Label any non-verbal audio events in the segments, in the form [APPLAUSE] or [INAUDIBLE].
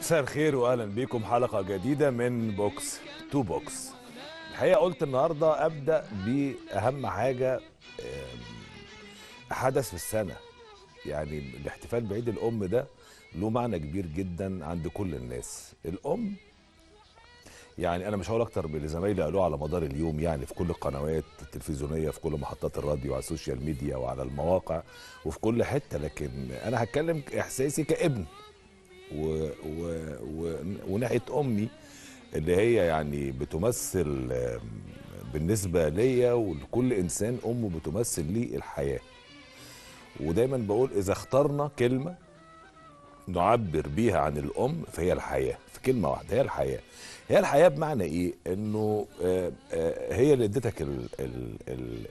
مساء الخير واهلا بيكم حلقه جديده من بوكس تو بوكس الحقيقه قلت النهارده ابدا باهم حاجه حدث في السنه يعني الاحتفال بعيد الام ده له معنى كبير جدا عند كل الناس الام يعني انا مش هقول اكتر باللي زمايلي قالوه على مدار اليوم يعني في كل القنوات التلفزيونيه في كل محطات الراديو وعلى السوشيال ميديا وعلى المواقع وفي كل حته لكن انا هتكلم احساسي كابن و و و وناحيه امي اللي هي يعني بتمثل بالنسبه ليا ولكل انسان امه بتمثل لي الحياه ودايما بقول اذا اخترنا كلمه نعبر بيها عن الام فهي الحياه في كلمه واحده هي الحياه هي الحياه بمعنى ايه انه آه، آه، هي اللي اديتك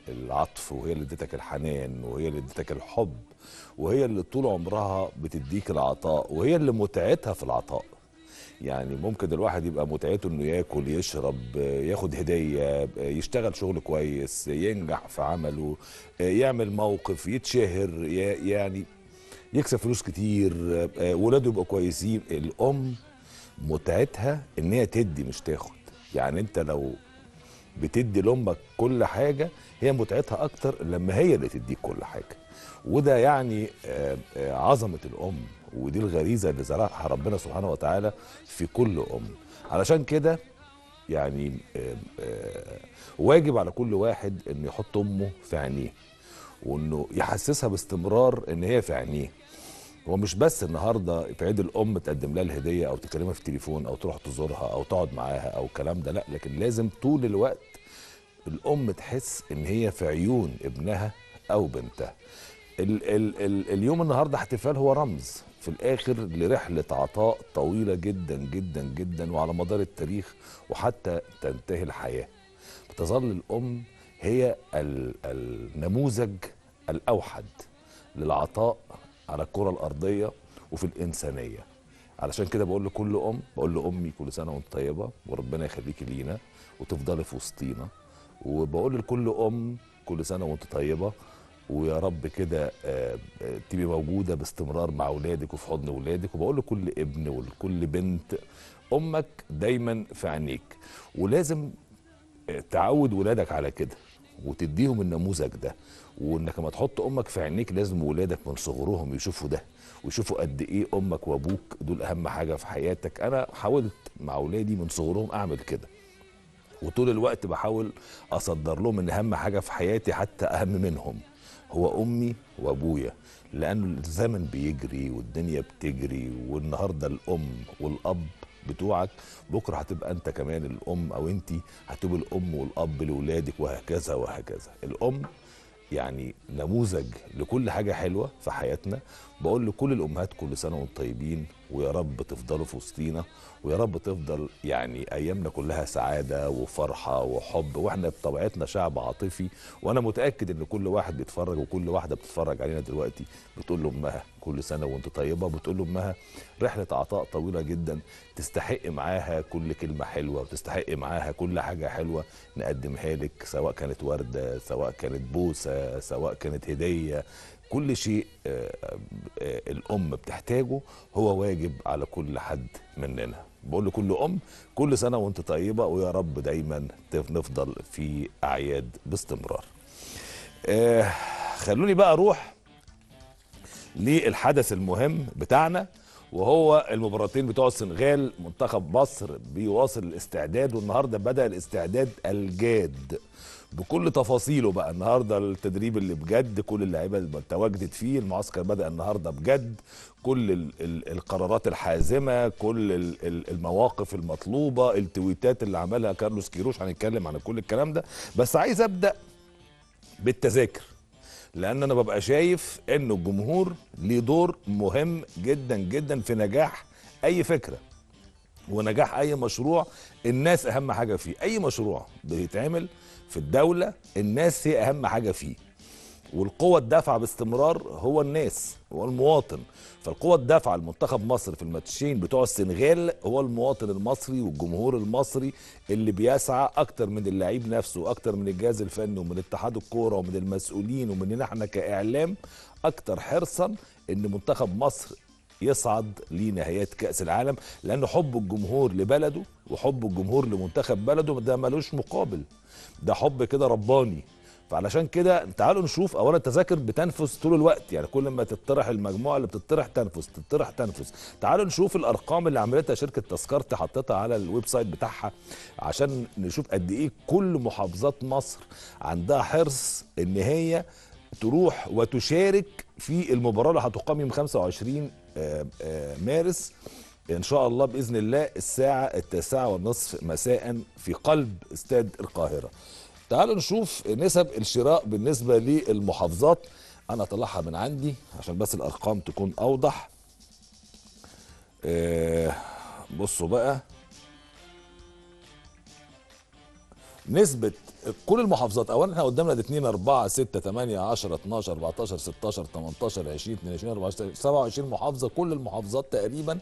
العطف وهي اللي اديتك الحنان وهي اللي اديتك الحب وهي اللي طول عمرها بتديك العطاء وهي اللي متعتها في العطاء يعني ممكن الواحد يبقى متعته انه ياكل يشرب ياخد هديه يشتغل شغل كويس ينجح في عمله يعمل موقف يتشهر يعني يكسب فلوس كتير آه، ولاده يبقوا كويسين الام متعتها ان هي تدي مش تاخد يعني انت لو بتدي لامك كل حاجه هي متعتها اكتر لما هي اللي تديك كل حاجه وده يعني آه، آه، عظمه الام ودي الغريزه اللي زرعها ربنا سبحانه وتعالى في كل ام علشان كده يعني آه، واجب على كل واحد انه يحط امه في عينيه وانه يحسسها باستمرار ان هي في عينيه هو مش بس النهارده في عيد الام تقدم لها الهديه او تكلمها في التليفون او تروح تزورها او تقعد معاها او الكلام ده لا لكن لازم طول الوقت الام تحس ان هي في عيون ابنها او بنتها ال ال ال اليوم النهارده احتفال هو رمز في الاخر لرحله عطاء طويله جدا جدا جدا وعلى مدار التاريخ وحتى تنتهي الحياه بتظل الام هي النموذج الاوحد للعطاء على الكره الارضيه وفي الانسانيه علشان كده بقول لكل ام بقول لامي كل سنه وانت طيبه وربنا يخليكي لينا وتفضلي في وسطينا وبقول لكل ام كل سنه وانت طيبه ويا رب كده آه، آه، تبقي موجوده باستمرار مع اولادك وفي حضن اولادك وبقول لكل ابن ولكل بنت امك دايما في عينيك ولازم آه، تعود ولادك على كده وتديهم النموذج ده وانك ما تحط امك في عينيك لازم ولادك من صغرهم يشوفوا ده ويشوفوا قد ايه امك وابوك دول اهم حاجه في حياتك انا حاولت مع ولادي من صغرهم اعمل كده وطول الوقت بحاول اصدر لهم ان اهم حاجه في حياتي حتى اهم منهم هو امي وابويا لان الزمن بيجري والدنيا بتجري والنهارده الام والاب بتوعك بكره هتبقى انت كمان الام او انت هتبقى الام والاب لاولادك وهكذا وهكذا الام يعني نموذج لكل حاجة حلوة في حياتنا بقول لكل الأمهات كل سنة وانتم طيبين ويا رب تفضلوا في وسطينا ويا رب تفضل يعني أيامنا كلها سعادة وفرحة وحب وإحنا بطبيعتنا شعب عاطفي وأنا متأكد إن كل واحد بيتفرج وكل واحدة بتتفرج علينا دلوقتي بتقول لأمها كل سنه وانت طيبه بتقول لامها رحله عطاء طويله جدا تستحق معاها كل كلمه حلوه وتستحق معاها كل حاجه حلوه نقدمها لك سواء كانت ورده سواء كانت بوسه سواء كانت هديه كل شيء آه، آه، الام بتحتاجه هو واجب على كل حد مننا بقول لكل ام كل سنه وانت طيبه ويا رب دايما نفضل في اعياد باستمرار آه، خلوني بقى اروح للحدث المهم بتاعنا وهو المباراتين بتوع السنغال منتخب مصر بيواصل الاستعداد والنهارده بدا الاستعداد الجاد بكل تفاصيله بقى النهارده التدريب اللي بجد كل اللعيبه اللي تواجدت فيه المعسكر بدا النهارده بجد كل القرارات الحازمه كل المواقف المطلوبه التويتات اللي عملها كارلوس كيروش هنتكلم عن كل الكلام ده بس عايز ابدا بالتذاكر لان انا ببقى شايف ان الجمهور ليه دور مهم جدا جدا في نجاح اي فكره ونجاح اي مشروع الناس اهم حاجه فيه اي مشروع بيتعمل في الدوله الناس هي اهم حاجه فيه والقوة الدافعة باستمرار هو الناس هو المواطن فالقوة الدافعة لمنتخب مصر في الماتشين بتوع السنغال هو المواطن المصري والجمهور المصري اللي بيسعى أكتر من اللعيب نفسه وأكتر من الجهاز الفني ومن اتحاد الكورة ومن المسؤولين ومننا احنا كإعلام أكتر حرصا إن منتخب مصر يصعد لنهايات كأس العالم لأن حب الجمهور لبلده وحب الجمهور لمنتخب بلده ده ملوش مقابل ده حب كده رباني فعلشان كده تعالوا نشوف اولا التذاكر بتنفذ طول الوقت يعني كل ما تطرح المجموعه اللي بتطرح تنفذ تطرح تنفذ تعالوا نشوف الارقام اللي عملتها شركه تذكرتي حطتها على الويب سايت بتاعها عشان نشوف قد ايه كل محافظات مصر عندها حرص ان هي تروح وتشارك في المباراه اللي هتقام يوم 25 آه، آه، مارس ان شاء الله باذن الله الساعه التاسعه والنصف مساء في قلب استاد القاهره تعالوا نشوف نسب الشراء بالنسبة للمحافظات أنا أطلعها من عندي عشان بس الأرقام تكون أوضح آه، بصوا بقى نسبة كل المحافظات اولا احنا قدامنا 2 4 6 8 10 12 14 16 18 20 22 24 27 محافظة كل المحافظات تقريبا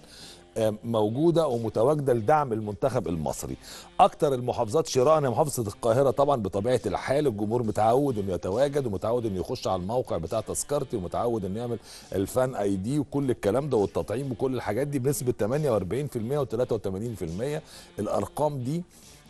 موجوده ومتواجده لدعم المنتخب المصري اكتر المحافظات شراء محافظه القاهره طبعا بطبيعه الحال الجمهور متعود انه يتواجد ومتعود انه يخش على الموقع بتاع تذكرتي ومتعود انه يعمل الفان اي دي وكل الكلام ده والتطعيم وكل الحاجات دي بنسبه 48% و83% الارقام دي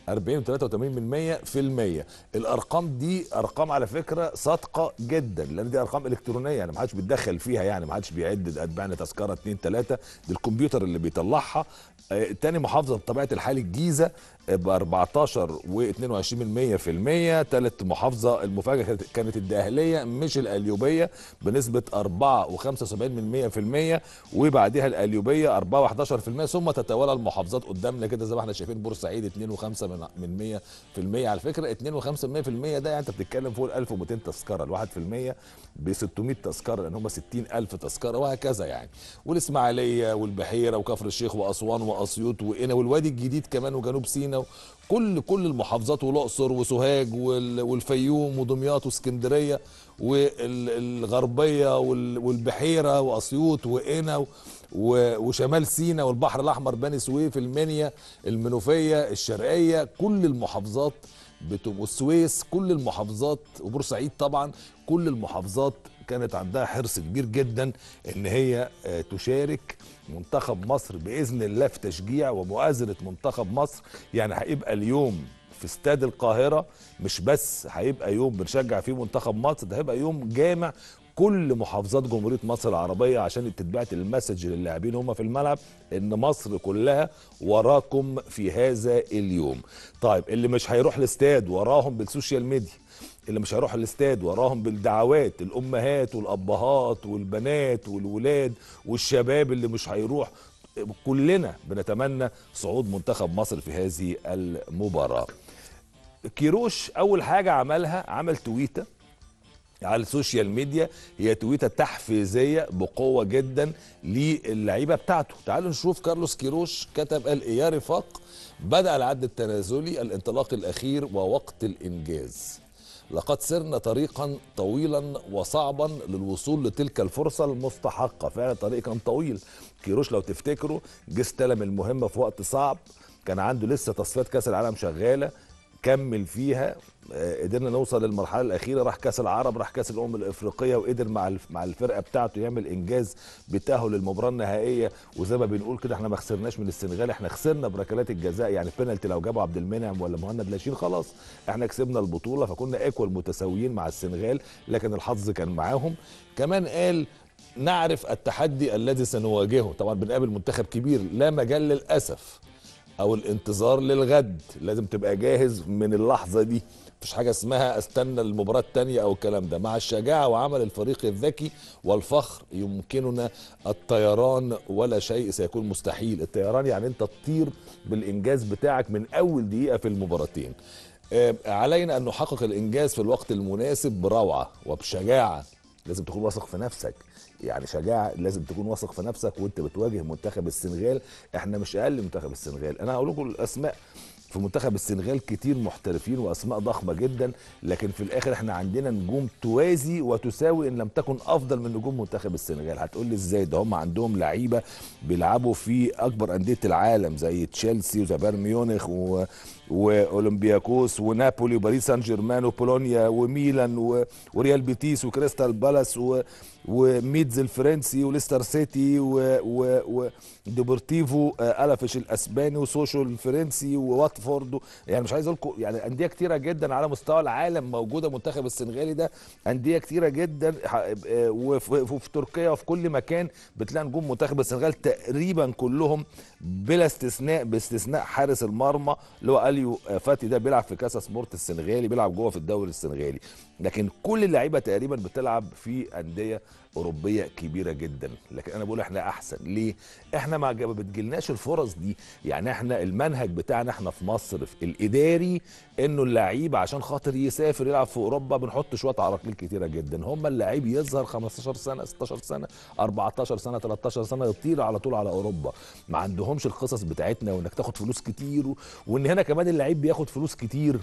40 و83 من 100 في المية الارقام دي ارقام على فكره صادقه جدا لان دي ارقام الكترونيه يعني ما حدش بيتدخل فيها يعني ما حدش بيعد اتبعنا تذكره 2 3 دي الكمبيوتر اللي بيطلعها آه، تاني محافظه بطبيعه الحال الجيزه ب 14 و22 من 100 في المية تالت محافظه المفاجاه كانت الداهليه مش القليوبيه بنسبه 4 و75 من 100 في المية وبعديها القليوبيه 4 و11 في المية ثم تتوالى المحافظات قدامنا كده زي ما احنا شايفين بورسعيد 2 و5 من من 100% على فكره 2 و5% ده يعني انت بتتكلم فوق ال 1200 تذكره ال1% ب 600 تذكره لان هم 60000 تذكره وهكذا يعني والاسماعيليه والبحيره وكفر الشيخ واسوان واسيوط وقنا والوادي الجديد كمان وجنوب سيناء كل كل المحافظات والاقصر وسوهاج والفيوم ودمياط واسكندريه والغربيه والبحيره واسيوط وقنا وشمال سينا والبحر الاحمر بني سويف المنيا المنوفيه الشرقيه كل المحافظات بتبقى السويس كل المحافظات وبورسعيد طبعا كل المحافظات كانت عندها حرص كبير جدا ان هي آه، تشارك منتخب مصر باذن الله في تشجيع ومؤازره منتخب مصر يعني هيبقى اليوم في استاد القاهره مش بس هيبقى يوم بنشجع فيه منتخب مصر ده هيبقى يوم جامع كل محافظات جمهوريه مصر العربيه عشان تتبعت المسج للاعبين هم في الملعب ان مصر كلها وراكم في هذا اليوم طيب اللي مش هيروح الاستاد وراهم بالسوشيال ميديا اللي مش هيروح الاستاد وراهم بالدعوات الامهات والابهات والبنات والولاد والشباب اللي مش هيروح كلنا بنتمنى صعود منتخب مصر في هذه المباراه كيروش اول حاجه عملها عمل تويته على السوشيال ميديا هي تويته تحفيزيه بقوه جدا للعيبه بتاعته تعالوا نشوف كارلوس كيروش كتب قال ايه يا رفاق بدا العد التنازلي الانطلاق الاخير ووقت الانجاز لقد سرنا طريقا طويلا وصعبا للوصول لتلك الفرصة المستحقة فعلا طريق كان طويل كيروش لو تفتكروا جه استلم المهمة في وقت صعب كان عنده لسه تصفيات كاس العالم شغالة كمل فيها قدرنا نوصل للمرحله الاخيره راح كاس العرب راح كاس الامم الافريقيه وقدر مع مع الفرقه بتاعته يعمل انجاز بتاهل للمباراه النهائيه وزي ما بنقول كده احنا ما خسرناش من السنغال احنا خسرنا بركلات الجزاء يعني بينالتي لو جابه عبد المنعم ولا مهند لاشين خلاص احنا كسبنا البطوله فكنا ايكوال متساويين مع السنغال لكن الحظ كان معاهم كمان قال نعرف التحدي الذي سنواجهه طبعا بنقابل منتخب كبير لا مجال للاسف او الانتظار للغد لازم تبقى جاهز من اللحظه دي مفيش حاجه اسمها استنى المباراه الثانيه او الكلام ده مع الشجاعه وعمل الفريق الذكي والفخر يمكننا الطيران ولا شيء سيكون مستحيل الطيران يعني انت تطير بالانجاز بتاعك من اول دقيقه في المباراتين آه، علينا ان نحقق الانجاز في الوقت المناسب بروعه وبشجاعه لازم تكون واثق في نفسك يعني شجاعه لازم تكون واثق في نفسك وانت بتواجه منتخب السنغال احنا مش اقل منتخب السنغال انا هقول لكم الاسماء في منتخب السنغال كتير محترفين واسماء ضخمه جدا لكن في الاخر احنا عندنا نجوم توازي وتساوي ان لم تكن افضل من نجوم منتخب السنغال هتقول لي ازاي ده هم عندهم لعيبه بيلعبوا في اكبر انديه العالم زي تشيلسي وزي بايرن ميونخ و... واولمبياكوس ونابولي وباريس سان جيرمان وبولونيا وميلان و... وريال بيتيس وكريستال بالاس و... وميدز الفرنسي وليستر سيتي و... و... و... ديبورتيفو آه، الافيش الاسباني وسوشو الفرنسي وواتفورد يعني مش عايز اقول لكم يعني انديه كتيره جدا على مستوى العالم موجوده منتخب السنغالي ده انديه كتيره جدا آه، وفي تركيا وفي كل مكان بتلاقي نجوم منتخب السنغال تقريبا كلهم بلا استثناء باستثناء حارس المرمى اللي هو اليو فاتي ده بيلعب في كاسا سبورت السنغالي بيلعب جوه في الدوري السنغالي لكن كل اللعيبه تقريبا بتلعب في انديه اوروبيه كبيره جدا لكن انا بقول احنا احسن ليه احنا ما بتجيلناش الفرص دي يعني احنا المنهج بتاعنا احنا في مصر في الاداري انه اللعيب عشان خاطر يسافر يلعب في اوروبا بنحط شويه عراقيل كتيره جدا هم اللعيب يظهر 15 سنه 16 سنه 14 سنه 13 سنه يطير على طول على اوروبا ما عندهمش القصص بتاعتنا وانك تاخد فلوس كتير وان هنا كمان اللعيب بياخد فلوس كتير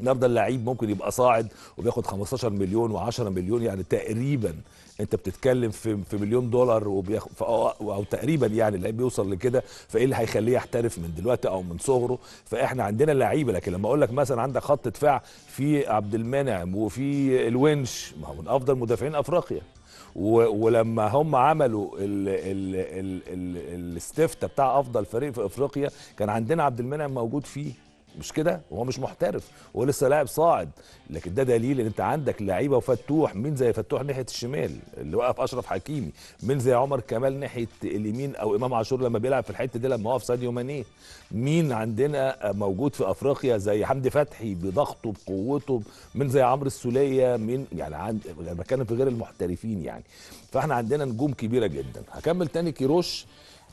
النهارده اللعيب ممكن يبقى صاعد وبياخد 15 مليون و10 مليون يعني تقريبا انت بتتكلم في في مليون دولار وبياخد او تقريبا يعني اللعيب بيوصل لكده فايه اللي هيخليه يحترف من دلوقتي او من صغره فاحنا عندنا لعيبه لكن لما اقول لك مثلا عندك خط دفاع في عبد المنعم وفي الونش ما هو من افضل مدافعين افريقيا ولما هم عملوا ال ال ال ال الاستفتاء بتاع افضل فريق في افريقيا كان عندنا عبد المنعم موجود فيه مش كده هو مش محترف هو لسه لاعب صاعد لكن ده دليل ان انت عندك لعيبه وفتوح مين زي فتوح ناحيه الشمال اللي وقف اشرف حكيمي مين زي عمر كمال ناحيه اليمين او امام عاشور لما بيلعب في الحته دي لما وقف ساديو ماني مين عندنا موجود في افريقيا زي حمدي فتحي بضغطه بقوته مين زي عمرو السوليه مين يعني عند بتكلم في غير المحترفين يعني فاحنا عندنا نجوم كبيره جدا هكمل تاني كيروش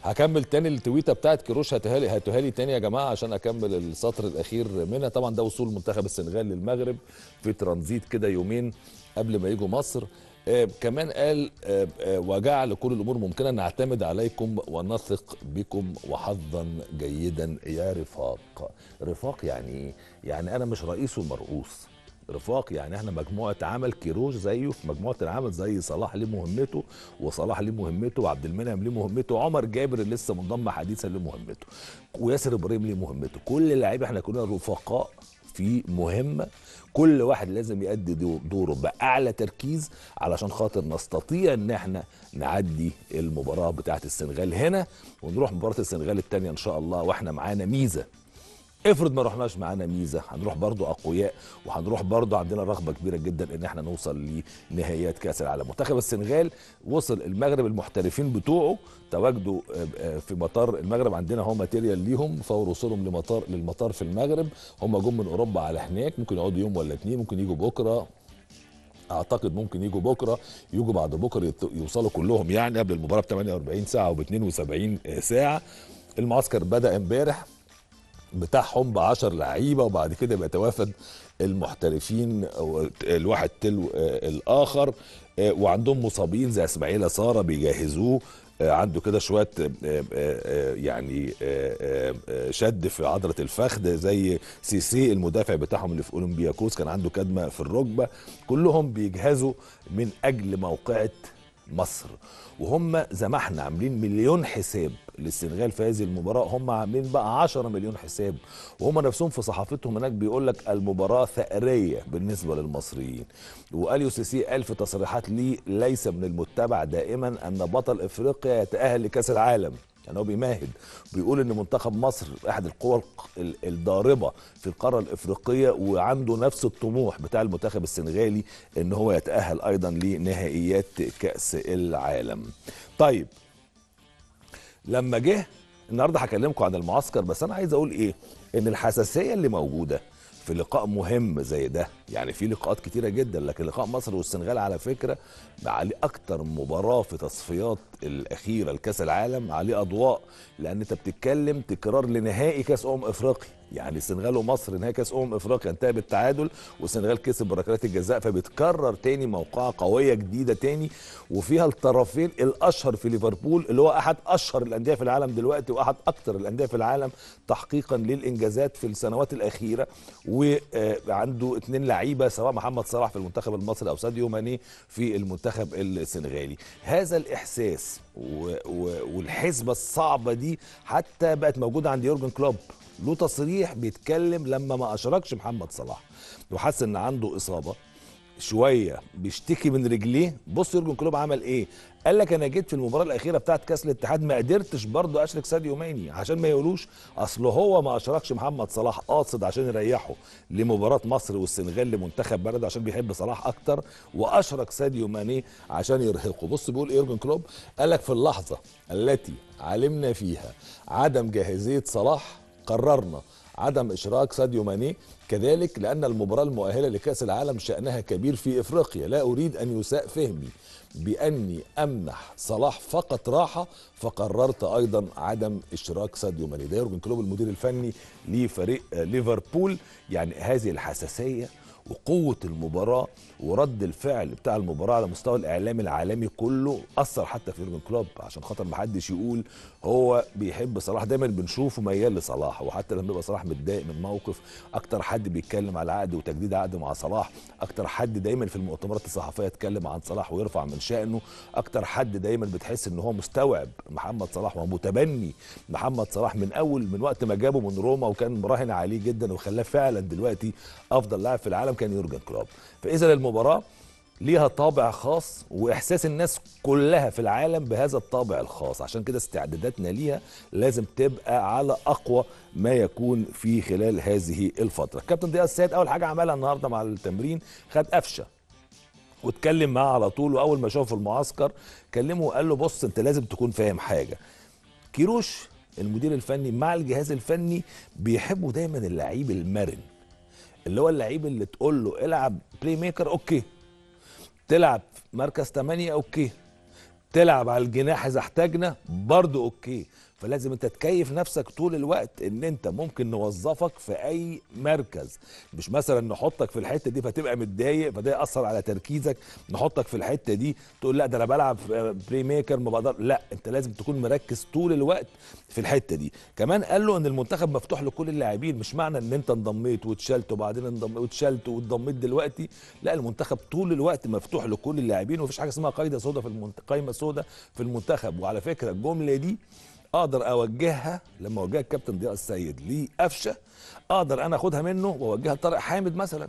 هكمل تاني التويته بتاعت كيروش هتهالي هتهالي تاني يا جماعه عشان اكمل السطر الاخير منها طبعا ده وصول منتخب السنغال للمغرب في ترانزيت كده يومين قبل ما يجوا مصر آه كمان قال آه آه وجعل كل الامور ممكنه نعتمد عليكم ونثق بكم وحظا جيدا يا رفاق رفاق يعني يعني انا مش رئيس ومرؤوس رفاق يعني احنا مجموعه عمل كيروش زيه في مجموعه العمل زي صلاح ليه مهمته وصلاح ليه مهمته وعبد المنعم ليه مهمته وعمر جابر اللي لسه منضم حديثا ليه مهمته وياسر ابراهيم ليه مهمته كل اللعيبه احنا كنا رفقاء في مهمه كل واحد لازم يؤدي دوره باعلى تركيز علشان خاطر نستطيع ان احنا نعدي المباراه بتاعه السنغال هنا ونروح مباراه السنغال الثانيه ان شاء الله واحنا معانا ميزه افرض ما رحناش معانا ميزه هنروح برضو اقوياء وهنروح برضو عندنا رغبه كبيره جدا ان احنا نوصل لنهائيات كاس العالم منتخب السنغال وصل المغرب المحترفين بتوعه تواجدوا آه، آه، في مطار المغرب عندنا هو ماتيريال ليهم فور وصولهم لمطار للمطار في المغرب هم جم من اوروبا على هناك ممكن يقعدوا يوم ولا اتنين ممكن يجوا بكره اعتقد ممكن يجوا بكره يجوا بعد بكره يوصلوا كلهم يعني قبل المباراه ب 48 ساعه وب 72 آه، ساعه المعسكر بدا امبارح بتاعهم ب 10 لعيبه وبعد كده بيتوافد المحترفين الواحد تلو الاخر آه، وعندهم مصابين زي اسماعيل ساره بيجهزوه آه، عنده كده شويه آه، يعني شد في عضله الفخذ زي سيسي المدافع بتاعهم اللي في اولمبياكوس كان عنده كدمه في الركبه كلهم بيجهزوا من اجل موقعه مصر وهم زي ما احنا عاملين مليون حساب للسنغال في هذه المباراه هم عاملين بقى 10 مليون حساب وهم نفسهم في صحافتهم هناك بيقول لك المباراه ثأريه بالنسبه للمصريين واليو سي قال في تصريحات لي ليس من المتبع دائما ان بطل افريقيا يتاهل لكاس العالم يعني هو بيمهد بيقول ان منتخب مصر احد القوى الضاربه في القاره الافريقيه وعنده نفس الطموح بتاع المنتخب السنغالي ان هو يتاهل ايضا لنهائيات كاس العالم طيب لما جه النهارده هكلمكم عن المعسكر بس انا عايز اقول ايه ان الحساسيه اللي موجوده في لقاء مهم زي ده يعني في لقاءات كتيره جدا لكن لقاء مصر والسنغال على فكره عليه اكتر مباراه في تصفيات الاخيره لكاس العالم عليه اضواء لان انت بتتكلم تكرار لنهائي كاس امم افريقيا يعني السنغال ومصر نهائي كاس امم افريقيا انتهى بالتعادل والسنغال كسب بركلات الجزاء فبتكرر تاني موقعه قويه جديده تاني وفيها الطرفين الاشهر في ليفربول اللي هو احد اشهر الانديه في العالم دلوقتي واحد اكثر الانديه في العالم تحقيقا للانجازات في السنوات الاخيره وعنده اثنين لعيبه سواء محمد صلاح في المنتخب المصري او ساديو ماني في المنتخب السنغالي هذا الاحساس والحسبه الصعبه دي حتى بقت موجوده عند يورجن كلوب له تصريح بيتكلم لما ما اشركش محمد صلاح وحس ان عنده اصابه شويه بيشتكي من رجليه بص يورجن كلوب عمل ايه قال لك انا جيت في المباراه الاخيره بتاعت كاس الاتحاد ما قدرتش برضه اشرك ساديو ماني عشان ما يقولوش اصل هو ما اشركش محمد صلاح قاصد عشان يريحه لمباراه مصر والسنغال لمنتخب بلده عشان بيحب صلاح اكتر واشرك ساديو ماني عشان يرهقه بص بيقول إيه يورجن كلوب قال لك في اللحظه التي علمنا فيها عدم جاهزيه صلاح قررنا عدم اشراك ساديو ماني كذلك لان المباراه المؤهله لكاس العالم شانها كبير في افريقيا لا اريد ان يساء فهمي باني امنح صلاح فقط راحه فقررت ايضا عدم اشراك ساديو ماني ده يورجن كلوب المدير الفني لفريق ليفربول يعني هذه الحساسيه وقوه المباراه ورد الفعل بتاع المباراه على مستوى الاعلام العالمي كله اثر حتى في يورجن كلوب عشان خاطر ما حدش يقول هو بيحب صلاح دايما بنشوفه ميال لصلاح وحتى لما بيبقى صلاح متضايق من موقف اكتر حد بيتكلم على عقد وتجديد عقد مع صلاح اكتر حد دايما في المؤتمرات الصحفيه يتكلم عن صلاح ويرفع من شانه اكتر حد دايما بتحس ان هو مستوعب محمد صلاح ومتبني محمد صلاح من اول من وقت ما جابه من روما وكان مراهن عليه جدا وخلاه فعلا دلوقتي افضل لاعب في العالم كان يورجن كلوب فاذا المباراه ليها طابع خاص واحساس الناس كلها في العالم بهذا الطابع الخاص عشان كده استعداداتنا ليها لازم تبقى على اقوى ما يكون في خلال هذه الفتره كابتن ضياء السيد اول حاجه عملها النهارده مع التمرين خد قفشه واتكلم معاه على طول واول ما شافه في المعسكر كلمه وقال له بص انت لازم تكون فاهم حاجه كيروش المدير الفني مع الجهاز الفني بيحبوا دايما اللعيب المرن اللي هو اللعيب اللي تقول له العب بلاي ميكر اوكي تلعب مركز 8 اوكي تلعب على الجناح اذا احتاجنا برضه اوكي فلازم انت تكيف نفسك طول الوقت ان انت ممكن نوظفك في اي مركز مش مثلا نحطك في الحته دي فتبقى متضايق فده ياثر على تركيزك نحطك في الحته دي تقول لا ده انا بلعب بري ميكر ما بقدر لا انت لازم تكون مركز طول الوقت في الحته دي كمان قال له ان المنتخب مفتوح لكل اللاعبين مش معنى ان انت انضميت واتشلت وبعدين انضميت واتشلت واتضميت دلوقتي لا المنتخب طول الوقت مفتوح لكل اللاعبين ومفيش حاجه اسمها قايده سوداء في المنت... قايمه سوداء في المنتخب وعلى فكره الجمله دي اقدر اوجهها لما اوجهها الكابتن ضياء السيد لقفشه اقدر انا اخدها منه واوجهها لطارق حامد مثلا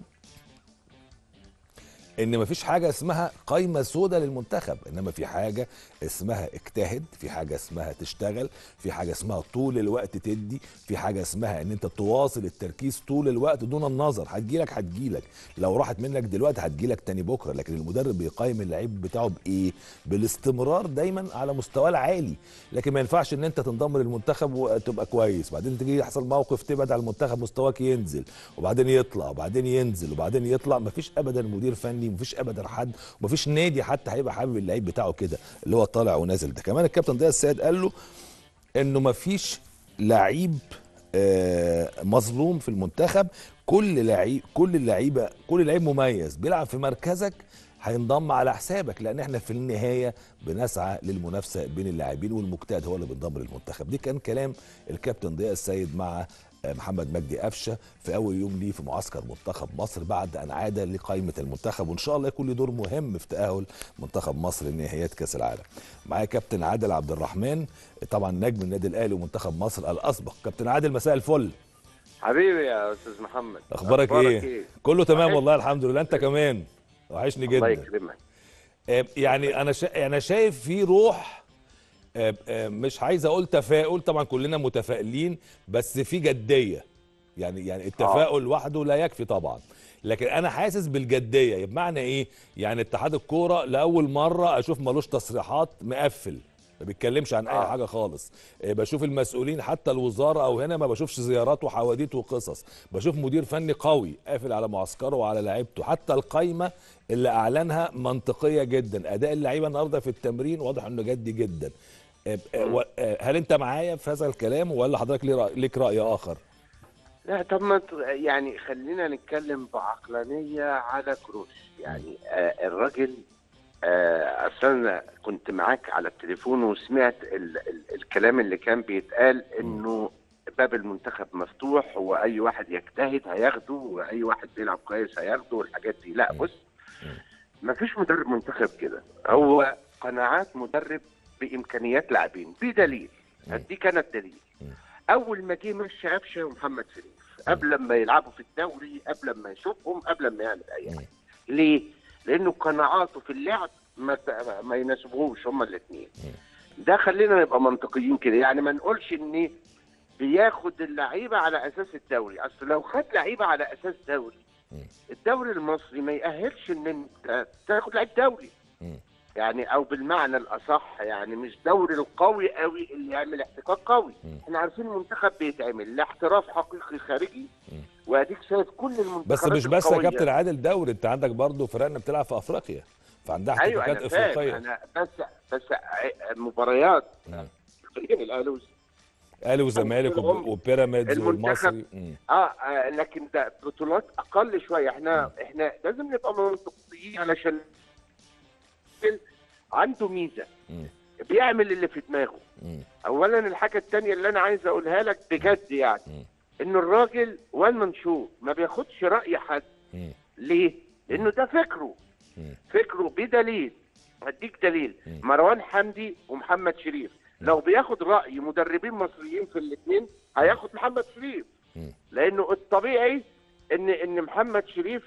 ان مفيش حاجه اسمها قايمه سوداء للمنتخب انما في حاجه اسمها اجتهد في حاجه اسمها تشتغل في حاجه اسمها طول الوقت تدي في حاجه اسمها ان انت تواصل التركيز طول الوقت دون النظر هتجيلك هتجيلك لو راحت منك دلوقتي هتجيلك تاني بكره لكن المدرب بيقيم اللعيب بتاعه بايه بالاستمرار دايما على مستواه العالي لكن ما ينفعش ان انت تنضم للمنتخب وتبقى كويس بعدين تيجي يحصل موقف تبعد على المنتخب مستواك ينزل وبعدين يطلع وبعدين ينزل وبعدين يطلع مفيش ابدا مدير فني النادي يعني مفيش ابدا حد ومفيش نادي حتى هيبقى حابب اللعيب بتاعه كده اللي هو طالع ونازل ده كمان الكابتن ضياء السيد قال له انه مفيش لعيب آه، مظلوم في المنتخب كل لعيب كل اللعيبه كل لعيب مميز بيلعب في مركزك هينضم على حسابك لان احنا في النهايه بنسعى للمنافسه بين اللاعبين والمجتهد هو اللي بينضم للمنتخب دي كان كلام الكابتن ضياء السيد مع محمد مجدي قفشه في اول يوم ليه في معسكر منتخب مصر بعد ان عاد لقائمه المنتخب وان شاء الله يكون له دور مهم في تاهل منتخب مصر لنهائيات كاس العالم. معايا كابتن عادل عبد الرحمن طبعا نجم النادي الاهلي ومنتخب مصر الاسبق. كابتن عادل مساء الفل. حبيبي يا استاذ محمد اخبارك, أخبارك إيه؟, ايه؟ كله تمام والله الحمد لله انت كمان وحشني جدا. الله يكرمك. آه، يعني انا شا... انا شايف في روح آه، آه، مش عايز اقول تفاؤل طبعا كلنا متفائلين بس في جديه يعني يعني التفاؤل لوحده آه. لا يكفي طبعا لكن انا حاسس بالجديه بمعنى ايه يعني اتحاد الكوره لاول مره اشوف ملوش تصريحات مقفل ما بيتكلمش عن اي حاجه خالص بشوف المسؤولين حتى الوزاره او هنا ما بشوفش زيارات وحواديت وقصص بشوف مدير فني قوي قافل على معسكره وعلى لعيبته حتى القايمه اللي اعلنها منطقيه جدا اداء اللعيبه النهارده في التمرين واضح انه جدي جدا آه، آه، آه، هل انت معايا في هذا الكلام ولا حضرتك ليك راي اخر لا طب ما يعني خلينا نتكلم بعقلانيه على كروس يعني الراجل اصلا كنت معاك على التليفون وسمعت ال ال الكلام اللي كان بيتقال انه باب المنتخب مفتوح واي واحد يجتهد هياخده واي واحد بيلعب كويس هياخده والحاجات دي لا بص ما فيش مدرب منتخب كده هو قناعات مدرب بامكانيات لاعبين بدليل دي كانت دليل اول ما جه مشي قفشه ومحمد شريف قبل ما يلعبوا في الدوري قبل ما يشوفهم قبل ما يعمل اي حاجه ليه؟ لانه قناعاته في اللعب ما ما يناسبهوش هما الاثنين ده خلينا نبقى منطقيين كده يعني ما نقولش ان بياخد اللعيبه على اساس الدوري اصل لو خد لعيبه على اساس دوري الدوري المصري ما يأهلش ان انت تاخد لعيب دوري يعني او بالمعنى الاصح يعني مش دوري القوي قوي اللي يعمل احتكاك قوي احنا عارفين المنتخب بيتعمل لا احتراف حقيقي خارجي واديك شايف كل المنتخبات بس مش بس يا كابتن عادل دوري انت عندك برضه فرقنا بتلعب في افريقيا فعندها أيوة، احتكاكات أيوة افريقيه انا بس بس مباريات الاهلي الاهلي وزمالك وبيراميدز والمصري آه،, اه لكن ده بطولات اقل شويه احنا م. احنا لازم نبقى منطقيين علشان راجل عنده ميزه بيعمل اللي في دماغه اولا الحاجه الثانيه اللي انا عايز اقولها لك بجد يعني ان الراجل وان منشور ما بياخدش راي حد ليه لانه ده فكره فكره بدليل هديك دليل مروان حمدي ومحمد شريف لو بياخد راي مدربين مصريين في الاثنين هياخد محمد شريف لانه الطبيعي ان ان محمد شريف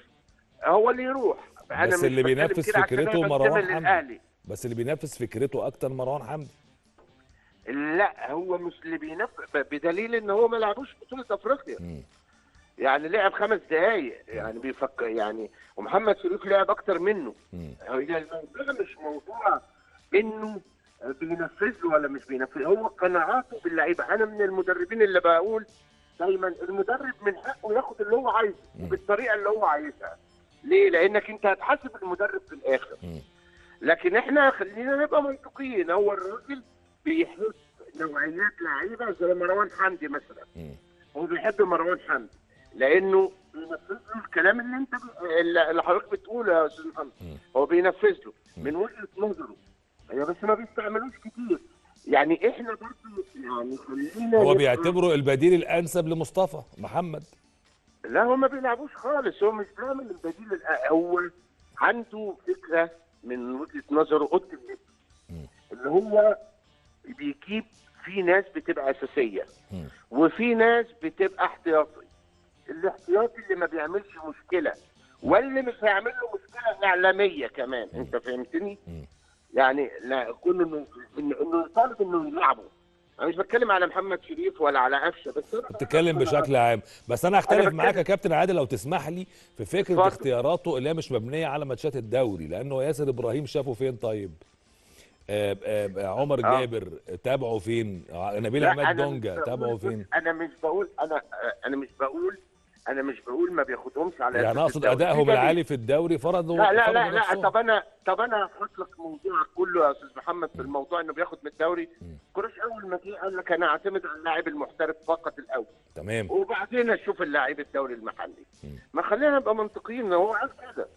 هو اللي يروح فانا بس اللي بينافس فكرته مروان حمدي بس اللي بينافس فكرته اكتر مروان حمدي لا هو مش اللي بينافس بدليل ان هو ما لعبوش بطوله افريقيا يعني لعب خمس دقايق يعني بيفكر يعني ومحمد شريف لعب اكتر منه هي الموضوع مش موضوع انه بينفذ له ولا مش بينفذ هو قناعاته باللعيبه انا من المدربين اللي بقول دايما المدرب من حقه ياخد اللي هو عايزه وبالطريقه اللي هو عايزها ليه؟ لانك انت هتحاسب المدرب في الاخر. لكن احنا خلينا نبقى منطقيين هو الراجل بيحب نوعيات لعيبه زي مروان حمدي مثلا. هو بيحب مروان حمدي لانه بينفذ له الكلام اللي انت اللي حضرتك بتقوله يا استاذ محمد هو بينفذ له من وجهه نظره هي بس ما بيستعملوش كتير يعني احنا برضه يعني خلينا هو بيعتبره البديل الانسب لمصطفى محمد لا هو ما بيلعبوش خالص هو مش بيعمل البديل هو عنده فكره من وجهه نظره اوضه اللبس اللي هو بيجيب في ناس بتبقى اساسيه وفي ناس بتبقى احتياطي الاحتياطي اللي ما بيعملش مشكله واللي مش هيعمل له مشكله اعلاميه كمان انت فهمتني؟ يعني لا كل انه انه يطالب انه يلعبه انا مش بتكلم على محمد شريف ولا على قفشه بس بتتكلم بشكل عام بس انا هختلف معاك يا كابتن عادل لو تسمح لي في فكره اختياراته اللي هي مش مبنيه على ماتشات الدوري لانه ياسر ابراهيم شافه فين طيب آه، آه، عمر آه. جابر تابعه فين آه، نبيل عماد دونجا تابعه فين انا مش بقول انا انا مش بقول انا مش بقول ما بياخدهمش على يعني اقصد ادائهم العالي في الدوري فرضوا لا لا لا, لا طب انا طب انا هحط لك موضوعك كله يا استاذ محمد في الموضوع انه بياخد من الدوري كروش اول ما جه قال لك انا اعتمد على اللاعب المحترف فقط الاول تمام وبعدين اشوف اللاعب الدوري المحلي ما خلينا نبقى منطقيين هو عايز كده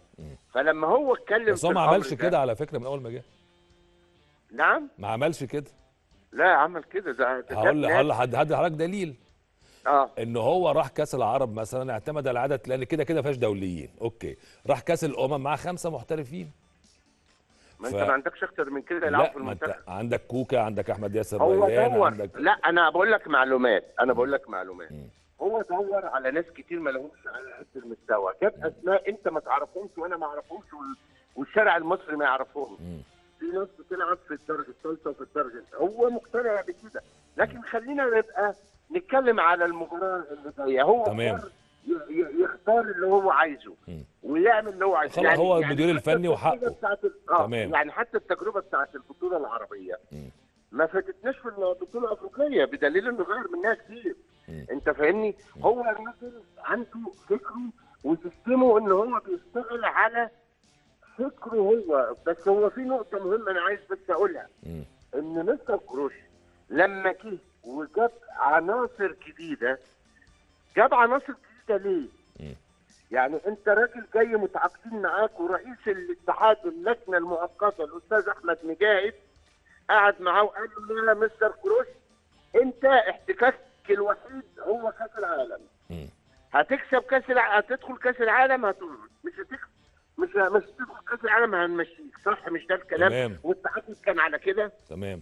فلما هو اتكلم بس هو ما عملش كده على فكره من اول ما جه نعم ما عملش كده لا عمل كده ده هقول هقول حضرتك دليل اه ان هو راح كاس العرب مثلا اعتمد على عدد لان كده كده فيهاش دوليين اوكي راح كاس الامم مع خمسه محترفين ما ف... انت ما عندكش اكتر من كده يلعبوا في المنتخب عندك كوكا عندك احمد ياسر هو دور عندك... لا انا بقول لك معلومات انا بقول لك معلومات م. هو دور على ناس كتير ما لهمش على قد المستوى جاب اسماء انت ما تعرفهمش وانا ما اعرفهمش والشارع المصري ما يعرفهمش في ناس بتلعب في الدرجه الثالثه وفي الدرجه هو مقتنع بكده لكن خلينا نبقى نتكلم على المباراه اللي جايه هو تمام يختار اللي هو عايزه ويعمل اللي هو عايزه يعني هو يعني المدير يعني الفني وحقه آه، تمام يعني حتى التجربه بتاعت البطوله العربيه ما فاتتناش في البطوله الافريقيه بدليل انه غير منها كتير انت فاهمني هو الراجل عنده فكره وسيستمه ان هو بيشتغل على فكره هو بس هو في نقطه مهمه انا عايز بس اقولها ان مستر كروش لما جه وجاب عناصر جديده جاب عناصر جديده ليه؟ م. إيه؟ يعني انت راجل جاي متعاقدين معاك ورئيس الاتحاد اللجنه المؤقته الاستاذ احمد مجاهد قعد معاه وقال له لا مستر كروش انت احتكاكك الوحيد هو كاس العالم إيه؟ هتكسب كاس الع... هتدخل كاس العالم هتقعد مش هتكسب مش مش هتدخل كاس العالم هنمشيك صح مش ده الكلام تمام والتعاقد كان على كده تمام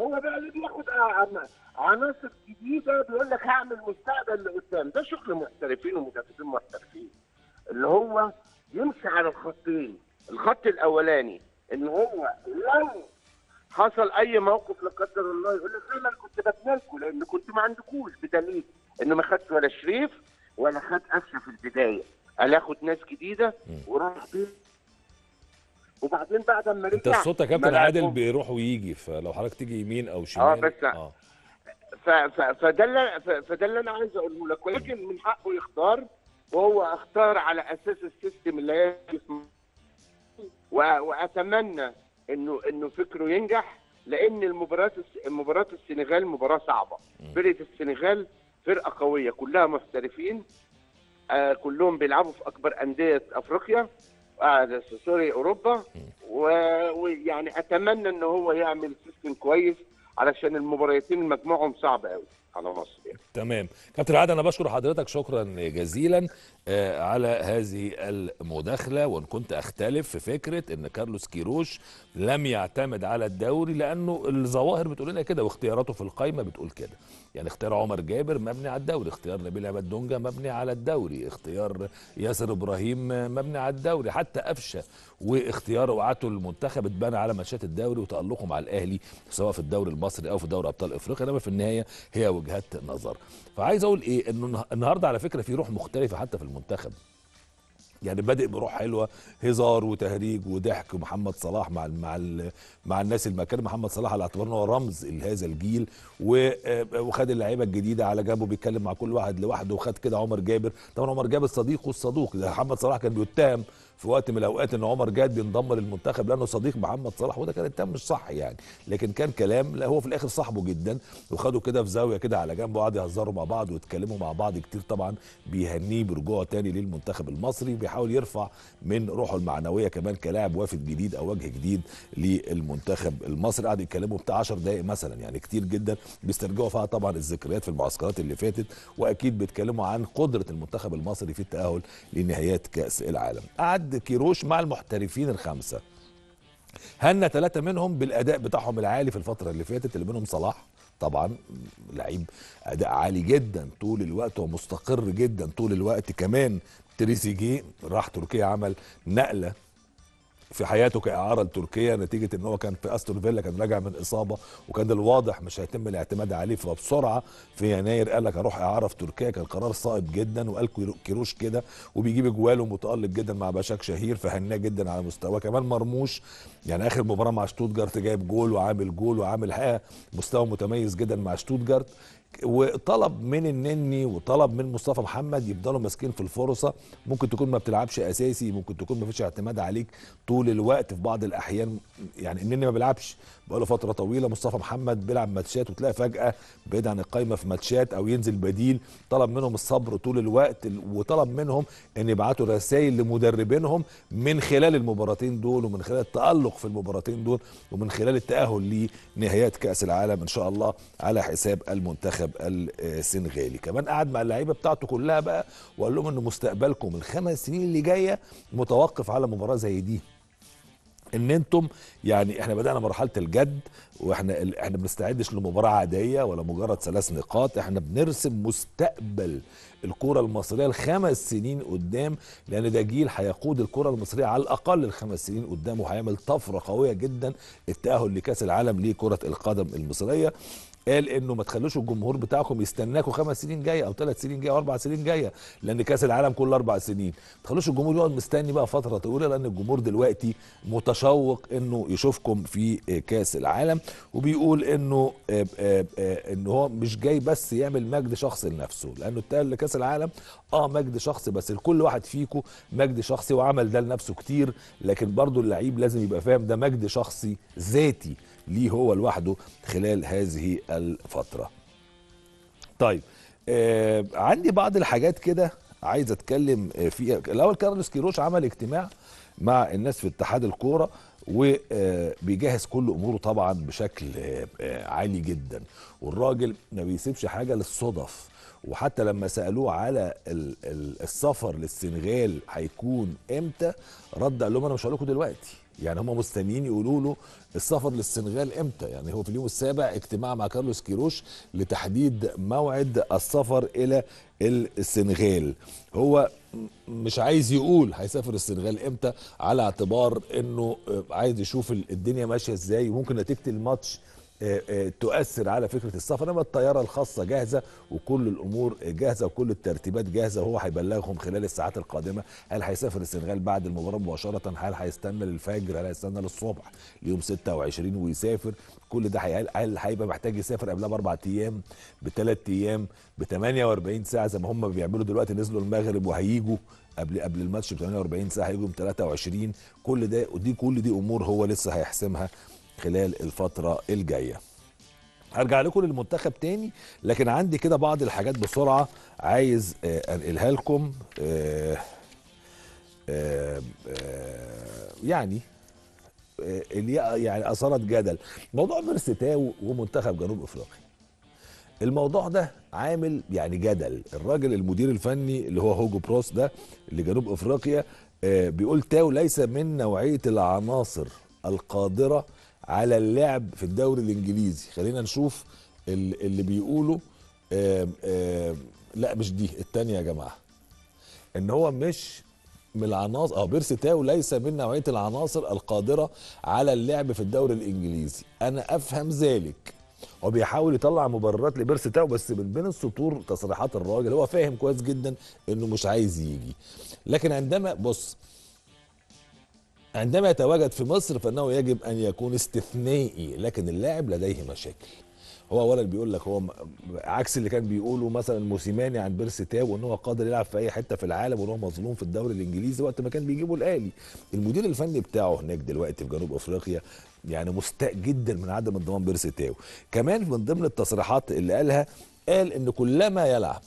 هو بقى اللي بياخد عناصر جديده بيقول لك هعمل مستقبل لقدام ده شغل محترفين ومدربين محترفين اللي هو يمشي على الخطين الخط الاولاني ان هو لو حصل اي موقف لا قدر الله يقول لك انا كنت بتنالكم لان كنت ما عندكوش بدليل انه ما خدش ولا شريف ولا خد قفشه في البدايه قال اخد ناس جديده وراح بيه وبعدين بعد ما رجع انت الصوت يا كابتن عادل بيروح ويجي فلو حضرتك تيجي يمين او آه، شمال اه بس اه فده اللي فده اللي انا عايز اقوله لك ولكن من حقه يختار وهو اختار على اساس السيستم اللي هي واتمنى انه انه فكره ينجح لان المباراه مباراه السنغال مباراه صعبه فرقه السنغال فرقه قويه كلها محترفين آه كلهم بيلعبوا في اكبر انديه افريقيا قاعد سوري اوروبا ويعني اتمنى ان هو يعمل سيستم كويس علشان المباريتين مجموعهم صعب قوي على مصر يعني. تمام كابتن عادل انا بشكر حضرتك شكرا جزيلا آه، على هذه المداخله وان كنت اختلف في فكره ان كارلوس كيروش لم يعتمد على الدوري لانه الظواهر بتقول لنا كده واختياراته في القايمه بتقول كده يعني اختيار عمر جابر مبني على الدوري اختيار نبيل عماد دونجا مبني على الدوري اختيار ياسر ابراهيم مبني على الدوري حتى قفشه واختيار وعاته المنتخب اتبنى على ماتشات الدوري وتالقه مع الاهلي سواء في الدوري المصري او في دوري ابطال افريقيا انما في النهايه هي وجهات نظر فعايز اقول ايه انه النهارده على فكره في روح مختلفه حتى في المنتخب يعني بادئ بروح حلوه هزار وتهريج وضحك ومحمد صلاح مع مع مع الناس المكان محمد صلاح على اعتبار هو رمز لهذا الجيل آه، وخد اللعيبه الجديده على جنبه بيتكلم مع كل واحد لوحده وخد كده عمر جابر طبعا عمر جابر صديقه الصدوق محمد صلاح كان بيتهم في وقت من الاوقات ان عمر جاد بينضم للمنتخب لانه صديق محمد صلاح وده كان التام مش صح يعني لكن كان كلام لا هو في الاخر صاحبه جدا وخده كده في زاويه كده على جنب وقعدوا يهزروا مع بعض ويتكلموا مع بعض كتير طبعا بيهنيه برجوعه تاني للمنتخب المصري وبيحاول يرفع من روحه المعنويه كمان كلاعب وافد جديد او وجه جديد للمنتخب المصري قعدوا يتكلموا بتاع 10 دقائق مثلا يعني كتير جدا بيسترجعوا فيها طبعا الذكريات في المعسكرات اللي فاتت واكيد بيتكلموا عن قدره المنتخب المصري في التاهل لنهايات كاس العالم قعد عقد كيروش مع المحترفين الخمسه هنا ثلاثه منهم بالاداء بتاعهم العالي في الفتره اللي فاتت اللي منهم صلاح طبعا لعيب اداء عالي جدا طول الوقت ومستقر جدا طول الوقت كمان تريزيجيه راح تركيا عمل نقله في حياته كاعاره لتركيا نتيجه ان هو كان في استون فيلا كان راجع من اصابه وكان الواضح مش هيتم الاعتماد عليه فبسرعه في يناير قال لك هروح اعاره في تركيا كان قرار صائب جدا وقال كيروش كده وبيجيب اجواله متالق جدا مع باشاك شهير فهناه جدا على مستواه كمان مرموش يعني اخر مباراه مع شتوتجارت جايب جول وعامل جول وعامل حقيقه مستوى متميز جدا مع شتوتجارت وطلب من النني وطلب من مصطفى محمد يفضلوا ماسكين في الفرصه ممكن تكون ما بتلعبش اساسي ممكن تكون ما فيش اعتماد عليك طول الوقت في بعض الاحيان يعني النني ما بيلعبش بقاله فتره طويله مصطفى محمد بيلعب ماتشات وتلاقي فجاه بعيد عن القايمه في ماتشات او ينزل بديل طلب منهم الصبر طول الوقت وطلب منهم ان يبعتوا رسائل لمدربينهم من خلال المباراتين دول ومن خلال التالق في المباراتين دول ومن خلال التاهل لنهايات كاس العالم ان شاء الله على حساب المنتخب السنغالي كمان قعد مع اللعيبه بتاعته كلها بقى وقال لهم ان مستقبلكم الخمس سنين اللي جايه متوقف على مباراه زي دي ان انتم يعني احنا بدانا مرحله الجد واحنا احنا بنستعدش لمباراه عاديه ولا مجرد ثلاث نقاط احنا بنرسم مستقبل الكره المصريه لخمس سنين قدام لان ده جيل هيقود الكره المصريه على الاقل الخمس سنين قدام وهيعمل طفره قويه جدا التاهل لكاس العالم لكره القدم المصريه قال انه ما تخلوش الجمهور بتاعكم يستناكم خمس سنين جايه او ثلاث سنين جايه او اربع سنين جايه لان كاس العالم كل اربع سنين ما تخلوش الجمهور يقعد مستني بقى فتره طويله لان الجمهور دلوقتي متشوق انه يشوفكم في كاس العالم وبيقول انه آه، آه، آه، ان هو مش جاي بس يعمل مجد شخصي لنفسه لانه اتقال لكاس العالم اه مجد شخصي بس لكل واحد فيكم مجد شخصي وعمل ده لنفسه كتير لكن برضه اللعيب لازم يبقى فاهم ده مجد شخصي ذاتي ليه هو لوحده خلال هذه الفترة طيب آه عندي بعض الحاجات كده عايز اتكلم آه، فيها الاول كارلوس كيروش عمل اجتماع مع الناس في اتحاد الكوره وبيجهز آه، كل اموره طبعا بشكل آه، عالي جدا والراجل ما بيسيبش حاجه للصدف وحتى لما سالوه على السفر للسنغال هيكون امتى رد قال لهم انا مش هقول لكم دلوقتي يعني هم مستنيين يقولوا له السفر للسنغال امتى يعني هو في اليوم السابع اجتماع مع كارلوس كيروش لتحديد موعد السفر الى السنغال هو مش عايز يقول هيسافر السنغال امتى على اعتبار انه آه، عايز يشوف الدنيا ماشيه ازاي وممكن نتيجه الماتش آه، آه، تؤثر على فكره السفر انما الطياره الخاصه جاهزه وكل الامور جاهزه وكل الترتيبات جاهزه وهو هيبلغهم خلال الساعات القادمه هل هيسافر السنغال بعد المباراه مباشره هل هيستنى للفجر هل هيستنى للصبح ليوم 26 ويسافر كل ده هل هيبقى محتاج يسافر قبلها باربع ايام بثلاث ايام ب 48 ساعه زي ما هم بيعملوا دلوقتي نزلوا المغرب وهيجوا قبل قبل الماتش ب 48 ساعه هيجوا ب 23 كل ده ودي كل دي امور هو لسه هيحسمها خلال الفترة الجاية هرجع لكم للمنتخب تاني لكن عندي كده بعض الحاجات بسرعة عايز آه، انقلها لكم آه، آه، يعني اللي يعني اثارت جدل موضوع مرستاو ومنتخب جنوب افريقيا الموضوع ده عامل يعني جدل الراجل المدير الفني اللي هو هوجو بروس ده لجنوب افريقيا بيقول تاو ليس من نوعيه العناصر القادره على اللعب في الدوري الانجليزي خلينا نشوف اللي بيقولوا آآ آآ لا مش دي التانية يا جماعة ان هو مش من العناصر اه بيرسي تاو ليس من نوعية العناصر القادرة على اللعب في الدوري الانجليزي انا افهم ذلك هو بيحاول يطلع مبررات لبيرسي تاو بس من بين السطور تصريحات الراجل هو فاهم كويس جدا انه مش عايز يجي لكن عندما بص عندما يتواجد في مصر فانه يجب ان يكون استثنائي لكن اللاعب لديه مشاكل هو اولا بيقول لك هو عكس اللي كان بيقوله مثلا موسيماني عن بيرس تاو وان هو قادر يلعب في اي حته في العالم وان هو مظلوم في الدوري الانجليزي وقت ما كان بيجيبه الاهلي المدير الفني بتاعه هناك دلوقتي في جنوب افريقيا يعني مستاء جدا من عدم انضمام بيرس تاو كمان من ضمن التصريحات اللي قالها قال ان كلما يلعب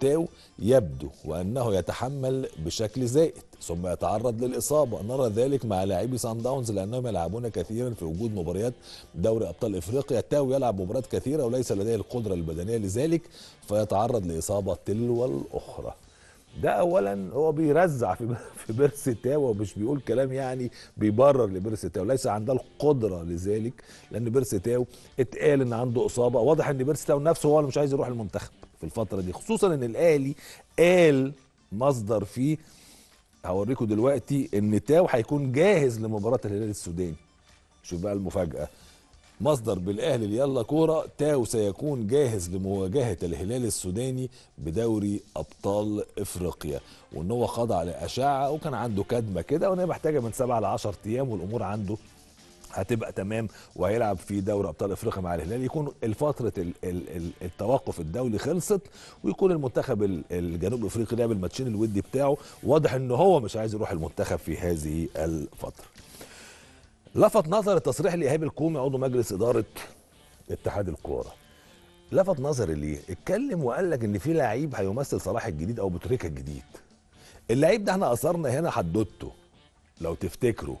تاو يبدو وانه يتحمل بشكل زائد ثم يتعرض للاصابه نرى ذلك مع لاعبي سان داونز لانهم يلعبون كثيرا في وجود مباريات دوري ابطال افريقيا تاو يلعب مباريات كثيره وليس لديه القدره البدنيه لذلك فيتعرض لاصابه تلو الاخرى ده اولا هو بيرزع في [LAUGHS] في بيرس تاو ومش بيقول كلام يعني بيبرر لبيرس تاو ليس عندها القدره لذلك لان بيرس تاو اتقال ان عنده اصابه واضح ان بيرس تاو نفسه هو اللي مش عايز يروح المنتخب في الفتره دي خصوصا ان الاهلي قال مصدر فيه هوريكم دلوقتي ان تاو هيكون جاهز لمباراه الهلال السوداني شوف بقى المفاجاه مصدر بالاهلي ليلا كوره تاو سيكون جاهز لمواجهه الهلال السوداني بدوري ابطال افريقيا وان هو خضع لاشعه وكان عنده كدمه كده وان هي محتاجه من 7 ل 10 ايام والامور عنده هتبقى تمام وهيلعب في دوري ابطال افريقيا مع الهلال يكون الفتره التوقف الدولي خلصت ويكون المنتخب الجنوب افريقي لعب الماتشين الودي بتاعه واضح ان هو مش عايز يروح المنتخب في هذه الفتره لفت نظر التصريح لايهاب الكومي عضو مجلس اداره اتحاد الكوره لفت نظري ليه اتكلم وقال لك ان في لعيب هيمثل صلاح الجديد او بوتريكا الجديد اللعيب ده احنا اثرنا هنا حددته لو تفتكروا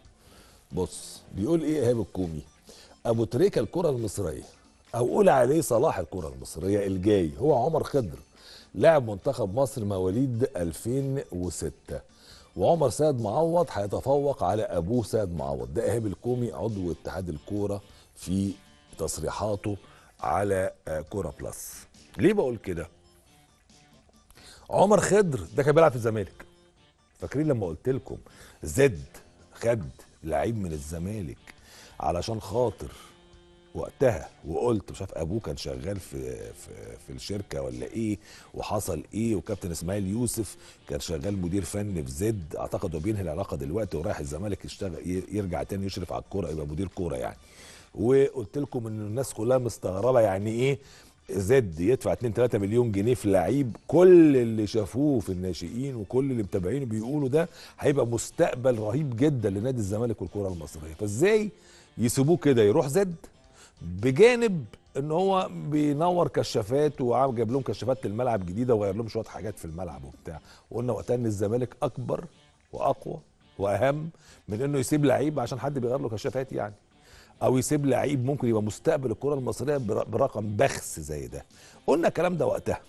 بص بيقول ايه ايهاب الكومي ابو تريكه الكره المصريه او قول عليه صلاح الكره المصريه الجاي هو عمر خضر لاعب منتخب مصر مواليد 2006 وعمر سيد معوض هيتفوق على ابوه سيد معوض ده ايهاب الكومي عضو اتحاد الكوره في تصريحاته على آه، كوره بلس ليه بقول كده عمر خضر ده كان بيلعب في الزمالك فاكرين لما قلت لكم زد خد لعيب من الزمالك علشان خاطر وقتها وقلت مش عارف ابوه كان شغال في في, في الشركه ولا ايه وحصل ايه وكابتن اسماعيل يوسف كان شغال مدير فني في زد اعتقد وبينهي العلاقه دلوقتي ورايح الزمالك يشتغل يرجع تاني يشرف على الكوره يبقى مدير كوره يعني وقلت لكم ان الناس كلها مستغربه يعني ايه زد يدفع 2 3 مليون جنيه في لعيب كل اللي شافوه في الناشئين وكل اللي متابعينه بيقولوا ده هيبقى مستقبل رهيب جدا لنادي الزمالك والكره المصريه فازاي يسيبوه كده يروح زد بجانب ان هو بينور كشافات وجاب لهم كشافات للملعب جديده وغير لهم شويه حاجات في الملعب وبتاع وقلنا وقتها ان الزمالك اكبر واقوى واهم من انه يسيب لعيب عشان حد بيغير له كشافات يعني او يسيب لعيب ممكن يبقى مستقبل الكره المصريه برقم بخس زي ده قلنا الكلام ده وقتها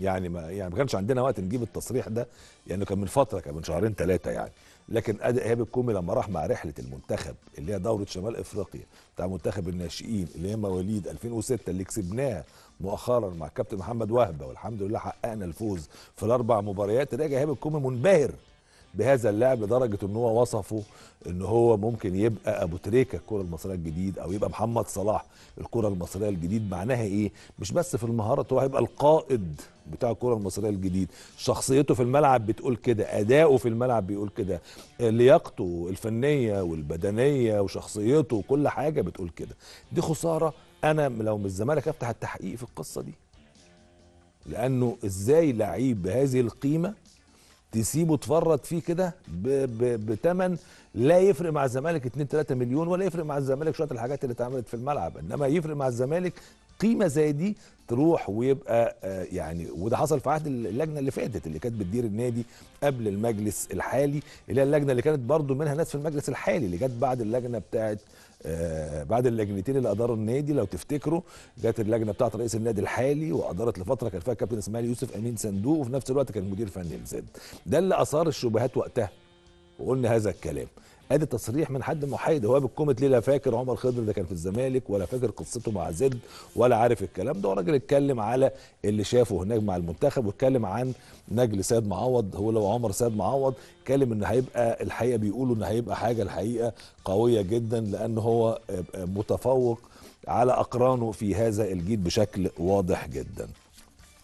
يعني ما يعني ما كانش عندنا وقت نجيب التصريح ده لانه يعني كان من فتره كان من شهرين ثلاثه يعني لكن ادي ايهاب الكومي لما راح مع رحله المنتخب اللي هي دوره شمال افريقيا بتاع منتخب الناشئين اللي هي مواليد 2006 اللي كسبناها مؤخرا مع كابتن محمد وهبه والحمد لله حققنا الفوز في الاربع مباريات راجع ايهاب الكومي منبهر بهذا اللاعب لدرجه ان هو وصفه ان هو ممكن يبقى ابو تريكه الكره المصريه الجديد او يبقى محمد صلاح الكره المصريه الجديد معناها ايه مش بس في المهارات هو هيبقى القائد بتاع الكره المصريه الجديد شخصيته في الملعب بتقول كده اداؤه في الملعب بيقول كده لياقته الفنيه والبدنيه وشخصيته وكل حاجه بتقول كده دي خساره انا لو من الزمالك افتح التحقيق في القصه دي لانه ازاي لعيب بهذه القيمه تسيبه تفرط فيه كده بثمن لا يفرق مع الزمالك 2 3 مليون ولا يفرق مع الزمالك شويه الحاجات اللي اتعملت في الملعب انما يفرق مع الزمالك قيمه زي دي تروح ويبقى آه، يعني وده حصل في عهد اللجنه اللي فاتت اللي كانت بتدير النادي قبل المجلس الحالي اللي هي اللجنه اللي كانت برضو منها ناس في المجلس الحالي اللي جت بعد اللجنه بتاعه آه، بعد اللجنتين اللي اداروا النادي لو تفتكروا جت اللجنه بتاعت رئيس النادي الحالي وادارت لفتره كان فيها الكابتن اسماعيل يوسف امين صندوق وفي نفس الوقت كان مدير فني لزد ده اللي اثار الشبهات وقتها وقلنا هذا الكلام ادي تصريح من حد محايد هو بالكومنت ليه لا فاكر عمر خضر ده كان في الزمالك ولا فاكر قصته مع زد ولا عارف الكلام ده راجل اتكلم على اللي شافه هناك مع المنتخب واتكلم عن نجل سيد معوض هو لو عمر سيد معوض اتكلم ان هيبقى الحقيقه بيقولوا ان هيبقى حاجه الحقيقه قويه جدا لان هو متفوق على اقرانه في هذا الجيل بشكل واضح جدا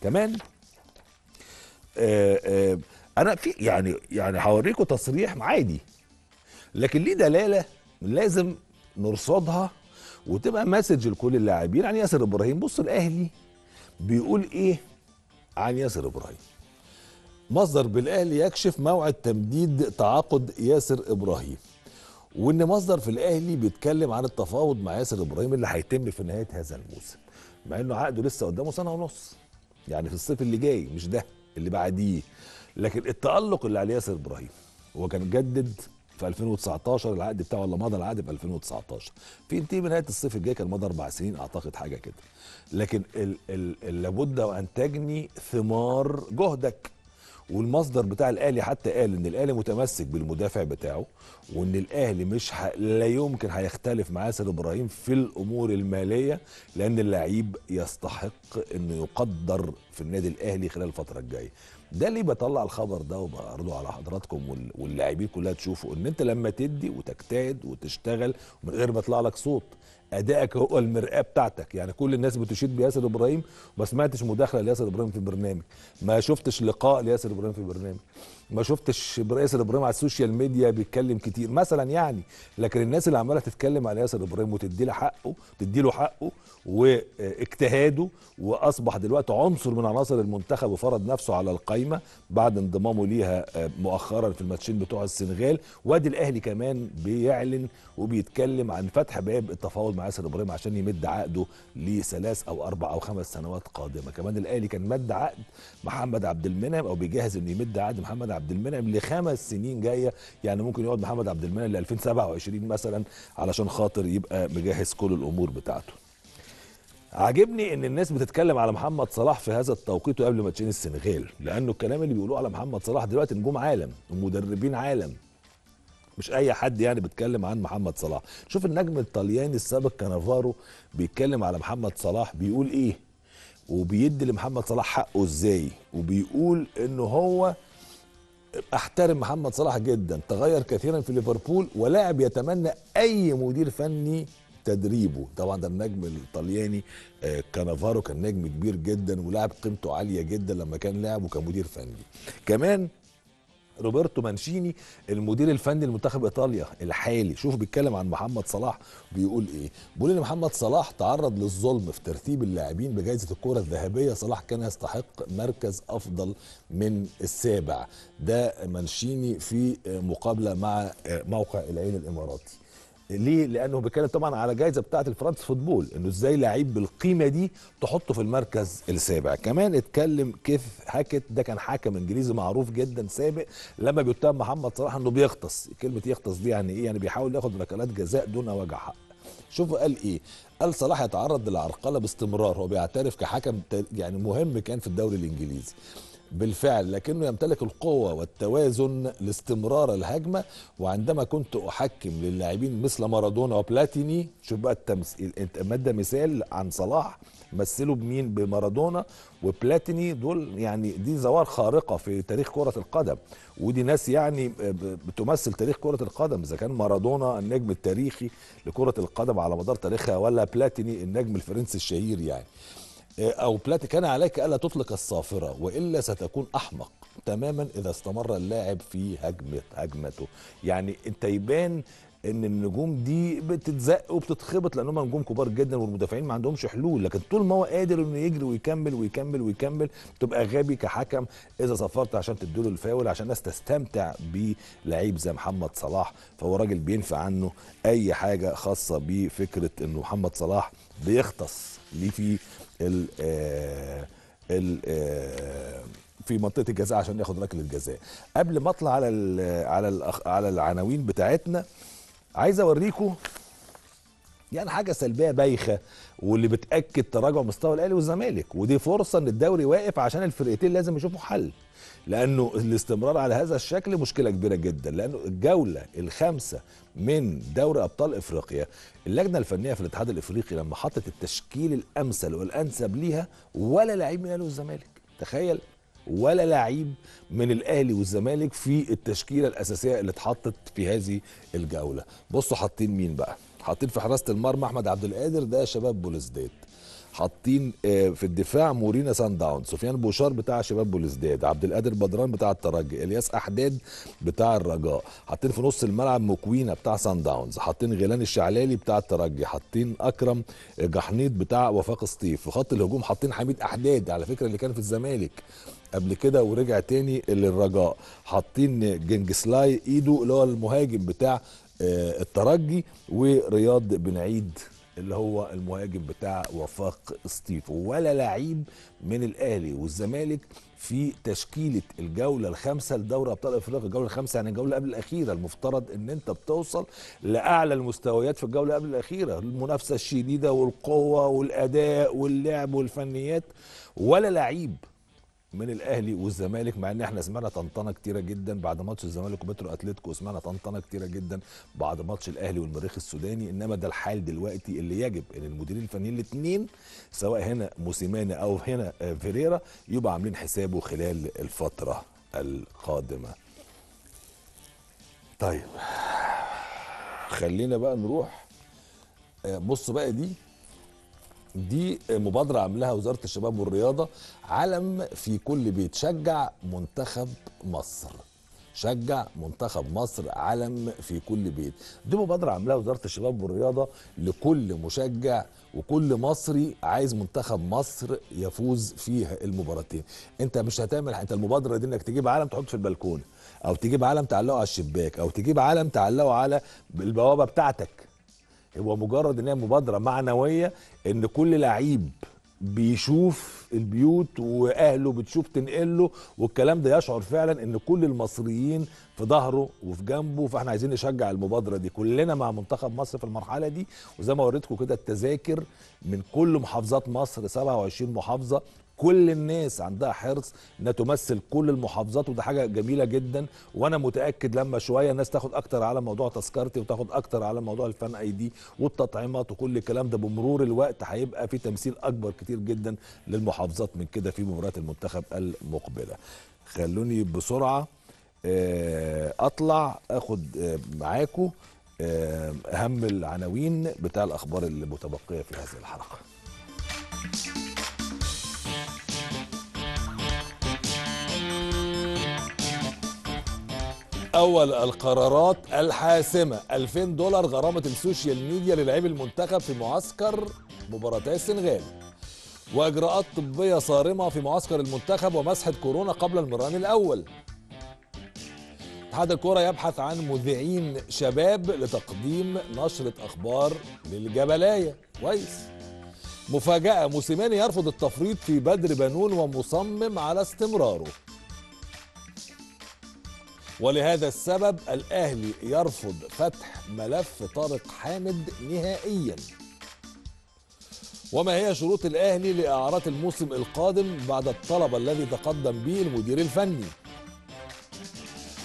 كمان آآ آه، آآ آه، انا في يعني يعني هوريكم تصريح عادي لكن ليه دلاله لازم نرصدها وتبقى مسج لكل اللاعبين عن ياسر ابراهيم بص الاهلي بيقول ايه عن ياسر ابراهيم مصدر بالاهلي يكشف موعد تمديد تعاقد ياسر ابراهيم وان مصدر في الاهلي بيتكلم عن التفاوض مع ياسر ابراهيم اللي هيتم في نهايه هذا الموسم مع انه عقده لسه قدامه سنه ونص يعني في الصيف اللي جاي مش ده اللي بعديه لكن التالق اللي على ياسر ابراهيم هو كان جدد في 2019 العقد بتاعه ولا مضى العقد في 2019 من نهايه الصيف الجاي كان مضى اربع سنين اعتقد حاجه كده لكن ال ال لابد وان تجني ثمار جهدك والمصدر بتاع الاهلي حتى قال ان الاهلي متمسك بالمدافع بتاعه وان الاهلي مش ح... لا يمكن هيختلف معاه سيد ابراهيم في الامور الماليه لان اللعيب يستحق انه يقدر في النادي الاهلي خلال الفتره الجايه ده ليه بطلع الخبر ده وبعرضه على حضراتكم واللاعبين كلها تشوفوا ان انت لما تدي وتجتهد وتشتغل من غير ما يطلع لك صوت ادائك هو المرآه بتاعتك يعني كل الناس بتشيد بياسر ابراهيم ما سمعتش مداخله لياسر ابراهيم في البرنامج ما شفتش لقاء لياسر ابراهيم في البرنامج ما شفتش ياسر ابراهيم على السوشيال ميديا بيتكلم كتير مثلا يعني لكن الناس اللي عماله تتكلم على ياسر ابراهيم وتدي له حقه تدي له حقه واجتهاده واصبح دلوقتي عنصر من عناصر المنتخب وفرض نفسه على القايمه بعد انضمامه ليها آه، مؤخرا في الماتشين بتوع السنغال وادي الاهلي كمان بيعلن وبيتكلم عن فتح باب التفاوض مع ياسر ابراهيم عشان يمد عقده لثلاث او اربع او خمس سنوات قادمه كمان الاهلي كان مد عقد محمد عبد المنعم او بيجهز انه يمد عقد محمد عبد المنعم لخمس سنين جايه يعني ممكن يقعد محمد عبد المنعم ل 2027 مثلا علشان خاطر يبقى مجهز كل الامور بتاعته عاجبني ان الناس بتتكلم على محمد صلاح في هذا التوقيت وقبل ماتشين السنغال لانه الكلام اللي بيقولوه على محمد صلاح دلوقتي نجوم عالم ومدربين عالم مش اي حد يعني بيتكلم عن محمد صلاح شوف النجم الطلياني السابق كانافارو بيتكلم على محمد صلاح بيقول ايه وبيدي لمحمد صلاح حقه ازاي وبيقول انه هو احترم محمد صلاح جدا تغير كثيرا في ليفربول ولاعب يتمنى اي مدير فني تدريبه طبعا ده النجم الطلياني آه، كانافارو كان نجم كبير جدا ولاعب قيمته عاليه جدا لما كان لاعب وكمدير فني كمان روبرتو مانشيني المدير الفني لمنتخب ايطاليا الحالي شوف بيتكلم عن محمد صلاح بيقول ايه بيقول ان محمد صلاح تعرض للظلم في ترتيب اللاعبين بجائزه الكره الذهبيه صلاح كان يستحق مركز افضل من السابع ده مانشيني في مقابله مع موقع العين الاماراتي ليه؟ لانه بيتكلم طبعا على جائزه بتاعه الفرنس فوتبول انه ازاي لعيب بالقيمه دي تحطه في المركز السابع، كمان اتكلم كيف هاكت ده كان حكم انجليزي معروف جدا سابق لما بيتهم محمد صلاح انه بيغطس، كلمه يغطس دي يعني ايه؟ يعني بيحاول ياخد ركلات جزاء دون وجع حق. شوفوا قال ايه؟ قال صلاح يتعرض للعرقله باستمرار هو بيعترف كحكم يعني مهم كان في الدوري الانجليزي. بالفعل لكنه يمتلك القوة والتوازن لاستمرار الهجمة وعندما كنت أحكم للاعبين مثل مارادونا وبلاتيني شوف بقى التمثيل مادة مثال عن صلاح مثله بمين بمارادونا وبلاتيني دول يعني دي زوار خارقة في تاريخ كرة القدم ودي ناس يعني بتمثل تاريخ كرة القدم إذا كان مارادونا النجم التاريخي لكرة القدم على مدار تاريخها ولا بلاتيني النجم الفرنسي الشهير يعني أو بلاتي كان عليك ألا تطلق الصافرة وإلا ستكون أحمق تماما إذا استمر اللاعب في هجمة هجمته يعني أنت يبان ان النجوم دي بتتزق وبتتخبط لان هم نجوم كبار جدا والمدافعين ما عندهمش حلول لكن طول ما هو قادر انه يجري ويكمل ويكمل ويكمل تبقى غبي كحكم اذا صفرت عشان تديله الفاول عشان الناس تستمتع بلعيب زي محمد صلاح فهو راجل بينفع عنه اي حاجه خاصه بفكره انه محمد صلاح بيختص ليه في ال آه، ال آه، في منطقه الجزاء عشان ياخد ركله جزاء قبل ما اطلع على ال على ال على العناوين بتاعتنا عايز اوريكم يعني حاجه سلبيه بايخه واللي بتاكد تراجع مستوى الاهلي والزمالك ودي فرصه ان الدوري واقف عشان الفرقتين لازم يشوفوا حل لانه الاستمرار على هذا الشكل مشكله كبيره جدا لانه الجوله الخامسه من دوري ابطال افريقيا اللجنه الفنيه في الاتحاد الافريقي لما حطت التشكيل الامثل والانسب ليها ولا لعيب من الاهلي والزمالك تخيل ولا لعيب من الاهلي والزمالك في التشكيله الاساسيه اللي اتحطت في هذه الجوله بصوا حاطين مين بقى حاطين في حراسه المرمى احمد عبد القادر ده شباب بولزديت حاطين آه، في الدفاع مورينا سان داون سفيان بوشار بتاع شباب بولزداد عبد القادر بدران بتاع الترجي الياس احداد بتاع الرجاء حاطين في نص الملعب مكوينا بتاع سان داونز حاطين غيلان الشعلالي بتاع الترجي حاطين اكرم آه، جحنيط بتاع وفاق سطيف في خط الهجوم حاطين حميد احداد على فكره اللي كان في الزمالك قبل كده ورجع تاني للرجاء حاطين جنجسلاي ايده اللي هو المهاجم بتاع آه، الترجي ورياض بنعيد عيد اللي هو المهاجم بتاع وفاق سطيفه ولا لعيب من الاهلي والزمالك في تشكيله الجوله الخامسه لدوري ابطال افريقيا الجوله الخامسه يعني الجوله قبل الاخيره المفترض ان انت بتوصل لاعلى المستويات في الجوله قبل الاخيره المنافسه الشديده والقوه والاداء واللعب والفنيات ولا لعيب من الاهلي والزمالك مع ان احنا سمعنا طنطنه كتيره جدا بعد ماتش الزمالك وبترو اتلتيكو سمعنا طنطنه كتيره جدا بعد ماتش الاهلي والمريخ السوداني انما ده الحال دلوقتي اللي يجب ان المديرين الفنيين الاثنين سواء هنا موسيماني او هنا فيريرا يبقى عاملين حسابه خلال الفتره القادمه. طيب خلينا بقى نروح آه، بصوا بقى دي دي مبادره عاملاها وزاره الشباب والرياضه علم في كل بيت شجع منتخب مصر شجع منتخب مصر علم في كل بيت دي مبادره عاملاها وزاره الشباب والرياضه لكل مشجع وكل مصري عايز منتخب مصر يفوز فيها المباراتين انت مش هتعمل انت المبادره دي انك تجيب علم تحطه في البلكونه او تجيب علم تعلقه على الشباك او تجيب علم تعلقه على البوابه بتاعتك هو مجرد ان هي مبادره معنويه ان كل لعيب بيشوف البيوت واهله بتشوف تنقله والكلام ده يشعر فعلا ان كل المصريين في ظهره وفي جنبه فاحنا عايزين نشجع المبادره دي كلنا مع منتخب مصر في المرحله دي وزي ما وريتكم كده التذاكر من كل محافظات مصر 27 محافظه كل الناس عندها حرص انها تمثل كل المحافظات وده حاجه جميله جدا وانا متاكد لما شويه الناس تاخد اكتر على موضوع تذكرتي وتاخد اكتر على موضوع الفان اي دي والتطعيمات وكل الكلام ده بمرور الوقت هيبقى في تمثيل اكبر كتير جدا للمحافظات من كده في مباريات المنتخب المقبله خلوني بسرعه آه، اطلع اخد آه، معاكم آه، اهم العناوين بتاع الاخبار المتبقيه في هذه الحلقه اول القرارات الحاسمه 2000 دولار غرامه السوشيال ميديا للاعب المنتخب في معسكر مباراتي السنغال واجراءات طبيه صارمه في معسكر المنتخب ومسحه كورونا قبل المران الاول اتحاد الكره يبحث عن مذيعين شباب لتقديم نشره اخبار للجبلايه كويس مفاجاه موسيماني يرفض التفريط في بدر بنون ومصمم على استمراره ولهذا السبب الأهلي يرفض فتح ملف طارق حامد نهائيا وما هي شروط الأهلي لإعارات الموسم القادم بعد الطلب الذي تقدم به المدير الفني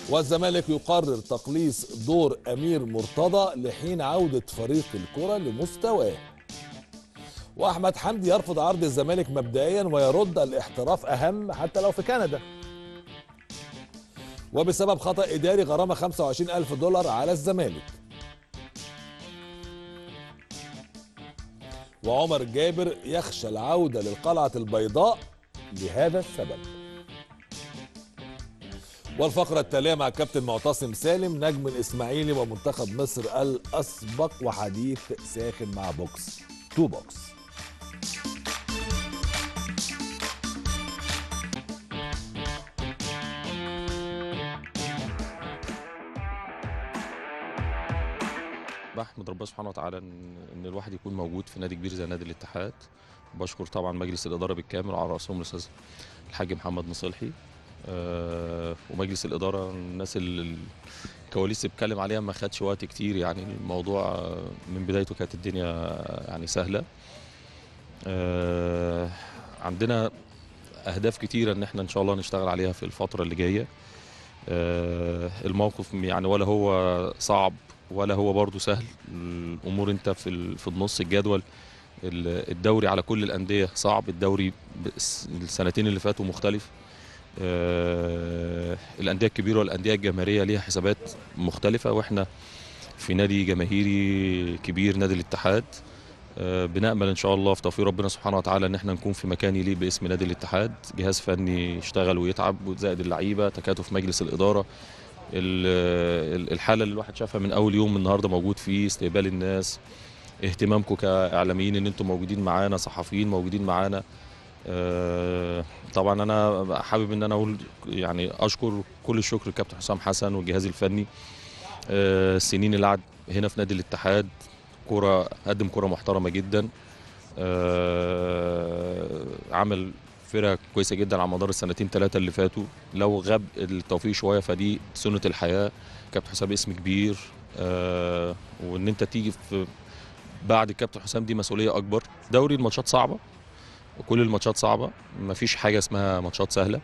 والزمالك يقرر تقليص دور أمير مرتضى لحين عودة فريق الكرة لمستواه وأحمد حمدي يرفض عرض الزمالك مبدئيا ويرد الاحتراف أهم حتى لو في كندا وبسبب خطأ إداري غرامة 25 ألف دولار على الزمالك وعمر جابر يخشى العودة للقلعة البيضاء لهذا السبب والفقرة التالية مع كابتن معتصم سالم نجم الإسماعيلي ومنتخب مصر الأسبق وحديث ساخن مع بوكس تو بوكس احمد ربنا سبحانه وتعالى ان ان الواحد يكون موجود في نادي كبير زي نادي الاتحاد بشكر طبعا مجلس الاداره بالكامل على راسهم الاستاذ الحاج محمد مصلحي آه، ومجلس الاداره الناس اللي الكواليس بتكلم عليها ما خدش وقت كتير يعني الموضوع من بدايته كانت الدنيا يعني سهله آه، عندنا اهداف كتيره ان احنا ان شاء الله نشتغل عليها في الفتره اللي جايه آه، الموقف يعني ولا هو صعب ولا هو برضه سهل الامور انت في في النص الجدول الدوري على كل الانديه صعب الدوري السنتين اللي فاتوا مختلف آه، الانديه الكبيره والانديه الجماهيريه ليها حسابات مختلفه واحنا في نادي جماهيري كبير نادي الاتحاد آه، بنامل ان شاء الله في توفيق ربنا سبحانه وتعالى ان احنا نكون في مكان يليق باسم نادي الاتحاد جهاز فني يشتغل ويتعب وزائد اللعيبه تكاتف مجلس الاداره الحاله اللي الواحد شافها من اول يوم النهارده موجود فيه استقبال الناس اهتمامكم كاعلاميين ان انتم موجودين معانا صحفيين موجودين معانا آه، طبعا انا حابب ان انا اقول يعني اشكر كل الشكر للكابتن حسام حسن والجهاز الفني السنين آه، اللي قعد هنا في نادي الاتحاد كوره قدم كوره محترمه جدا آه، عمل فرقه كويسه جدا على مدار السنتين ثلاثه اللي فاتوا لو غاب التوفيق شويه فدي سنه الحياه كابتن حسام اسم كبير آه وان انت تيجي في بعد كابتن حسام دي مسؤوليه اكبر دوري الماتشات صعبه وكل الماتشات صعبه مفيش حاجه اسمها ماتشات سهله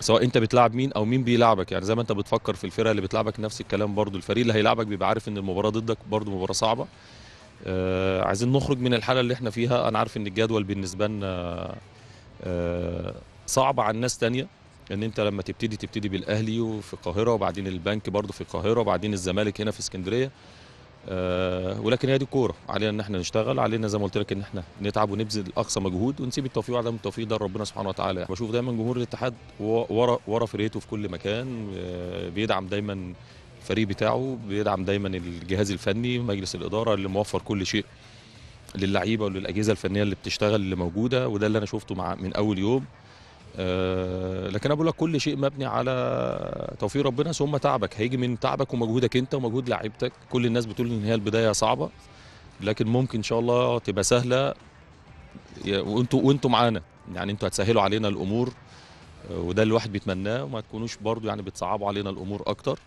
سواء انت بتلعب مين او مين بيلعبك يعني زي ما انت بتفكر في الفرقه اللي بتلعبك نفس الكلام برضو الفريق اللي هيلعبك بيبقى عارف ان المباراه ضدك برضو مباراه صعبه آه عايزين نخرج من الحاله اللي احنا فيها انا عارف ان الجدول بالنسبه لنا آه، صعب على الناس تانية ان انت لما تبتدي تبتدي بالاهلي وفي القاهره وبعدين البنك برضه في القاهره وبعدين الزمالك هنا في اسكندريه أه ولكن هي دي الكوره علينا ان احنا نشتغل علينا زي ما قلت لك ان احنا نتعب ونبذل اقصى مجهود ونسيب التوفيق وعدم التوفيق ده ربنا سبحانه وتعالى يعني بشوف دايما جمهور الاتحاد ورا ورا فريقه في كل مكان آه، بيدعم دايما الفريق بتاعه بيدعم دايما الجهاز الفني مجلس الاداره اللي موفر كل شيء للعيبه وللاجهزه الفنيه اللي بتشتغل اللي موجوده وده اللي انا شفته مع من اول يوم آه، لكن انا بقول لك كل شيء مبني على توفيق ربنا ثم تعبك هيجي من تعبك ومجهودك انت ومجهود لعيبتك كل الناس بتقول ان هي البدايه صعبه لكن ممكن ان شاء الله تبقى سهله وانتوا وانتوا معانا يعني انتوا هتسهلوا علينا الامور آه، وده اللي الواحد بيتمناه وما تكونوش برضو يعني بتصعبوا علينا الامور اكتر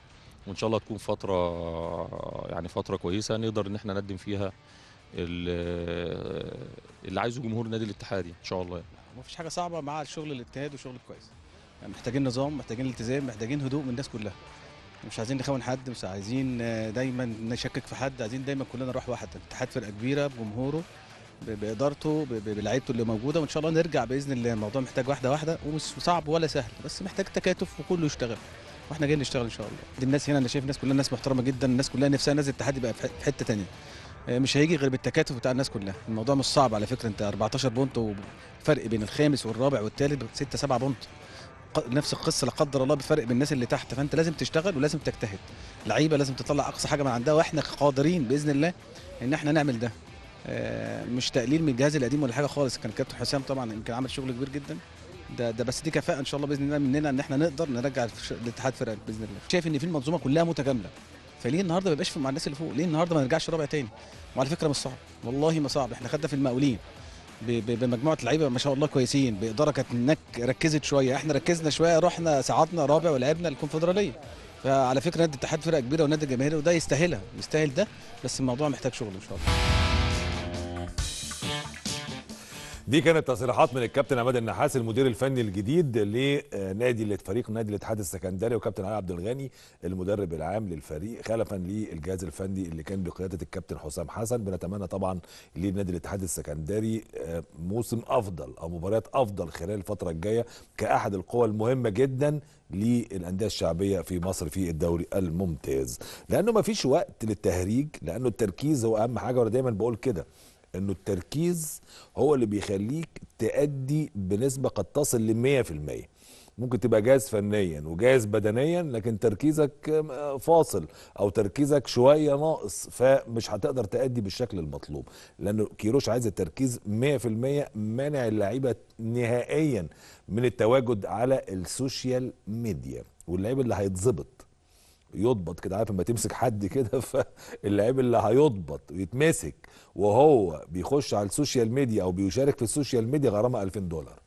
وان شاء الله تكون فتره يعني فتره كويسه نقدر ان احنا نقدم فيها اللي عايزه جمهور النادي الاتحادي ان شاء الله يعني. فيش حاجه صعبه مع الشغل الاتحاد وشغل كويس يعني محتاجين نظام محتاجين التزام محتاجين هدوء من الناس كلها مش عايزين نخون حد مش عايزين آه، دايما نشكك في حد عايزين دايما كلنا نروح واحد الاتحاد فرقه كبيره بجمهوره بادارته بلعيبته اللي موجوده وان شاء الله نرجع باذن الله الموضوع محتاج واحده واحده ومش صعب ولا سهل بس محتاج تكاتف وكله يشتغل واحنا جايين نشتغل ان شاء الله دي الناس هنا انا شايف الناس كلها ناس محترمه جدا الناس كلها نفسها ناس الاتحاد يبقى في حته ثانيه آه، مش هيجي غير بالتكاتف بتاع الناس كلها الموضوع مش صعب على فكره انت 14 بونت وفرق بين الخامس والرابع والثالث 6 7 بونت نفس القصه لا قدر الله بفرق بين الناس اللي تحت فانت لازم تشتغل ولازم تجتهد لعيبه لازم تطلع اقصى حاجه من عندها واحنا قادرين باذن الله ان احنا نعمل ده آه، مش تقليل من الجهاز القديم ولا حاجه خالص كان كابتن حسام طبعا يمكن عمل شغل كبير جدا ده ده بس دي كفاءه ان شاء الله باذن الله مننا ان احنا نقدر نرجع الاتحاد فرقه باذن الله شايف ان في المنظومه كلها متكامله فليه النهارده ما بيبقاش في مع الناس اللي فوق ليه النهارده ما نرجعش رابع تاني وعلى فكره مش صعب والله ما صعب احنا خدنا في المقاولين بمجموعه لعيبه ما شاء الله كويسين باداره كانت هناك ركزت شويه احنا ركزنا شويه رحنا ساعدنا رابع ولعبنا الكونفدراليه فعلى فكره نادي الاتحاد فرقه كبيره ونادي جماهيري وده يستاهلها يستاهل ده بس الموضوع محتاج شغل ان شاء الله دي كانت تصريحات من الكابتن عماد النحاس المدير الفني الجديد لنادي فريق نادي الاتحاد السكندري وكابتن علي عبد الغني المدرب العام للفريق خلفا للجهاز الفني اللي كان بقياده الكابتن حسام حسن بنتمنى طبعا لنادي الاتحاد السكندري آه، موسم افضل او مباريات افضل خلال الفتره الجايه كاحد القوى المهمه جدا للانديه الشعبيه في مصر في الدوري الممتاز لانه ما فيش وقت للتهريج لانه التركيز هو اهم حاجه وانا دايما بقول كده انه التركيز هو اللي بيخليك تأدي بنسبه قد تصل في 100% ممكن تبقى جاهز فنيا وجاهز بدنيا لكن تركيزك فاصل او تركيزك شويه ناقص فمش هتقدر تأدي بالشكل المطلوب لانه كيروش عايز التركيز 100% مانع اللعيبه نهائيا من التواجد على السوشيال ميديا واللعيب اللي هيتظبط يضبط كده عارف لما تمسك حد كده [LAUGHS] فاللعيب اللي هيضبط ويتمسك وهو بيخش على السوشيال ميديا او بيشارك في السوشيال ميديا غرامه 2000 دولار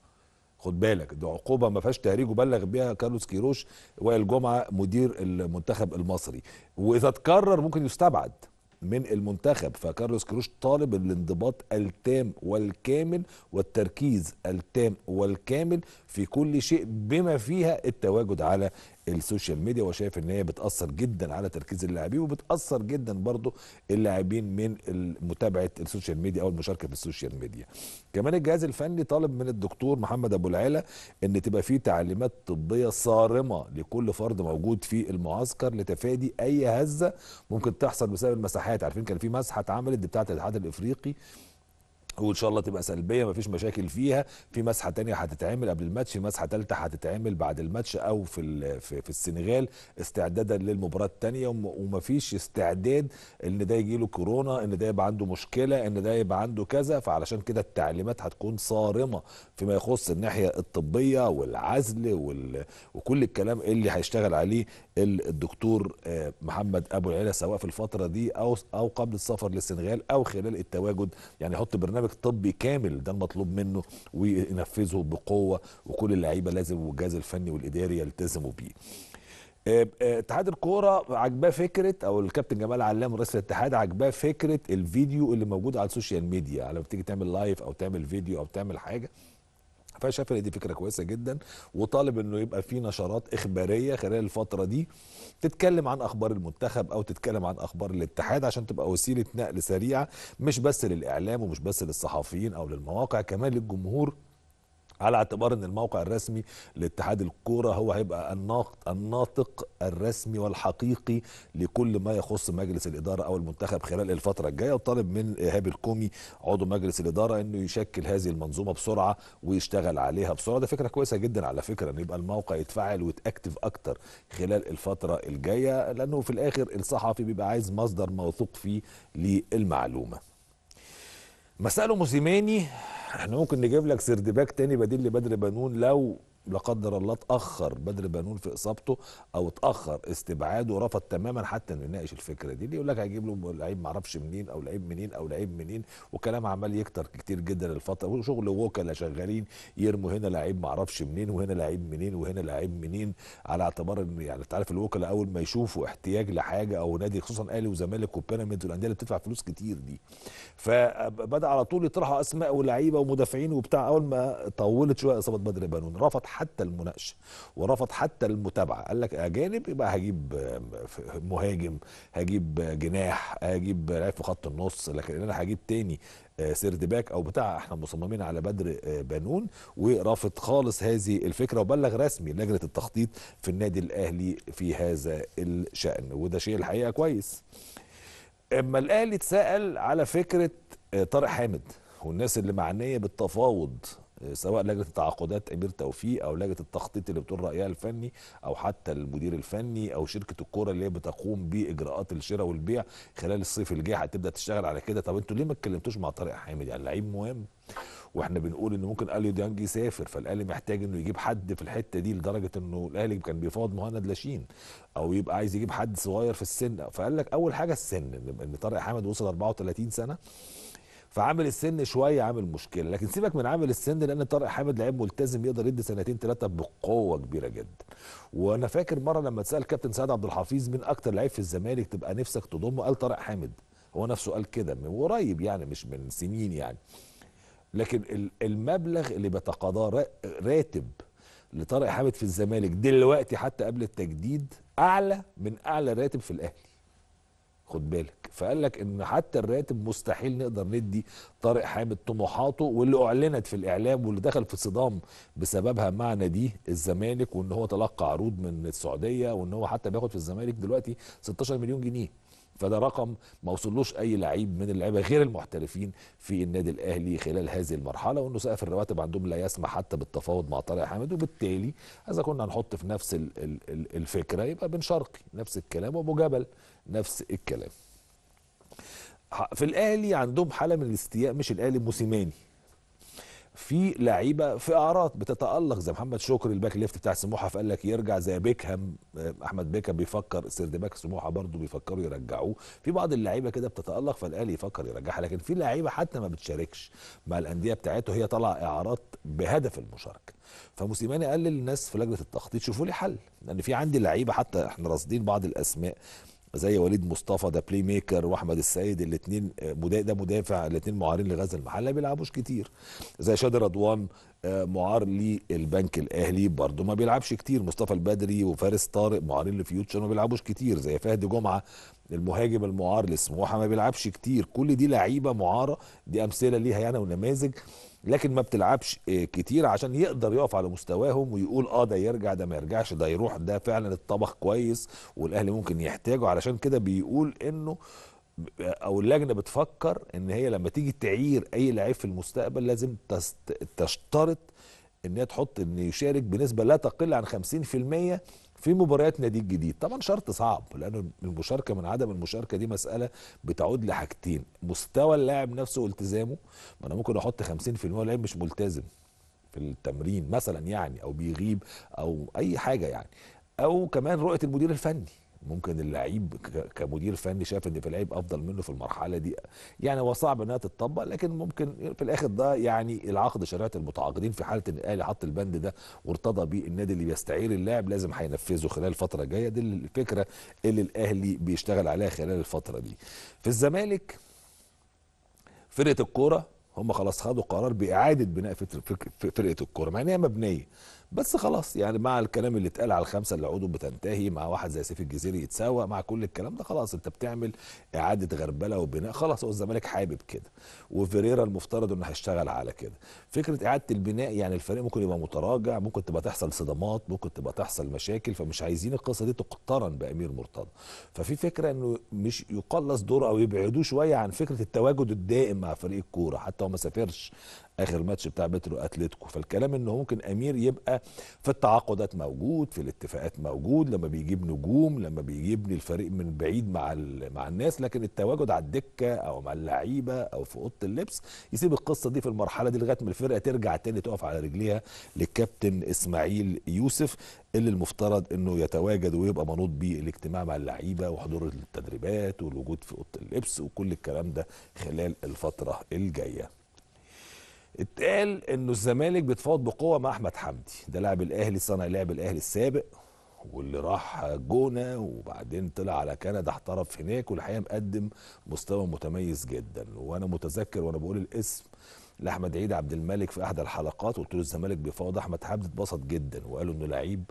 خد بالك دي عقوبه ما فيهاش تهريج وبلغ بيها كارلوس كيروش وائل جمعه مدير المنتخب المصري واذا تكرر ممكن يستبعد من المنتخب فكارلوس كيروش طالب الانضباط التام والكامل والتركيز التام والكامل في كل شيء بما فيها التواجد على السوشيال ميديا وشايف ان هي بتاثر جدا على تركيز اللاعبين وبتاثر جدا برضه اللاعبين من متابعه السوشيال ميديا او المشاركه في السوشيال ميديا كمان الجهاز الفني طالب من الدكتور محمد ابو العلا ان تبقى في تعليمات طبيه صارمه لكل فرد موجود في المعسكر لتفادي اي هزه ممكن تحصل بسبب المساحات عارفين كان في مسحه اتعملت بتاعه الاتحاد الافريقي وان شاء الله تبقى سلبيه مفيش مشاكل فيها في مسحه تانية هتتعمل قبل الماتش مسحه ثالثه هتتعمل بعد الماتش او في في, في السنغال استعدادا للمباراه التانية ومفيش استعداد ان ده يجي له كورونا ان ده يبقى عنده مشكله ان ده يبقى عنده كذا فعلشان كده التعليمات هتكون صارمه فيما يخص الناحيه الطبيه والعزل وال... وكل الكلام اللي هيشتغل عليه الدكتور آه، محمد ابو العلا سواء في الفتره دي او او قبل السفر للسنغال او خلال التواجد يعني يحط برنامج طبي كامل ده المطلوب منه وينفذه بقوه وكل اللعيبه لازم والجهاز الفني والاداري يلتزموا بيه. آه، آه، اتحاد الكوره عجباه فكره او الكابتن جمال علام رئيس الاتحاد عجباه فكره الفيديو اللي موجود على السوشيال ميديا لما بتيجي تعمل لايف او تعمل فيديو او تعمل حاجه فانا شايف ان دي فكره كويسه جدا وطالب انه يبقى في نشرات اخباريه خلال الفتره دي تتكلم عن اخبار المنتخب او تتكلم عن اخبار الاتحاد عشان تبقى وسيله نقل سريعه مش بس للاعلام ومش بس للصحفيين او للمواقع كمان للجمهور على اعتبار ان الموقع الرسمي لاتحاد الكوره هو هيبقى الناطق الناطق الرسمي والحقيقي لكل ما يخص مجلس الاداره او المنتخب خلال الفتره الجايه وطالب من ايهاب الكومي عضو مجلس الاداره انه يشكل هذه المنظومه بسرعه ويشتغل عليها بسرعه ده فكره كويسه جدا على فكره ان يبقى الموقع يتفعل ويتاكتف اكتر خلال الفتره الجايه لانه في الاخر الصحفي بيبقى عايز مصدر موثوق فيه للمعلومه مساله موسيماني احنا ممكن نجيب لك سردباك تاني بديل لبدر بنون لو لا قدر الله اتاخر بدر بنون في اصابته او اتاخر استبعاده رفض تماما حتى انه يناقش الفكره دي يقول لك هيجيب له لعيب معرفش منين او لعيب منين او لعيب منين وكلام عمال يكتر كتير جدا الفتره وشغل وكلاء شغالين يرموا هنا لعيب معرفش منين وهنا لعيب منين وهنا لعيب منين على اعتبار ان يعني انت عارف الوكلاء اول ما يشوفوا احتياج لحاجه او نادي خصوصا اهلي وزمالك وبيراميدز والانديه اللي بتدفع فلوس كتير دي فبدا على طول يطرحوا اسماء ولاعيبه ومدافعين وبتاع اول ما طولت شويه اصابه بدر بنون رفض حتى المناقشه ورفض حتى المتابعه قال لك اجانب يبقى هجيب مهاجم هجيب جناح هجيب لعيب في خط النص لكن انا هجيب تاني آه، سيرد باك او بتاع احنا مصممين على بدر آه، بنون ورافض خالص هذه الفكره وبلغ رسمي لجنه التخطيط في النادي الاهلي في هذا الشان وده شيء الحقيقه كويس اما الاهلي اتسال على فكره آه، طارق حامد والناس اللي معنيه بالتفاوض سواء لجنه التعاقدات امير توفيق او لجنه التخطيط اللي بتقول رايها الفني او حتى المدير الفني او شركه الكوره اللي هي بتقوم باجراءات الشراء والبيع خلال الصيف الجاي هتبدا تشتغل على كده طب انتوا ليه ما اتكلمتوش مع طارق حامد يعني لعيب مهم واحنا بنقول ان ممكن اليو ديانج يسافر فالاهلي محتاج انه يجيب حد في الحته دي لدرجه انه الاهلي كان بيفاوض مهند لاشين او يبقى عايز يجيب حد صغير في السن فقال لك اول حاجه السن ان طارق حامد وصل 34 سنه فعامل السن شويه عامل مشكله لكن سيبك من عامل السن لان طارق حامد لعيب ملتزم يقدر يدي سنتين ثلاثه بقوه كبيره جدا وانا فاكر مره لما اتسال كابتن سعد عبد الحفيظ مين اكتر لعيب في الزمالك تبقى نفسك تضمه قال طارق حامد هو نفسه قال كده من قريب يعني مش من سنين يعني لكن المبلغ اللي بيتقاضاه راتب لطارق حامد في الزمالك دلوقتي حتى قبل التجديد اعلى من اعلى راتب في الاهلي خد بالك فقال لك ان حتى الراتب مستحيل نقدر ندي طارق حامد طموحاته واللي اعلنت في الاعلام واللي دخل في صدام بسببها مع دي الزمالك وان هو تلقى عروض من السعوديه وان هو حتى بياخد في الزمالك دلوقتي 16 مليون جنيه فده رقم ما وصلوش اي لعيب من اللعيبه غير المحترفين في النادي الاهلي خلال هذه المرحله وانه سقف الرواتب عندهم لا يسمح حتى بالتفاوض مع طارق حامد وبالتالي اذا كنا هنحط في نفس الفكره يبقى بن شرقي نفس الكلام وابو جبل نفس الكلام في الاهلي عندهم حاله من الاستياء مش الاهلي موسيماني في لعيبه في اعراض بتتالق زي محمد شكر الباك ليفت بتاع سموحه فقال لك يرجع زي بيكهام آه، احمد بيكهام بيفكر باك سموحه برضه بيفكروا يرجعوه في بعض اللعيبه كده بتتالق فالاهلي يفكر يرجعها لكن في لعيبه حتى ما بتشاركش مع الانديه بتاعته هي طالعه اعارات بهدف المشاركه فموسيماني قال للناس في لجنه التخطيط شوفوا لي حل لان في عندي لعيبه حتى احنا راصدين بعض الاسماء زي وليد مصطفى ده بلاي ميكر واحمد السيد الاثنين آه، ده مدافع الاثنين معارين لغزل المحله ما بيلعبوش كتير زي شادي رضوان آه، معار للبنك الاهلي برضه ما بيلعبش كتير مصطفى البدري وفارس طارق معارين لفيوتشر ما بيلعبوش كتير زي فهد جمعه المهاجم المعار لسموحه ما بيلعبش كتير كل دي لعيبه معاره دي امثله ليها يعني ونماذج لكن ما بتلعبش آه، كتير عشان يقدر يقف على مستواهم ويقول اه ده يرجع ده ما يرجعش ده يروح ده فعلا الطبخ كويس والاهلي ممكن يحتاجه علشان كده بيقول انه آه، او اللجنه بتفكر ان هي لما تيجي تعير اي لعيب في المستقبل لازم تشترط ان هي تحط ان يشارك بنسبه لا تقل عن 50% في مباريات نادي الجديد طبعا شرط صعب لان المشاركه من عدم المشاركه دي مساله بتعود لحاجتين مستوى اللاعب نفسه والتزامه ما انا ممكن احط 50% لاعب مش ملتزم في التمرين مثلا يعني او بيغيب او اي حاجه يعني او كمان رؤيه المدير الفني ممكن اللعيب كمدير فني شاف ان في لعيب افضل منه في المرحله دي يعني هو صعب انها تتطبق لكن ممكن في الاخر ده يعني العقد شريعه المتعاقدين في حاله ان الاهلي حط البند ده وارتضى بيه النادي اللي بيستعير اللاعب لازم هينفذه خلال الفتره الجايه دي الفكره اللي الاهلي بيشتغل عليها خلال الفتره دي في الزمالك فرقه الكوره هم خلاص خدوا قرار باعاده بناء فرقه الكوره مع انها مبنيه بس خلاص يعني مع الكلام اللي اتقال على الخمسه اللي عقودهم بتنتهي مع واحد زي سيف الجزيري يتساوى مع كل الكلام ده خلاص انت بتعمل اعاده غربله وبناء خلاص هو الزمالك حابب كده وفيريرا المفترض انه هيشتغل على كده فكره اعاده البناء يعني الفريق ممكن يبقى متراجع ممكن تبقى تحصل صدمات ممكن تبقى تحصل مشاكل فمش عايزين القصه دي تقترن بامير مرتضى ففي فكره انه مش يقلص دوره او يبعدوه شويه عن فكره التواجد الدائم مع فريق الكوره حتى هو ما سافرش اخر ماتش بتاع مترو اتلتيكو فالكلام انه ممكن امير يبقى في التعاقدات موجود في الاتفاقات موجود لما بيجيب نجوم لما بيجيب الفريق من بعيد مع مع الناس لكن التواجد على الدكه او مع اللعيبه او في اوضه اللبس يسيب القصه دي في المرحله دي لغايه ما الفرقه ترجع تاني تقف على رجليها للكابتن اسماعيل يوسف اللي المفترض انه يتواجد ويبقى منوط بيه الاجتماع مع اللعيبه وحضور التدريبات والوجود في اوضه اللبس وكل الكلام ده خلال الفتره الجايه اتقال انه الزمالك بيتفاوض بقوه مع احمد حمدي ده لاعب الاهلي صانع لاعب الاهلي السابق واللي راح جونه وبعدين طلع على كندا احترف هناك والحقيقه مقدم مستوى متميز جدا وانا متذكر وانا بقول الاسم لاحمد عيد عبد الملك في احدى الحلقات قلت له الزمالك بيفاوض احمد حمدي اتبسط جدا وقالوا انه لعيب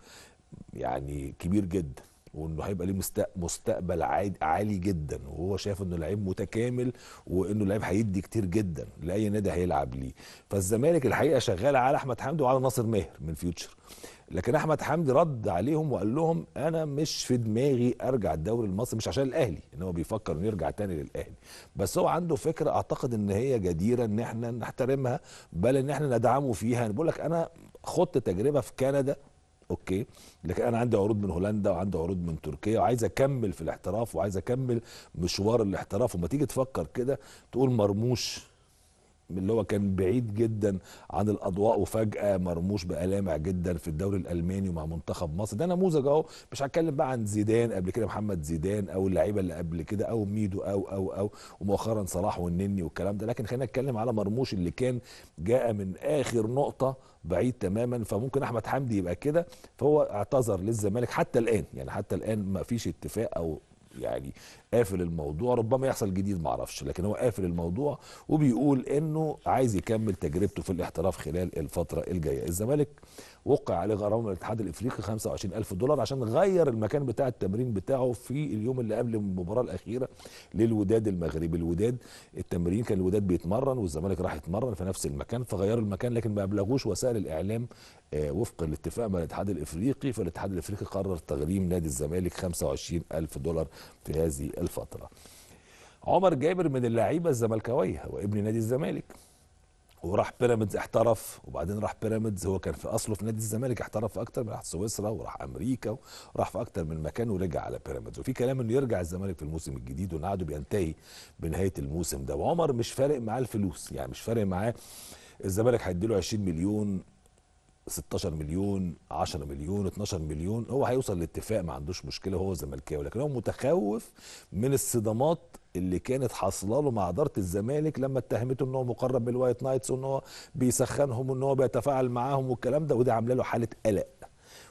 يعني كبير جدا وانه هيبقى ليه مستقبل عالي جدا وهو شايف انه لعيب متكامل وانه لعيب هيدي كتير جدا لاي نادي هيلعب ليه فالزمالك الحقيقه شغال على احمد حمدي وعلى ناصر ماهر من فيوتشر لكن احمد حمدي رد عليهم وقال لهم انا مش في دماغي ارجع الدوري المصري مش عشان الاهلي ان هو بيفكر انه يرجع تاني للاهلي بس هو عنده فكره اعتقد ان هي جديره ان احنا نحترمها بل ان احنا ندعمه فيها انا بقول لك انا خدت تجربه في كندا اوكي لكن انا عندي عروض من هولندا وعندي عروض من تركيا وعايز اكمل في الاحتراف وعايز اكمل مشوار الاحتراف وما تيجي تفكر كده تقول مرموش اللي هو كان بعيد جدا عن الاضواء وفجاه مرموش لامع جدا في الدوري الالماني ومع منتخب مصر ده نموذج اهو مش هتكلم بقى عن زيدان قبل كده محمد زيدان او اللعيبه اللي قبل كده او ميدو او او او ومؤخرا صلاح والنني والكلام ده لكن خلينا نتكلم على مرموش اللي كان جاء من اخر نقطه بعيد تماما فممكن احمد حمدي يبقى كده فهو اعتذر للزمالك حتى الان يعني حتى الان ما فيش اتفاق او يعني قافل الموضوع ربما يحصل جديد معرفش لكن هو قافل الموضوع وبيقول انه عايز يكمل تجربته في الاحتراف خلال الفتره الجايه الزمالك وقع عليه غرامه من الاتحاد الافريقي 25000 دولار عشان غير المكان بتاع التمرين بتاعه في اليوم اللي قبل المباراه الاخيره للوداد المغربي الوداد التمرين كان الوداد بيتمرن والزمالك راح يتمرن في نفس المكان فغيروا المكان لكن ما ابلغوش وسائل الاعلام آه، وفق الاتفاق مع الاتحاد الافريقي فالاتحاد الافريقي قرر تغريم نادي الزمالك 25000 دولار في هذه الفتره عمر جابر من اللعيبه الزملكاويه هو ابن نادي الزمالك وراح بيراميدز احترف وبعدين راح بيراميدز هو كان في اصله في نادي الزمالك احترف في اكتر من راح سويسرا وراح امريكا وراح في اكتر من مكان ورجع على بيراميدز وفي كلام انه يرجع الزمالك في الموسم الجديد وان بينتهي بنهايه الموسم ده وعمر مش فارق معاه الفلوس يعني مش فارق معاه الزمالك هيديله 20 مليون 16 مليون 10 مليون 12 مليون هو هيوصل لاتفاق ما عندوش مشكله هو زملكاوي لكن هو متخوف من الصدمات اللي كانت حاصله له مع اداره الزمالك لما اتهمته ان هو مقرب من الوايت نايتس وان هو بيسخنهم وان هو بيتفاعل معاهم والكلام ده وده عامله له حاله قلق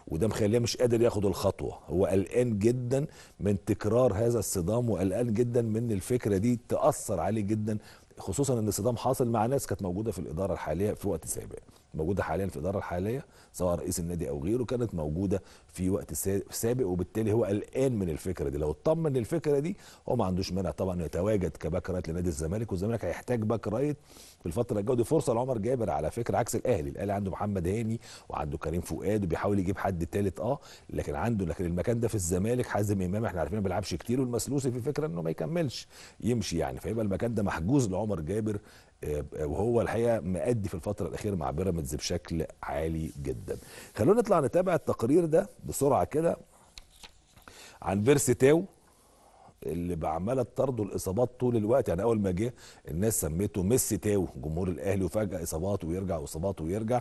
وده مخليه مش قادر ياخد الخطوه هو قلقان جدا من تكرار هذا الصدام وقلقان جدا من الفكره دي تاثر عليه جدا خصوصا ان الصدام حاصل مع ناس كانت موجوده في الاداره الحاليه في وقت سابق موجوده حاليا في الاداره الحاليه سواء رئيس النادي او غيره كانت موجوده في وقت سابق وبالتالي هو قلقان من الفكره دي لو اطمن للفكره دي هو ما عندوش مانع طبعا يتواجد كباك رايت لنادي الزمالك والزمالك هيحتاج باك رايت في الفتره الجايه ودي فرصه لعمر جابر على فكره عكس الاهلي الاهلي عنده محمد هاني وعنده كريم فؤاد وبيحاول يجيب حد ثالث اه لكن عنده لكن المكان ده في الزمالك حازم امام احنا عارفين ما بيلعبش كتير والمسلوسي في فكره انه ما يكملش يمشي يعني فيبقى المكان ده محجوز لعمر جابر آه، آه، وهو الحقيقه مأدي في الفتره الاخيره مع بيراميدز بشكل عالي جدا خلونا نطلع نتابع التقرير ده بسرعه كده عن بيرسي تاو اللي بعماله تطرده الاصابات طول الوقت يعني اول ما جه الناس سميته ميسي تاو جمهور الاهلي وفجاه اصابات ويرجع اصابات ويرجع آآ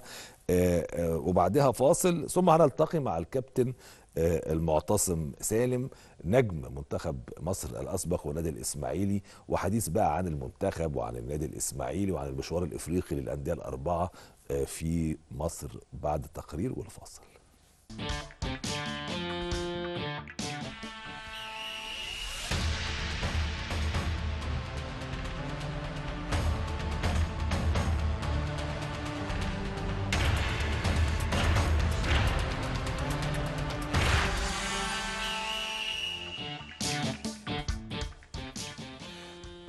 آه، آآ آه، وبعدها فاصل ثم هنلتقي مع الكابتن آه، المعتصم سالم نجم منتخب مصر الاسبق والنادي الاسماعيلي وحديث بقى عن المنتخب وعن النادي الاسماعيلي وعن المشوار الافريقي للانديه الاربعه في مصر بعد التقرير والفاصل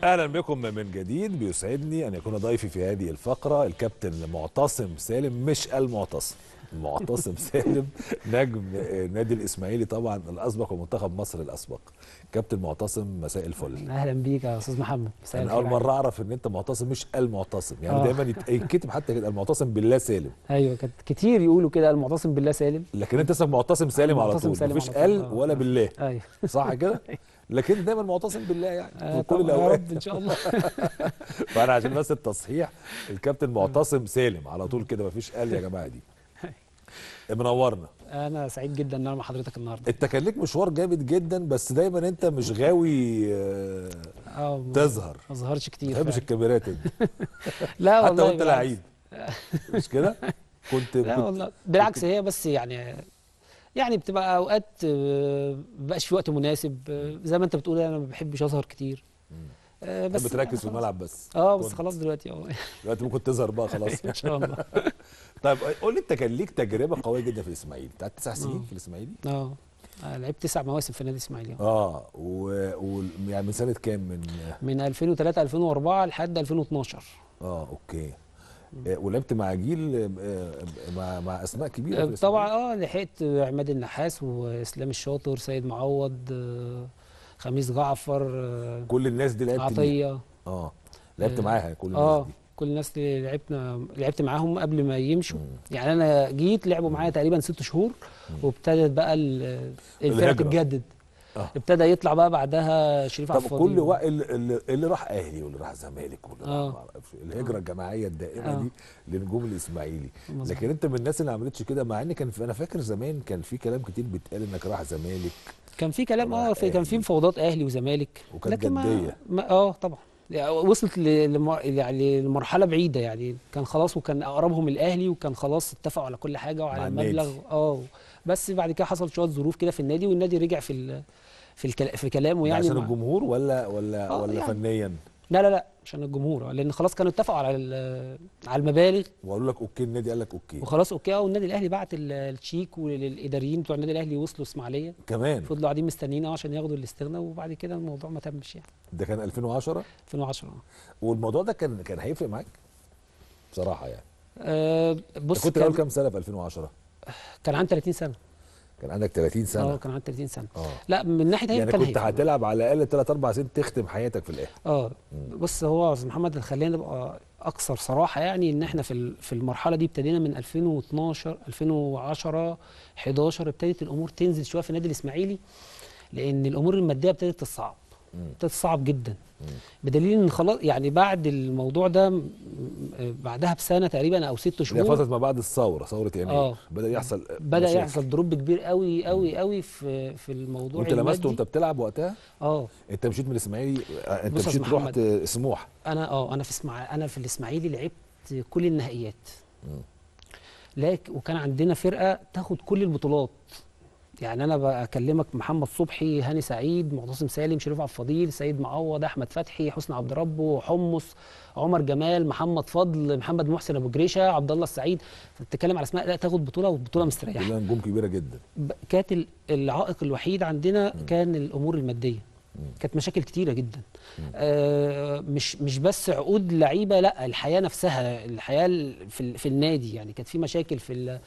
اهلا بكم من جديد بيسعدني ان يكون ضيفي في هذه الفقره الكابتن معتصم سالم مش المعتصم معتصم [LAUGHS] سالم نجم آه، نادي الاسماعيلي طبعا الاسبق ومنتخب مصر الاسبق كابتن معتصم مساء الفل اهلا بيك يا استاذ محمد مساء انا اول مره اعرف ان انت معتصم مش المعتصم يعني آه. دايما يتكتب حتى كده المعتصم بالله سالم ايوه كانت كتير يقولوا كده المعتصم بالله سالم لكن انت اسمك معتصم سالم على طول مفيش ال ولا آه. بالله ايوه صح كده [LAUGHS] أيوة. لكن دايما معتصم بالله يعني آه في كل الاوقات ان شاء [LAUGHS] الله فانا عشان بس التصحيح الكابتن معتصم سالم على طول كده مفيش قال يا جماعه دي منورنا انا سعيد جدا ان انا مع حضرتك النهارده انت كان ليك مشوار جامد جدا بس دايما انت مش غاوي آه تظهر ما ظهرش كتير ما بحبش الكاميرات انت [LAUGHS] لا والله حتى وانت لعيب مش كده كنت لا والله بالعكس هي بس يعني يعني بتبقى اوقات آه، ما بقاش في وقت مناسب آه، زي ما انت بتقول انا ما بحبش اظهر كتير آه، بس بتركز في الملعب بس اه بس خلاص دلوقتي اه دلوقتي ممكن تظهر بقى خلاص [LAUGHS] ان شاء الله [LAUGHS] طيب قول لي انت كان ليك تجربه قويه جدا في الاسماعيلي بتاعت تسع سنين في الاسماعيلي اه لعبت تسع مواسم في نادي الاسماعيلي اه ويعني آه، و... يعني من سنه كام من من 2003 2004 لحد 2012 اه اوكي آه، ولعبت مع جيل مع, مع اسماء كبيره طبعا اه لحقت عماد النحاس واسلام الشاطر سيد معوض خميس جعفر آه، كل الناس دي لعبت عطيه اه لعبت آه، معاها كل آه، الناس آه. دي كل الناس اللي لعبنا لعبت معاهم قبل ما يمشوا مم. يعني انا جيت لعبوا معايا تقريبا ست شهور وابتدت بقى الفرقه تتجدد آه. ابتدى يطلع بقى بعدها شريف عبد طب كل و... اللي, اللي راح اهلي واللي راح زمالك واللي آه. راح إيه، الهجره آه. الجماعيه الدائمه آه. دي للنجوم الاسماعيلي لكن انت من الناس اللي ما عملتش كده مع ان كان انا فاكر زمان كان في كلام كتير بيتقال انك راح زمالك كان في كلام اه كان في مفاوضات اهلي وزمالك وكانت جديه اه طبعا يعني وصلت يعني لمرحله بعيده يعني كان خلاص وكان اقربهم الاهلي وكان خلاص اتفقوا على كل حاجه وعلى المبلغ اه بس بعد كده حصل شويه ظروف كده في النادي والنادي رجع في في في كلامه يعني عشان الجمهور ولا ولا آه، ولا يعني فنيا لا لا لا عشان الجمهور لان خلاص كانوا اتفقوا على على المبالغ وقالوا لك اوكي النادي قال لك اوكي وخلاص اوكي اه والنادي الاهلي بعت التشيك والاداريين بتوع النادي الاهلي وصلوا اسماعيليه كمان فضلوا قاعدين مستنيين اه عشان ياخدوا الاستغناء وبعد كده الموضوع ما تمش يعني ده كان 2010 2010 آه. والموضوع ده كان كان هيفرق معاك بصراحه يعني أه بص كنت الاول كام سنه في 2010 كان عندي 30 سنه كان عندك 30 سنه اه كان عندي 30 سنه أوه. لا من ناحيه هيبه يعني كان كنت هتلعب على الاقل 3 4 سنين تختم حياتك في الاخر اه بص هو استاذ محمد خلينا نبقى اكثر صراحه يعني ان احنا في في المرحله دي ابتدينا من 2012 2010 11 ابتدت الامور تنزل شويه في النادي الاسماعيلي لان الامور الماديه ابتدت تصعب ده صعب جدا بدليل ان خلاص يعني بعد الموضوع ده بعدها بسنه تقريبا او ست شهور فتره ما بعد الثوره ثوره يناير آه. بدا يحصل بدا مشاكل. يحصل دروب كبير قوي قوي قوي في في الموضوع وانت لمسته وانت بتلعب وقتها اه انت مشيت من الاسماعيلي آه، انت مشيت رحت سموح انا اه انا في اسمع انا في الاسماعيلي لعبت كل النهائيات لكن وكان عندنا فرقه تاخد كل البطولات يعني انا بكلمك محمد صبحي هاني سعيد معتصم سالم شريف عبد الفضيل سيد معوض احمد فتحي حسن عبد ربه حمص عمر جمال محمد فضل محمد محسن ابو جريشه عبد الله السعيد بتتكلم على اسماء لا تاخد بطوله وبطوله مستريحه نجوم كبيره جدا كانت العائق الوحيد عندنا كان الامور الماديه كانت مشاكل كتيره جدا آه مش مش بس عقود لعيبه لا الحياه نفسها الحياه في, في النادي يعني كانت في مشاكل في ال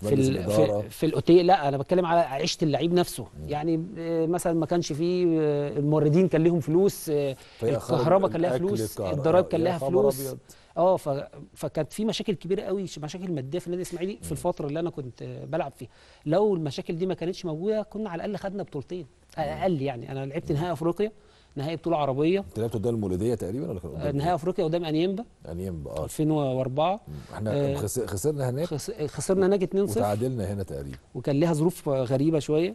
في ال في, في الاوتيل لا انا بتكلم على عيشه اللعيب نفسه مم. يعني آه، مثلا ما كانش فيه آه، الموردين كان ليهم فلوس آه، الكهرباء كان لها فلوس الضرايب كان لها فلوس اه فكانت في مشاكل كبيره قوي مشاكل ماديه في النادي الاسماعيلي في الفتره اللي انا كنت بلعب فيها لو المشاكل دي ما كانتش موجوده كنا على الاقل خدنا بطولتين اقل يعني انا لعبت نهائي افريقيا نهائي بطوله عربيه انت لعبت قدام المولوديه تقريبا ولا كان قدام نهائي افريقيا قدام انيمبا انيمبا اه 2004 احنا آه خسرنا هناك خسرنا هناك 2-0 وتعادلنا هنا تقريبا وكان ليها ظروف غريبه شويه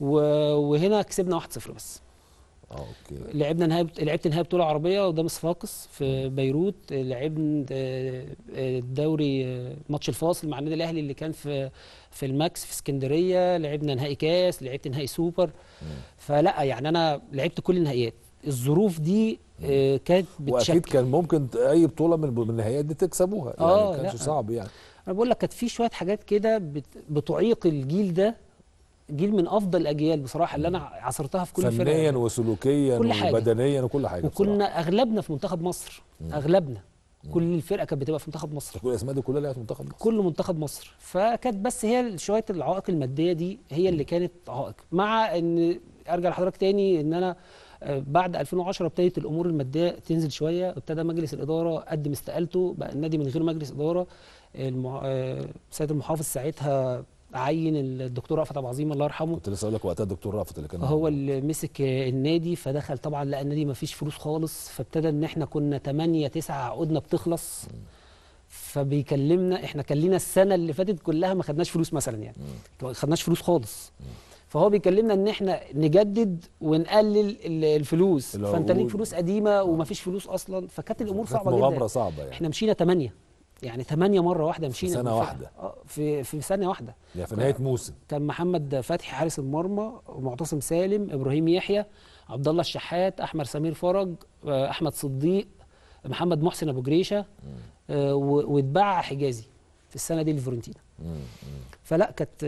وهنا كسبنا 1-0 بس اه اوكي لعبنا نهائي لعبت نهائي بطوله عربيه قدام صفاقس في بيروت لعبنا الدوري ماتش الفاصل مع النادي الاهلي اللي كان في في الماكس في اسكندريه لعبنا نهائي كاس لعبت نهائي سوبر فلا يعني انا لعبت كل النهائيات الظروف دي آه، كانت بتشكل واكيد كان ممكن اي بطوله من النهائيات دي تكسبوها يعني آه، ما كانش صعب يعني انا بقول لك كانت في شويه حاجات كده بتعيق الجيل ده جيل من افضل الاجيال بصراحه اللي انا عاصرتها في كل الفرق فنيا وسلوكيا كل حاجة. وبدنيا وكل حاجه وكنا بصراحة. اغلبنا في منتخب مصر مم. اغلبنا مم. كل الفرقه كانت بتبقى في منتخب مصر كل الاسماء دي كلها لعبت منتخب مصر كل منتخب مصر فكانت بس هي شويه العوائق الماديه دي هي اللي كانت عائق مع ان ارجع لحضرتك تاني ان انا آه، بعد 2010 ابتدت الامور الماديه تنزل شويه ابتدى مجلس الاداره قدم استقالته بقى النادي من غير مجلس اداره المع... آه، سيد المحافظ ساعتها عين الدكتور رأفت ابو عظيم الله يرحمه كنت لسه اقول لك وقتها الدكتور رأفت اللي كان هو اللي مسك النادي فدخل طبعا لقى النادي ما فيش فلوس خالص فابتدى ان احنا كنا 8 9 عقودنا بتخلص فبيكلمنا احنا كان لنا السنه اللي فاتت كلها ما خدناش فلوس مثلا يعني ما خدناش فلوس خالص فهو بيكلمنا ان احنا نجدد ونقلل الفلوس فانت ليك فلوس قديمه وما فيش فلوس اصلا فكانت الامور صعبه جدا مغامره صعبه يعني احنا مشينا 8 يعني ثمانية مرة واحدة مشينا في سنة واحدة آه، في في ثانية واحدة يعني في نهاية موسم كان محمد فتحي حارس المرمى معتصم سالم ابراهيم يحيى عبد الله الشحات احمد سمير فرج آه، احمد صديق محمد محسن ابو جريشه آه، واتباع حجازي في السنه دي لفورنتينا فلا كانت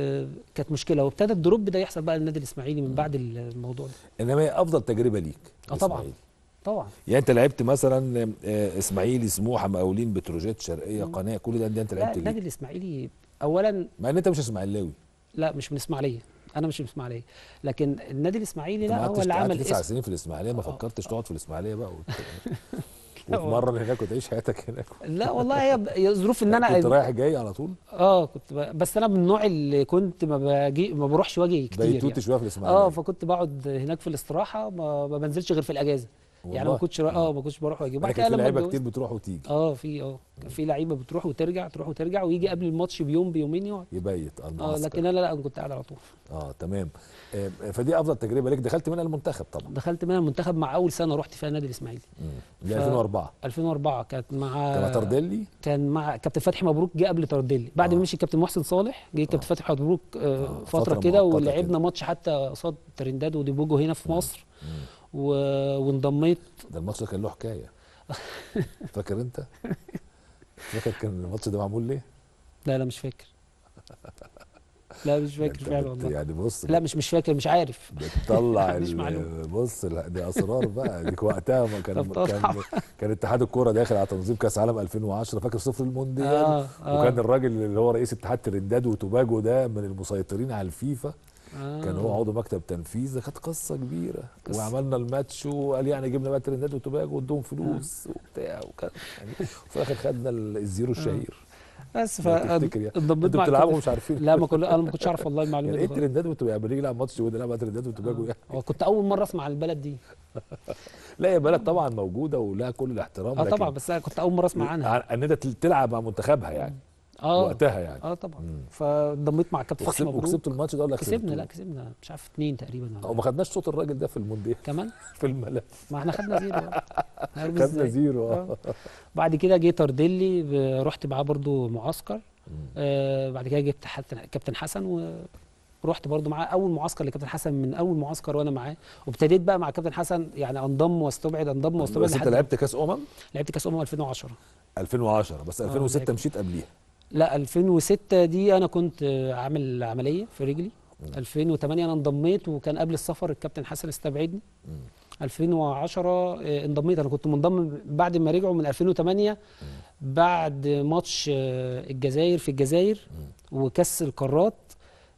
كانت مشكله وابتدى الدروب ده يحصل بقى للنادي الاسماعيلي من بعد الموضوع ده انما هي افضل تجربه ليك اه طبعا طبعا يعني انت لعبت مثلا آه، اسماعيلي سموحه مقاولين بتروجيت شرقيه قناه كل ده انت لعبت ليه؟ النادي الاسماعيلي اولا مع ان انت مش اسماعيلاوي لا مش من اسماعيليه انا مش من الاسماعيليه لكن النادي الاسماعيلي لا هو اللي عمل تسع سنين في الاسماعيليه ما آه. فكرتش تقعد في الاسماعيليه بقى [LAUGHS] وتمرن هناك وتعيش حياتك هناك لا والله هي ظروف ان يعني انا كنت رايح جاي على طول اه كنت ب... بس انا من النوع اللي كنت ما بجي ما بروحش واجي كتير بيتوت يعني. شويه في الاسماعيليه اه فكنت بقعد هناك في الاستراحه ما بنزلش غير في الاجازه يعني ما كنتش اه ما كنتش بروح واجي بعد كده لما لعيبه كتير بتروح وتيجي اه في اه في لعيبه بتروح وترجع تروح وترجع ويجي قبل الماتش بيوم بيومين يقعد يبيت اه لكن انا لا انا كنت قاعد على طول اه تمام آه، فدي افضل تجربه ليك دخلت منها المنتخب طبعا دخلت منها المنتخب مع اول سنه رحت فيها نادي الاسماعيلي دي 2004 2004 كانت مع كان تردلي كان مع كابتن فتحي مبروك جه قبل تردلي بعد آه. ما مشي كابتن محسن صالح جه كابتن آه. فتحي مبروك آه،, آه فتره, فترة كده ولعبنا ماتش حتى قصاد ترنداد وديبوجو هنا في مصر مم. و... وانضميت ده الماتش ده كان له حكايه فاكر انت؟ فاكر كان الماتش ده معمول ليه؟ لا لا مش فاكر لا مش يعني فاكر فعلا والله يعني بص لا مش مش فاكر مش عارف بتطلع [LAUGHS] بص دي اسرار بقى دي وقتها ما كان كان كان اتحاد الكوره داخل على تنظيم كاس عالم 2010 فاكر صفر المونديال آه آه وكان الراجل اللي هو رئيس اتحاد ترنداد وتوباجو ده من المسيطرين على الفيفا آه. كان هو آه. عضو مكتب تنفيذ خد كانت قصه كبيره قصة. وعملنا الماتش وقال يعني جبنا بقى ترندات وتوباجو وادوهم فلوس آه. وبتاع وكان يعني وفي الاخر خدنا الزيرو آه. الشهير آه. بس ف يعني. انتوا بتلعبوا مش عارفين لا ما كنت انا ما كنتش اعرف والله المعلومه [LAUGHS] يعني دي ايه ترندات وتبقى بنلعب ماتش ونلعب ترندات وتوباجو آه. يعني هو كنت اول مره اسمع عن البلد دي لا هي بلد طبعا موجوده ولها كل الاحترام اه طبعا بس انا كنت اول مره اسمع عنها ان انت تلعب مع منتخبها يعني آه وقتها يعني اه طبعا فانضميت مع كابتن مبروك وكسبت الماتش ده ولا كسبنا لا كسبنا مش عارف اثنين تقريبا ولا ما خدناش صوت الراجل ده في المونديال كمان [LAUGHS] في الملف ما احنا خدنا زيرو [LAUGHS] خدنا زيرو آه. اه بعد كده جه تردلي رحت معاه برضو معسكر آه بعد كده جبت كابتن حسن و رحت برضو معاه اول معسكر لكابتن حسن من اول معسكر وانا معاه وابتديت بقى مع كابتن حسن يعني انضم واستبعد انضم واستبعد بس انت لعبت كاس امم لعبت كاس امم 2010 2010 بس 2006 آه، مشيت قبليها لا 2006 دي انا كنت عامل عمليه في رجلي 2008 انا انضميت وكان قبل السفر الكابتن حسن استبعدني 2010 آه، انضميت انا كنت منضم بعد ما رجعوا من 2008 بعد ماتش آه، الجزائر في الجزائر وكاس القارات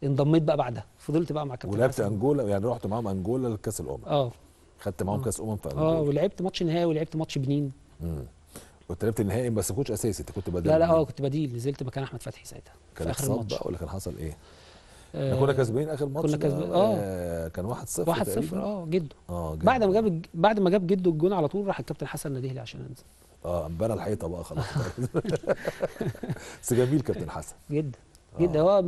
انضميت بقى بعدها فضلت بقى مع كابتن ولعبت انجولا يعني رحت معاهم انجولا لكاس الامم اه خدت معاهم آه. كاس امم في انجولا اه ولعبت ماتش نهائي ولعبت ماتش بنين مم. كنت لعبت النهائي بس ما كنتش اساسي انت كنت بديل لا لا اه كنت بديل نزلت مكان احمد فتحي ساعتها كان اخر اخر بقى ولا كان حصل ايه؟ آه كنا كسبانين اخر ماتش كنا كسبانين آه. اه كان 1-0 1-0 اه جده اه جده بعد ما جاب بعد ما جاب جده الجون على طول راح الكابتن حسن لي عشان انزل اه بنى الحيطه بقى خلاص [LAUGHS] بس جميل كابتن حسن جدا آه. جدا هو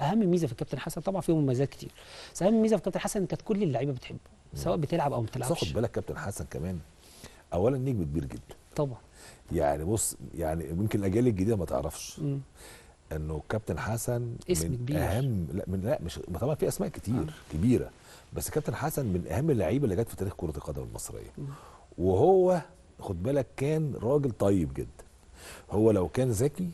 اهم ميزه في الكابتن حسن طبعا فيه مميزات كتير بس اهم ميزه في الكابتن حسن كانت كل اللعيبه بتحبه سواء بتلعب او ما بتلعبش بس خد بالك كابتن حسن كمان اولا نجم كبير جدا طبعا يعني بص يعني ممكن الاجيال الجديده ما تعرفش م. انه كابتن حسن اسم من كبير. اهم لا من لا مش طبعا في اسماء كتير آه. كبيره بس كابتن حسن من اهم اللعيبه اللي جت في تاريخ كره القدم المصريه م. وهو خد بالك كان راجل طيب جدا هو لو كان ذكي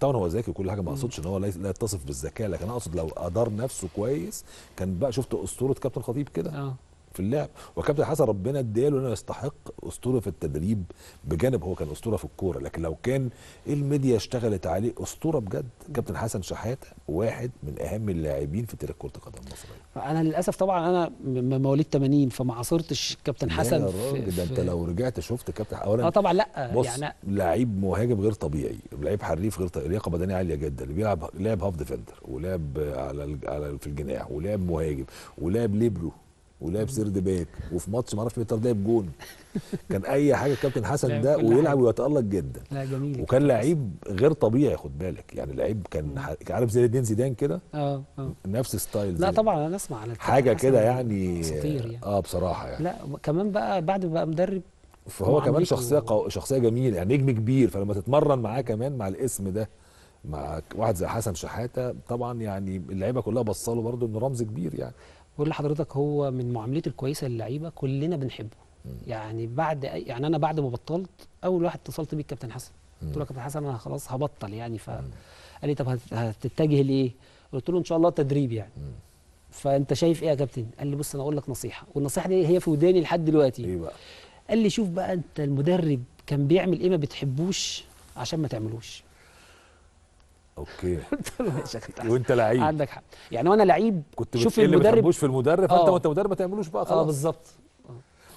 طبعا هو ذكي وكل حاجه ما اقصدش ان هو لا يتصف بالذكاء لكن اقصد لو ادار نفسه كويس كان بقى شفت اسطوره كابتن خطيب كده آه. في اللعب وكابتن حسن ربنا اداله انه يستحق اسطوره في التدريب بجانب هو كان اسطوره في الكوره لكن لو كان الميديا اشتغلت عليه اسطوره بجد كابتن حسن شحاته واحد من اهم اللاعبين في تاريخ كره القدم المصريه انا للاسف طبعا انا مواليد 80 فما عاصرتش كابتن حسن في ده انت لو رجعت شفت كابتن اولا اه طبعا لا بص يعني لعيب مهاجم غير طبيعي لعيب حريف غير طبيعي لياقه بدنيه عاليه جدا بيلعب لعب هاف ديفندر ولعب على على في الجناح ولعب مهاجم ولعب ليبرو ولعب سيرد باك وفي ماتش معرفش مين بيتر جايب جون كان اي حاجه الكابتن حسن ده ويلعب ويتالق جدا لا جميل وكان لعيب غير طبيعي خد بالك يعني لعيب كان عارف زي الدين زيدان كده اه اه نفس ستايل لا طبعا انا اسمع على حاجه كده يعني خطير يعني اه بصراحه يعني لا كمان بقى بعد ما بقى مدرب فهو كمان شخصيه و... قو... شخصيه جميله يعني نجم كبير فلما تتمرن معاه كمان مع الاسم ده مع واحد زي حسن شحاته طبعا يعني اللعيبه كلها بصاله برده انه رمز كبير يعني بقول لحضرتك هو من معاملته الكويسه للعيبه كلنا بنحبه مم. يعني بعد يعني انا بعد ما بطلت اول واحد اتصلت بيه الكابتن حسن قلت له يا كابتن حسن انا خلاص هبطل يعني فقال لي طب هتتجه لايه؟ قلت له ان شاء الله تدريب يعني مم. فانت شايف ايه يا كابتن؟ قال لي بص انا اقول لك نصيحه والنصيحه دي هي في وداني لحد دلوقتي ايه بقى؟ قال لي شوف بقى انت المدرب كان بيعمل ايه ما بتحبوش عشان ما تعملوش اوكي [LAUGHS] قلت له ماشي وانت لعيب عندك حق يعني وانا لعيب كنت شوف اللي المدرب ما في المدرب فانت آه. وانت مدرب ما تعملوش بقى آه، خلاص اه بالظبط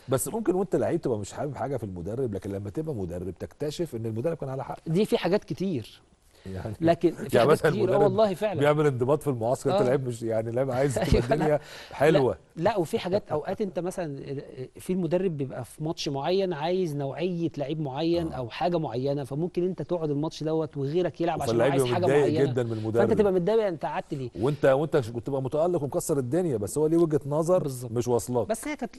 بس ممكن وانت لعيب تبقى مش حابب حاجه في المدرب لكن لما تبقى مدرب تكتشف ان المدرب كان على حق دي في حاجات كتير يعني لكن [LAUGHS] في يعني حاجات كتير آه، والله فعلا بيعمل انضباط في المعسكر انت لعيب مش يعني لعيب عايز [LAUGHS] أيوة، تبقى الدنيا حلوه لا. لا وفي حاجات اوقات انت مثلا آه، آه، في المدرب بيبقى في ماتش معين عايز نوعيه لعيب معين آه. او حاجه معينه فممكن انت تقعد الماتش دوت وغيرك يلعب عشان عايز حاجه معينه جدا من المدرب فانت تبقى متضايق انت قعدت ليه وانت وانت بتبقى متالق ومكسر الدنيا بس هو ليه وجهه نظر بالزبط. مش واصلاك بس هي كانت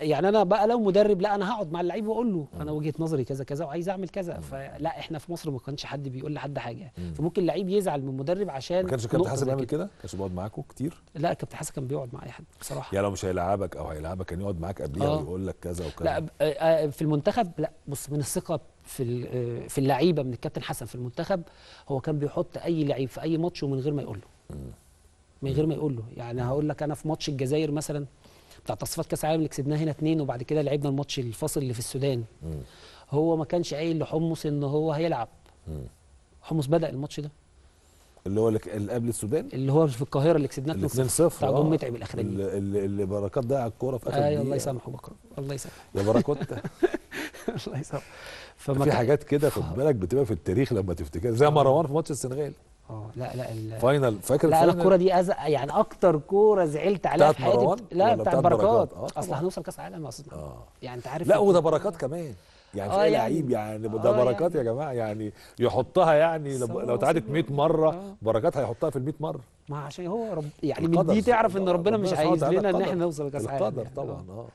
يعني انا بقى لو مدرب لا انا هقعد مع اللعيب واقول له انا وجهه نظري كذا كذا وعايز اعمل كذا فلا احنا في مصر ما كانش حد بيقول لحد حاجه فممكن لعيب يزعل من مدرب عشان ما كانش كابتن حسن بيعمل كده كانش بيقعد معاكم كتير لا كابتن حسن كان بيقعد مع اي حد بصراحه يعني لو مش هيلعبك او هيلعبك كان يقعد معاك قبليها آه. ويقول لك كذا وكذا لا آه، آه، في المنتخب لا بص من الثقه في في اللعيبه من الكابتن حسن في المنتخب هو كان بيحط اي لعيب في اي ماتش ومن غير ما يقول له من غير ما يقول له يعني هقول لك انا في ماتش الجزائر مثلا بتاع تصفيات كاس العالم اللي كسبناه هنا اثنين وبعد كده لعبنا الماتش الفاصل اللي في السودان هو ما كانش قايل لحمص ان هو هيلعب حمص بدا الماتش ده اللي هو اللي قبل السودان اللي هو في القاهره اللي كسبناه 2 0 بتاع جون آه. متعب الاخراني اللي, اللي بركات ضيع الكوره في اخر آه الله يسامحه بكره الله يسامحه يا بركات [LAUGHS] الله يسامحه في حاجات كده خد آه. بالك بتبقى في التاريخ لما تفتكر زي آه. مروان في ماتش السنغال اه لا لا فاينل فاكر لا الكوره دي أز... يعني اكتر كوره زعلت عليها في حياتي لا بتاعت بركات, بركات. اصل هنوصل كاس عالم اصلا آه. يعني انت عارف لا وده بركات كمان يعني آه، في يعني لعيب يعني ده آه، يعني بركات يا جماعه يعني يحطها يعني لو اتعادت 100 مره آه. بركات هيحطها في ال 100 مره ما عشان هو رب يعني من دي تعرف ان ربنا مش عايز لنا ان احنا نوصل لكاس عالم القدر يعني. طبعا اه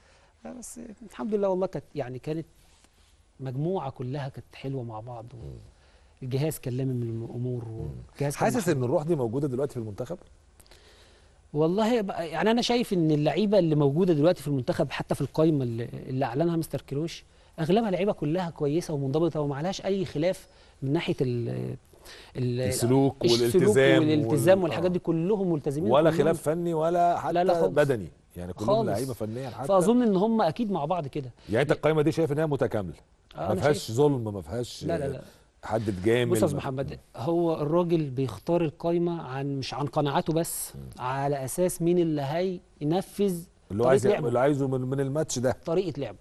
بس الحمد لله والله كانت يعني كانت مجموعه كلها كانت حلوه مع بعض الجهاز كلمني من الامور والجهاز حاسس ان الروح دي موجوده دلوقتي في المنتخب؟ والله يعني انا شايف ان اللعيبه اللي موجوده دلوقتي في المنتخب حتى في القايمه اللي, اللي اعلنها مستر كيروش اغلبها لعيبه كلها كويسه ومنضبطه وما عليهاش اي خلاف من ناحيه الـ السلوك والالتزام والالتزام والحاجات دي آه. كلهم ملتزمين ولا كلهم خلاف فني ولا حتى لا لا بدني يعني كلهم لعيبه فنيه حتى فاظن ان هم اكيد مع بعض كده يعني انت القائمه دي شايف ان هي متكامله آه، ما فيهاش ظلم ما فيهاش لا لا لا حد جامد بص يا محمد هو الراجل بيختار القايمه عن مش عن قناعاته بس م. على اساس مين اللي هينفذ اللي عايز يعمل اللي عايزه من, من الماتش ده طريقه لعبه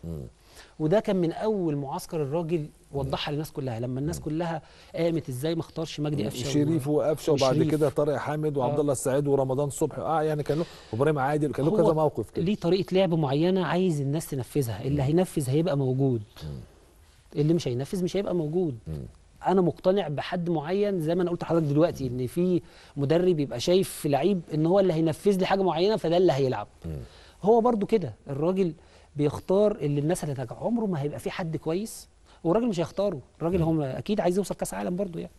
وده كان من اول معسكر الراجل وضحها للناس كلها لما الناس كلها قامت ازاي ما اختارش مجدي قفشه شريف وقفشه وبعد كده طارق حامد آه. وعبد الله السعيد ورمضان صبحي اه يعني كان له وابراهيم عادل كان له كذا موقف كده ليه طريقه لعب معينه عايز الناس تنفذها اللي هينفذ هيبقى موجود اللي مش هينفذ مش هيبقى موجود انا مقتنع بحد معين زي ما انا قلت لحضرتك دلوقتي ان في مدرب يبقى شايف في لعيب ان هو اللي هينفذ لي حاجه معينه فده اللي هيلعب هو برده كده الراجل بيختار اللي الناس اللي عمره ما هيبقى في حد كويس والراجل مش هيختاره الراجل هو اكيد عايز يوصل كاس عالم برضه يعني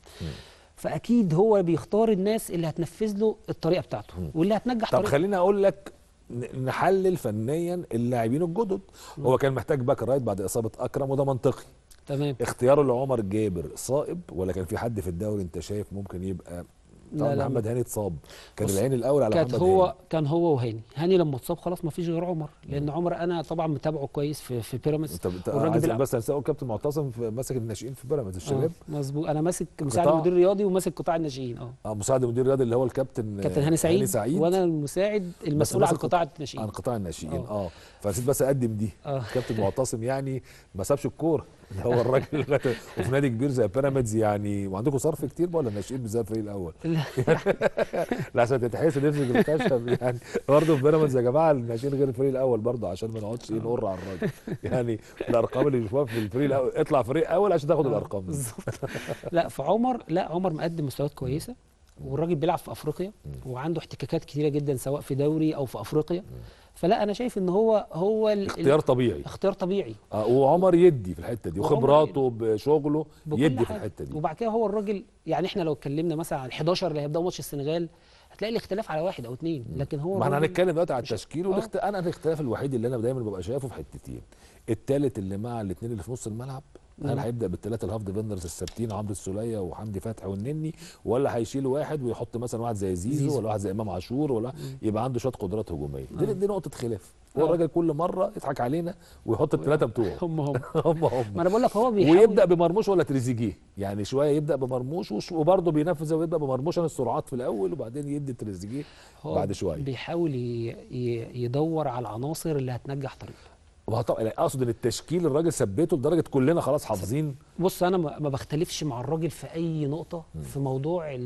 فاكيد هو بيختار الناس اللي هتنفذ له الطريقه بتاعته واللي هتنجح طب خليني اقول لك نحلل فنيا اللاعبين الجدد مم. هو كان محتاج باك رايت بعد اصابه اكرم وده منطقي تمام اختياره لعمر جابر صائب ولا كان في حد في الدوري انت شايف ممكن يبقى طبعا لا محمد هاني اتصاب كان العين الاول على محمد هو هاني. كان هو وهاني هاني لما اتصاب خلاص ما فيش غير عمر لان مم. عمر انا طبعا متابعه كويس في في بيراميدز الراجل بس هنسأله كابتن معتصم ماسك الناشئين في بيراميدز الشباب آه مظبوط انا ماسك مساعد المدير الرياضي وماسك قطاع الناشئين اه اه مساعد المدير الرياضي اللي هو الكابتن كابتن هاني سعيد, هاني سعيد وانا المساعد المسؤول عن قطاع الناشئين عن قطاع الناشئين اه, آه. فنسيت بس اقدم دي آه. كابتن معتصم يعني ما سابش الكوره هو الراجل اللي وفي نادي كبير زي بيراميدز يعني وعندكم صرف كتير بقى ولا ناشئين مش الفريق الاول؟ لا [LAUGHS] لا عشان تتحس نفسك الخشب يعني برضه في بيراميدز يا جماعه الناشئين غير الفريق الاول برضه عشان ما نقعدش إيه نقر على الراجل يعني الارقام اللي بيشوفوها في الفريق الاول اطلع فريق اول عشان تاخد الارقام بالظبط لا فعمر لا عمر مقدم مستويات كويسه والراجل بيلعب في افريقيا وعنده احتكاكات كتيره جدا سواء في دوري او في افريقيا فلا انا شايف ان هو هو اختيار طبيعي اختيار طبيعي اه وعمر يدي في الحته دي وخبراته بشغله يدي في الحته دي وبعد كده هو الراجل يعني احنا لو اتكلمنا مثلا عن 11 اللي هيبداوا ماتش السنغال هتلاقي الاختلاف على واحد او اثنين لكن هو ما احنا هنتكلم دلوقتي على التشكيل آه. والاخت... انا الاختلاف الوحيد اللي انا دايما ببقى شايفه في حتتين الثالث اللي مع الاثنين اللي في نص الملعب هل هيبدا بالثلاثه الهاف ديفندرز الثابتين عمرو السوليه وحمدي فتحي والنني ولا هيشيل واحد ويحط مثلا واحد زي زيزو, زيزو. ولا واحد زي امام عاشور ولا يبقى عنده شويه قدرات هجوميه دي, دي نقطه خلاف هو اه. الراجل كل مره يضحك علينا ويحط الثلاثه بتوعه هم هم [LAUGHS] هم هم ما انا بقول لك هو بيحاول ويبدا بمرموش ولا تريزيجيه يعني شويه يبدا بمرموش وبرضه بينفذ ويبدا بمرموش عشان السرعات في الاول وبعدين يدي تريزيجيه بعد شويه بيحاول يدور على العناصر اللي هتنجح طريقه يعني اقصد ان التشكيل الراجل ثبته لدرجه كلنا خلاص حافظين بص انا ما بختلفش مع الراجل في اي نقطه م. في موضوع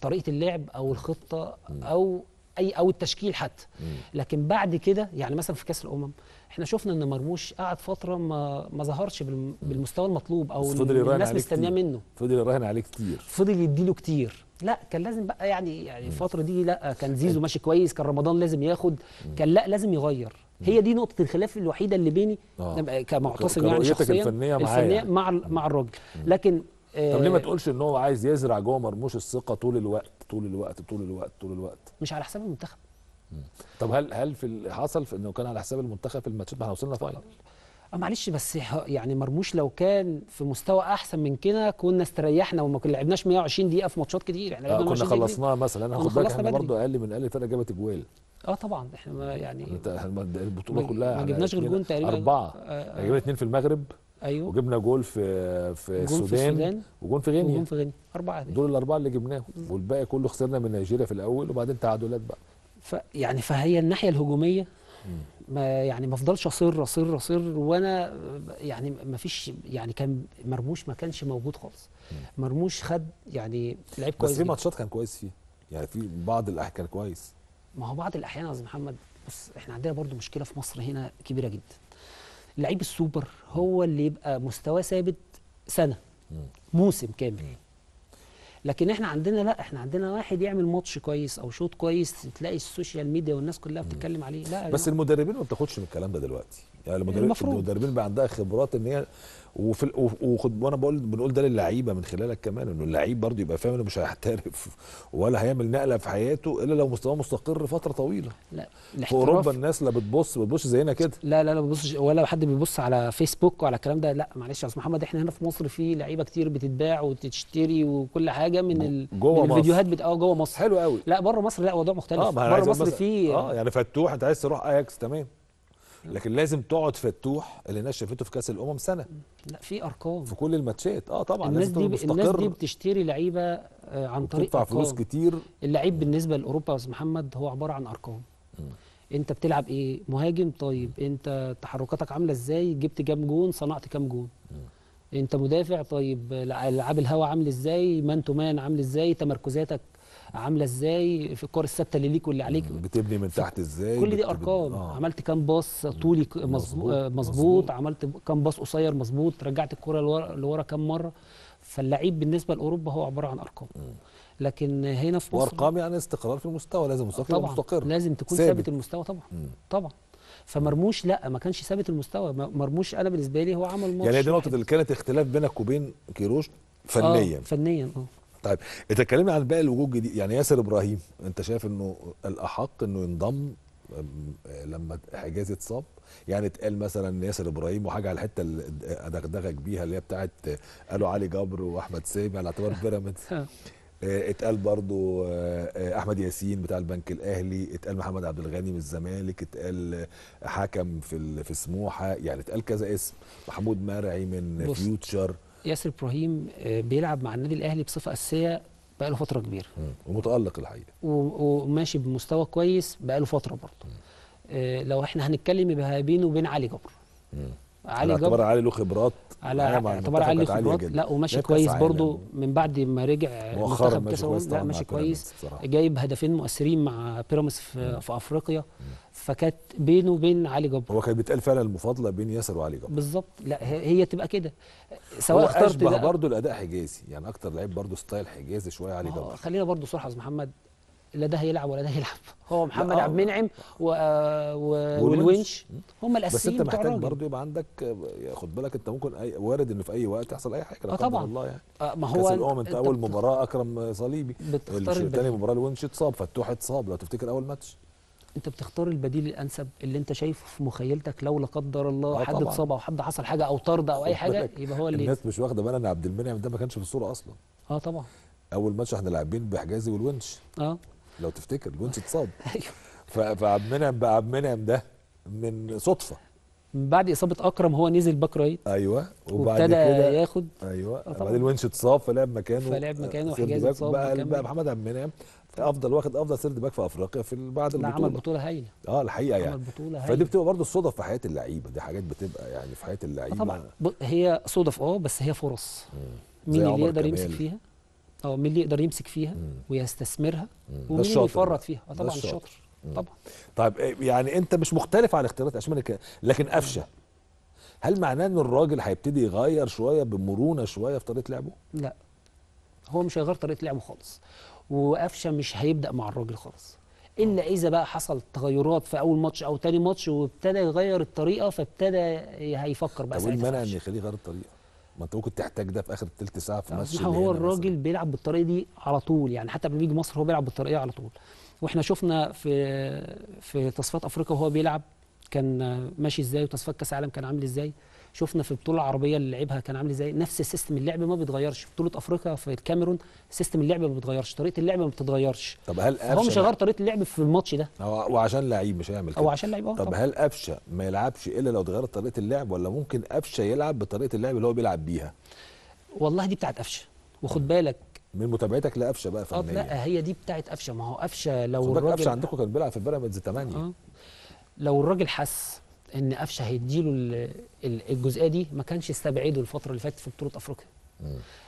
طريقه اللعب او الخطه م. او اي او التشكيل حتى لكن بعد كده يعني مثلا في كاس الامم احنا شفنا ان مرموش قعد فتره ما ما ظهرش بالمستوى المطلوب او الناس مستنياه منه فضل يراهن عليه كتير فضل يديله كتير لا كان لازم بقى يعني يعني الفتره دي لا كان زيزو ماشي كويس كان رمضان لازم ياخد كان لا لازم يغير هي دي نقطه الخلاف الوحيده اللي بيني آه. كمعتصم يعني شخصيا الفنيه, الفنية مع مع الراجل لكن طب ليه ما آه، تقولش ان هو عايز يزرع جوه مرموش الثقه طول الوقت طول الوقت طول الوقت طول الوقت مش على حساب المنتخب طب هل هل في حصل في انه كان على حساب المنتخب في الماتشات ما احنا وصلنا فاينل آه، معلش بس يعني مرموش لو كان في مستوى احسن من كده كنا استريحنا وما كنا لعبناش 120 دقيقه في ماتشات كتير احنا يعني آه كنا خلصناها مثلا خد بالك برضه اقل من اقل فرقه جابت اجوال اه طبعا احنا ما يعني, يعني البطوله كلها ما يعني جبناش غير جون تقريبا اربعه آه جبنا اثنين في المغرب آه، ايوه وجبنا جول في في السودان وجول في غينيا وجول في غينيا اربعه دي. دول الاربعه اللي جبناهم والباقي كله خسرنا من نيجيريا في الاول وبعدين تعادلات بقى ف يعني فهي الناحيه الهجوميه ما يعني ما افضلش اصر اصر اصر وانا يعني ما فيش يعني كان مرموش ما كانش موجود خالص مرموش خد يعني لعيب كويس بس في ماتشات كان كويس فيه يعني في بعض الاحكام كويس ما هو بعض الاحيان يا استاذ محمد بص احنا عندنا برضو مشكله في مصر هنا كبيره جدا لعيب السوبر هو اللي يبقى مستواه ثابت سنه موسم كامل لكن احنا عندنا لا احنا عندنا واحد يعمل ماتش كويس او شوط كويس تلاقي السوشيال ميديا والناس كلها بتتكلم عليه لا بس المدربين ما بتاخدش من الكلام ده دلوقتي يعني المدربين المدربين بقى عندها خبرات ان هي وفي وخد وانا بقول بنقول ده للعيبه من خلالك كمان انه اللعيب برضه يبقى فاهم انه مش هيحترف ولا هيعمل نقله في حياته الا لو مستواه مستقر فتره طويله لا في اوروبا الناس لا بتبص بتبص زينا كده لا لا لا بتبصش ولا حد بيبص على فيسبوك وعلى الكلام ده لا معلش يا استاذ محمد احنا هنا في مصر في لعيبه كتير بتتباع وتشتري وكل حاجه من, ال... جوه من الفيديوهات بتاع اه جوه مصر حلو قوي لا بره مصر لا وضع مختلف آه بره مصر في اه يعني فتوح انت عايز تروح اياكس تمام لكن لازم تقعد فتوح اللي الناس شافته في كاس الامم سنه لا في ارقام في كل الماتشات اه طبعا الناس دي الناس دي بتشتري لعيبه آه، عن طريق بتدفع فلوس كتير اللعيب بالنسبه لاوروبا يا استاذ محمد هو عباره عن ارقام م. انت بتلعب ايه مهاجم طيب انت تحركاتك عامله ازاي جبت كام جون صنعت كام جون انت مدافع طيب العاب الهوا عامل ازاي مان تو مان عامل ازاي تمركزاتك عامله ازاي في الكور الثابته اللي ليك واللي عليك بتبني من تحت ازاي كل دي ارقام آه. عملت كام باص طولي آه، مظبوط عملت كام باص قصير مظبوط رجعت الكره لورا, لورا كام مره فاللعيب بالنسبه لاوروبا هو عباره عن ارقام لكن هنا في مصر وارقام يعني استقرار في المستوى لازم مستوى مستقر لازم تكون ثابت المستوى طبعا طبعا فمرموش لا ما كانش ثابت المستوى مرموش انا بالنسبه لي هو عمل ماتش يعني دي نقطه اللي كانت اختلاف بينك وبين كيروش فنيا آه فنيا اه طيب اتكلمنا عن باقي الوجوه الجديد يعني ياسر ابراهيم انت شايف انه الاحق انه ينضم لما حجاز اتصاب يعني اتقال مثلا ياسر ابراهيم وحاجه على الحته اللي ادغدغك بيها اللي هي بتاعت قالوا علي جبر واحمد سامي على اعتبار بيراميدز [LAUGHS] آه، اتقال برضو آه، آه، احمد ياسين بتاع البنك الاهلي اتقال محمد عبد الغني من الزمالك اتقال حكم في في سموحه يعني اتقال كذا اسم محمود مرعي من فيوتشر ياسر ابراهيم آه، بيلعب مع النادي الاهلي بصفه اساسيه بقاله فتره كبيره ومتالق الحقيقه وماشي بمستوى كويس بقاله فتره برضه آه، لو احنا هنتكلم يبقى بينه وبين علي جبر علي على اعتبار علي له خبرات على اعتبار علي له خبرات لا وماشي كويس برضه يعني. من بعد ما رجع منتخب كاس كويس لا ماشي كويس جايب هدفين مؤثرين مع بيراميدز في, في افريقيا فكانت بينه وبين علي جبر هو كان بيتقال فعلا المفاضله بين ياسر وعلي جبر بالظبط لا هي تبقى كده سواء اخترت اشبه برضه الاداء حجازي يعني اكتر لعيب برضه ستايل حجازي شويه علي آه، جبر خلينا برضه صراحه محمد لا ده هيلعب ولا ده هيلعب هو محمد آه. عبد المنعم آه، والونش هم الاساسيين بس انت محتاج برضه يبقى عندك خد بالك انت ممكن أي وارد ان في اي وقت يحصل اي حاجه لا آه، طبعا الله يعني آه ما هو كاس الامم انت اول مباراه اكرم صليبي ثاني مباراه الونش اتصاب فتوح اتصاب لو تفتكر اول ماتش انت بتختار البديل الانسب اللي انت شايفه في مخيلتك لو لا قدر الله آه حد اتصاب او حد حصل حاجه او طرد او اي حاجه يبقى هو اللي الناس مش واخده بالها ان عبد المنعم ده ما كانش في الصوره اصلا اه طبعا اول ماتش احنا لاعبين بحجازي والونش اه لو تفتكر الجونش [LAUGHS] اتصاب أيوه. فعبد المنعم بقى عبد المنعم ده من صدفه من بعد اصابه اكرم هو نزل باك رايت ايوه وبعد كده ياخد ايوه آه، بعد الونش اتصاب فلعب مكانه فلعب مكانه حجازي اتصاب بقى, بقى محمد عبد المنعم افضل واخد افضل سيرد باك في افريقيا في بعد البطوله عمل بطوله هايله اه الحقيقه يعني عمل بطوله هايله فدي بتبقى برضه الصدف في حياه اللعيبه دي حاجات بتبقى يعني في حياه اللعيبه طبعا هي صدف اه بس هي فرص مين اللي يقدر يمسك فيها اه مين اللي يقدر يمسك فيها ويستثمرها ومين اللي يفرط فيها آه، طبعا الشاطر طبعا طيب إيه، يعني انت مش مختلف عن اختيارات عشان لكن قفشه هل معناه ان الراجل هيبتدي يغير شويه بمرونه شويه في طريقه لعبه؟ لا هو مش هيغير طريقه لعبه خالص وقفشه مش هيبدا مع الراجل خالص آه. الا اذا بقى حصل تغيرات في اول ماتش او تاني ماتش وابتدى يغير الطريقه فابتدى هيفكر بقى طب ايه المانع ان يخليه يغير الطريقه؟ ما انت ممكن تحتاج ده في اخر ثلث ساعه في ماتش هو الراجل مثلاً. بيلعب بالطريقه دي على طول يعني حتى لما بيجي مصر هو بيلعب بالطريقه دي على طول واحنا شفنا في في تصفيات افريقيا وهو بيلعب كان ماشي ازاي وتصفيات كاس العالم كان عامل ازاي شفنا في البطوله العربيه اللي لعبها كان عامل ازاي نفس سيستم اللعب ما بيتغيرش في بطوله افريقيا في الكاميرون سيستم اللعب ما بيتغيرش طريقه اللعب ما بتتغيرش طب هل قفشه هو مش غير طريقه اللعب في الماتش ده هو وعشان لعيب مش هيعمل كده هو عشان لعيب اه طب هل قفشه ما يلعبش الا لو اتغيرت طريقه اللعب ولا ممكن قفشه يلعب بطريقه اللعب اللي هو بيلعب بيها والله دي بتاعت قفشه وخد بالك من متابعتك لقفشه بقى فنيه لا هي دي بتاعت قفشه ما هو قفشه لو الراجل قفشه عندكم كان بيلعب في بيراميدز 8 آه. لو الراجل حس ان قفشه هيديله الجزئيه دي ما كانش استبعده الفتره اللي فاتت في بطوله افريقيا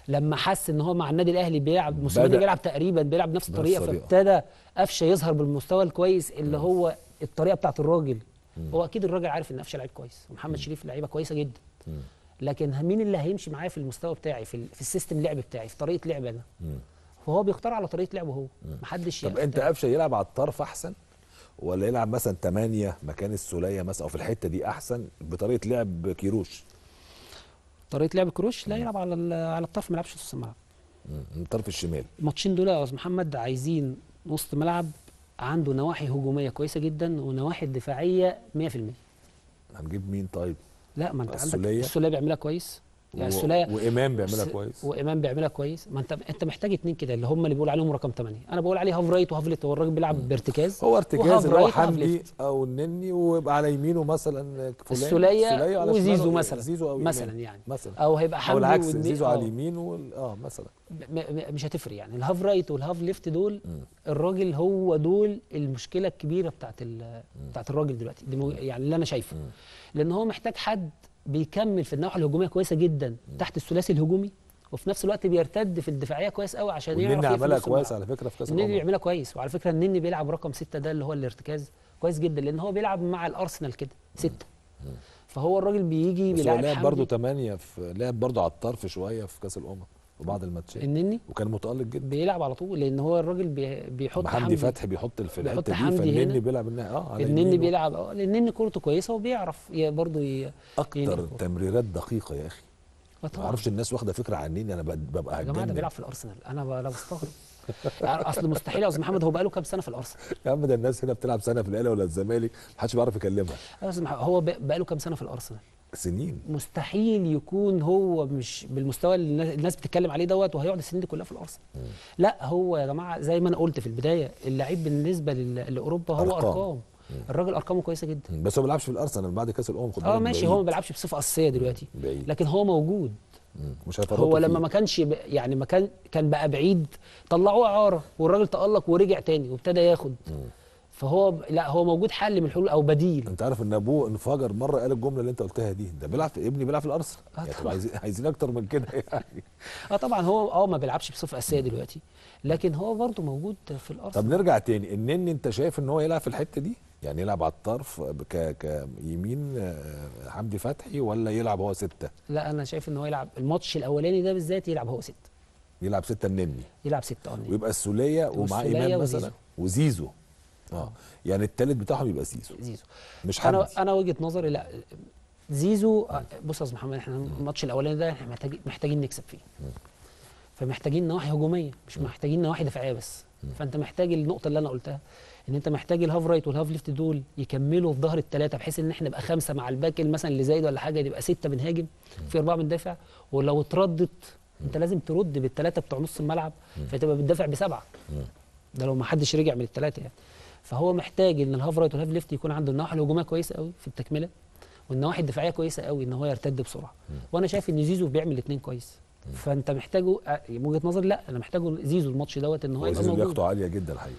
لما حس ان هو مع النادي الاهلي بيلعب موسيماني بيلعب تقريبا بيلعب نفس الطريقه فابتدى قفشه يظهر بالمستوى الكويس اللي مم. هو الطريقه بتاعت الراجل مم. هو اكيد الراجل عارف ان قفشه لعيب كويس ومحمد شريف لعيبه كويسه جدا مم. لكن مين اللي هيمشي معايا في المستوى بتاعي في, في السيستم لعب بتاعي في طريقه لعبي انا فهو بيختار على طريقه لعبه هو محدش طب انت قفشه يلعب على الطرف احسن ولا يلعب مثلا 8 مكان السوليه مثلا او في الحته دي احسن بطريقه لعب كيروش طريقه لعب كيروش لا يلعب على على الطرف ما يلعبش نص الملعب الطرف الشمال الماتشين دول يا استاذ محمد عايزين وسط ملعب عنده نواحي هجوميه كويسه جدا ونواحي دفاعيه 100% هنجيب مين طيب لا ما انت عندك السوليه بيعملها كويس يعني الثنائيه وامام بيعملها كويس وامام بيعملها كويس ما انت انت محتاج اتنين كده اللي هم اللي بيقول عليهم رقم 8 انا بقول عليه هاف رايت وهاف ليفت هو الراجل بيلعب بارتكاز هو ارتكاز اللي هو حمدي او النني ويبقى على يمينه مثلا فلان السوليه وزيزو مثلا زيزو أو مثلا يعني مثلا او هيبقى حمدي او العكس زيزو على اليمين اه مثلا مش هتفرق يعني الهاف رايت والهاف ليفت دول الراجل هو دول المشكله الكبيره بتاعت ال... بتاعت الراجل دلوقتي يعني اللي انا شايفه لان هو محتاج حد بيكمل في الناحيه الهجوميه كويسه جدا تحت الثلاثي الهجومي وفي نفس الوقت بيرتد في الدفاعيه كويس قوي عشان يعرف النني عملها كويس على فكره في كاس النني بيعملها كويس وعلى فكره النني بيلعب رقم ستة ده اللي هو الارتكاز كويس جدا لان هو بيلعب مع الارسنال كده ستة فهو الراجل بيجي بيلعب بس هو لعب برضه 8 في لعب برضه على الطرف شويه في كاس الامم في بعض الماتشات النني وكان متالق جدا بيلعب على طول لان هو الراجل بي... بيحط حمدي, فتحي بيحط في الحته دي فالنني بيلعب اه النني بيلعب اه النني كورته كويسه وبيعرف برضه ي... اكتر تمريرات دقيقه يا اخي آه، ما اعرفش الناس واخده فكره عن النني انا ببقى هتجنن يا جماعه ده بيلعب في الارسنال انا انا بستغرب [LAUGHS] اصل مستحيل يا استاذ محمد هو بقاله كام سنه في الارسنال يا عم ده الناس هنا بتلعب سنه في الاهلي ولا الزمالك محدش بيعرف يكلمها هو بقاله كام سنه في الارسنال سنين مستحيل يكون هو مش بالمستوى اللي الناس بتتكلم عليه دوت وهيقعد السنين دي كلها في الارسنال لا هو يا جماعه زي ما انا قلت في البدايه اللعيب بالنسبه لاوروبا هو ارقام, أرقام. الراجل ارقامه كويسه جدا بس هو ما بيلعبش في الارسنال بعد كاس الامم خد اه ماشي بعيد. هو ما بيلعبش بصفه اساسيه دلوقتي بعيد. لكن هو موجود مش هو لما ما كانش ب... يعني ما كان كان بقى بعيد طلعوه اعاره والراجل تالق ورجع تاني وابتدى ياخد مم. فهو لا هو موجود حل من الحلول او بديل انت عارف ان ابوه انفجر مره قال الجمله اللي انت قلتها دي ده بيلعب في ابني بيلعب في الارسنال آه، يعني عايزين عايزين اكتر من كده يعني اه طبعا هو اه ما بيلعبش بصفه اساسيه دلوقتي لكن هو برضه موجود في الارسنال طب نرجع تاني النني انت شايف ان هو يلعب في الحته دي يعني يلعب على الطرف ك كيمين آه، حمدي فتحي ولا يلعب هو سته لا انا شايف ان هو يلعب الماتش الاولاني ده بالذات يلعب هو سته يلعب سته النني يلعب سته اه ويبقى السوليه ومعاه امام مثلا وزيزو آه. اه يعني الثالث بتاعهم يبقى زيزو زيزو مش حمدي انا انا وجهه نظري لا زيزو آه. آه، بص يا استاذ محمد احنا الماتش الاولاني ده احنا محتاجين محتاجين نكسب فيه فمحتاجين نواحي هجوميه مش محتاجين نواحي دفاعيه بس فانت محتاج النقطه اللي انا قلتها ان انت محتاج الهاف رايت والهاف ليفت دول يكملوا في ظهر الثلاثه بحيث ان احنا نبقى خمسه مع الباك مثلا اللي زايد ولا حاجه يبقى سته بنهاجم في اربعه بندافع ولو اتردت انت لازم ترد بالثلاثه بتوع نص الملعب فتبقى بتدافع بسبعه ده لو ما حدش رجع من الثلاثه يعني فهو محتاج ان الهاف رايت والهاف ليفت يكون عنده النواحي الهجوميه كويسه قوي في التكمله والنواحي الدفاعيه كويسه قوي ان هو يرتد بسرعه وانا شايف ان زيزو بيعمل الاثنين كويس فانت محتاجه آه، من وجهه نظري لا انا محتاجه زيزو الماتش دوت ان هو يبقى موجود لياقته عاليه جدا الحقيقه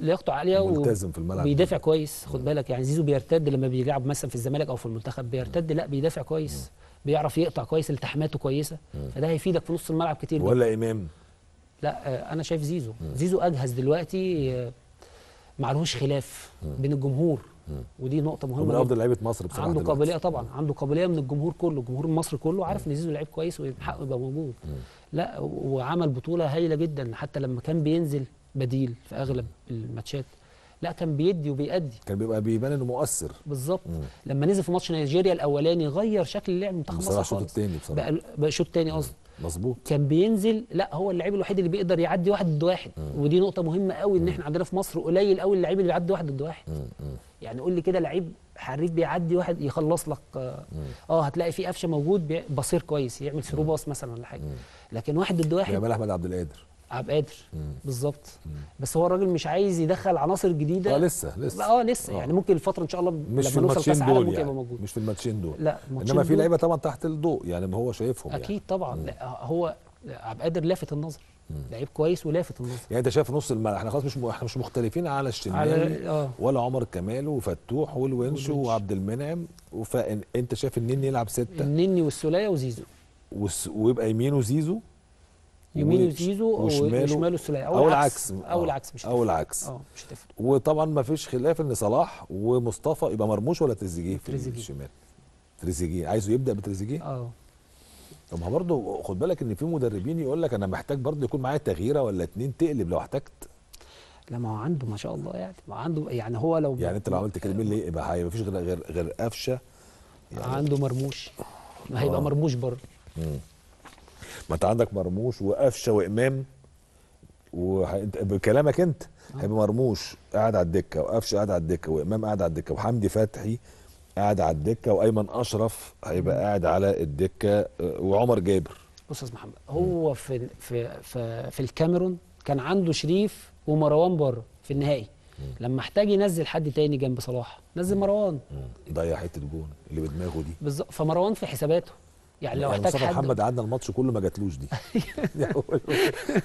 لياقته عاليه وملتزم في الملعب بيدافع كويس خد بالك يعني زيزو بيرتد لما بيلعب مثلا في الزمالك او في المنتخب بيرتد لا بيدافع كويس بيعرف يقطع كويس التحاماته كويسه فده هيفيدك في نص الملعب كتير ولا امام لا آه، انا شايف زيزو زيزو اجهز دلوقتي آه، معلوش خلاف بين الجمهور ودي نقطه مهمه من افضل لعيبه مصر بصراحه عنده قابليه طبعا عنده قابليه من الجمهور كله الجمهور المصري كله عارف ان زيزو لعيب كويس حقه يبقى موجود لا وعمل بطوله هايله جدا حتى لما كان بينزل بديل في اغلب الماتشات لا كان بيدي وبيأدي كان بيبقى بيبان انه مؤثر بالظبط لما نزل في ماتش نيجيريا الاولاني غير شكل اللعب منتخب مصر بصراحه الشوط الثاني بصراحه بقى الشوط الثاني قصدي مظبوط كان بينزل لا هو اللعيب الوحيد اللي بيقدر يعدي واحد ضد واحد مم. ودي نقطه مهمه قوي ان احنا عندنا في مصر قليل قوي اللعيب اللي بيعدي واحد ضد واحد مم. يعني قول لي كده لعيب حريف بيعدي واحد يخلص لك اه, آه هتلاقي في قفشه موجود بصير كويس يعمل ثرو باص مثلا ولا حاجه لكن واحد ضد واحد بيعمل احمد عبد القادر عبد القادر بالظبط بس هو الراجل مش عايز يدخل عناصر جديده اه لسه لسه اه لسه اه. يعني ممكن الفتره ان شاء الله مش لما نوصل كاس العالم ممكن يبقى يعني، موجود مش في الماتشين دول لا انما في لعيبه طبعا تحت الضوء يعني ما هو شايفهم يعني. اكيد يعني. طبعا لا هو عبد القادر لافت النظر لعيب كويس ولافت النظر يعني انت شايف نص الملعب احنا خلاص مش م... احنا مش مختلفين على الشناوي آه. ولا عمر كمال وفتوح والونشو وعبد المنعم فانت شايف النني يلعب سته النني والسوليه وزيزو ويبقى يمين وزيزو يمينه زيزو وشماله, وشماله او, العكس, او آه. العكس مش او العكس اه مش هتفرق وطبعا ما فيش خلاف ان صلاح ومصطفى يبقى مرموش ولا تريزيجيه في تريزيجيه الشمال تريزيجيه عايزه يبدا بتريزيجيه اه طب ما برضه خد بالك ان في مدربين يقول لك انا محتاج برضه يكون معايا تغييره ولا اتنين تقلب لو احتجت لا ما هو عنده ما شاء الله يعني ما عنده يعني هو لو يعني انت لو عملت كلمين آه. ليه يبقى ما فيش غير غير غير قفشه يعني عنده مرموش ما هيبقى آه. مرموش بره ما انت عندك مرموش وقفشه وامام وانت بكلامك انت آه. هيبقى مرموش قاعد على الدكه وقفشه قاعد على الدكه وامام قاعد على الدكه وحمدي فتحي قاعد على الدكه وايمن اشرف هيبقى قاعد على الدكه آه، وعمر جابر بص يا استاذ محمد هو في في في, في الكاميرون كان عنده شريف ومروان بره في النهائي لما احتاج ينزل حد تاني جنب صلاح نزل مروان ضيع حته جون اللي بدماغه دي بالظبط فمروان في حساباته يعني لو يعني احتاج حد محمد قعدنا الماتش كله ما جاتلوش دي [LAUGHS] [LAUGHS]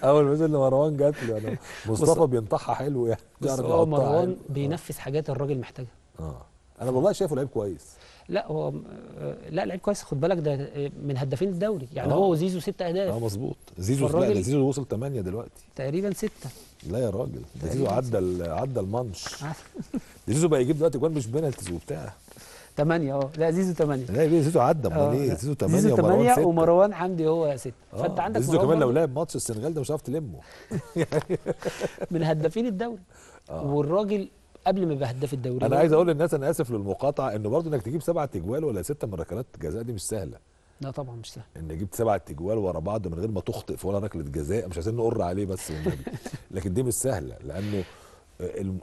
اول ما نزل مروان جات له يعني مصطفى بينطحها حلو يعني بس هو مروان آه. بينفذ حاجات الراجل محتاجها اه انا والله شايفه لعيب كويس لا هو آه، لا لعيب كويس خد بالك ده آه، من هدافين الدوري يعني آه. هو وزيزو ست اهداف اه مظبوط زيزو لا زيزو وصل ثمانية دلوقتي تقريبا سته لا يا راجل زيزو عدى عدى المانش [LAUGHS] زيزو بقى يجيب دلوقتي جوان مش بينالتيز وبتاع 8 اهو لا زيزو 8 لا زيزو عدى امال اه. ايه زيزو 8 زيزو 8 ومروان حمدي هو 6 اه. فانت عندك زيزو كمان لو لعب ماتش السنغال ده مش هتعرف تلمه [LAUGHS] من هدافين الدوري اه. والراجل قبل ما يبقى هداف الدوري انا عايز اقول للناس انا اسف للمقاطعه انه برضه انك تجيب سبعة تجوال ولا سته من ركلات جزاء دي مش سهله لا طبعا مش سهل ان جبت سبع تجوال ورا بعض من غير ما تخطئ في ولا ركله جزاء مش عايزين نقر عليه بس والنبي [LAUGHS] لكن دي مش سهله لانه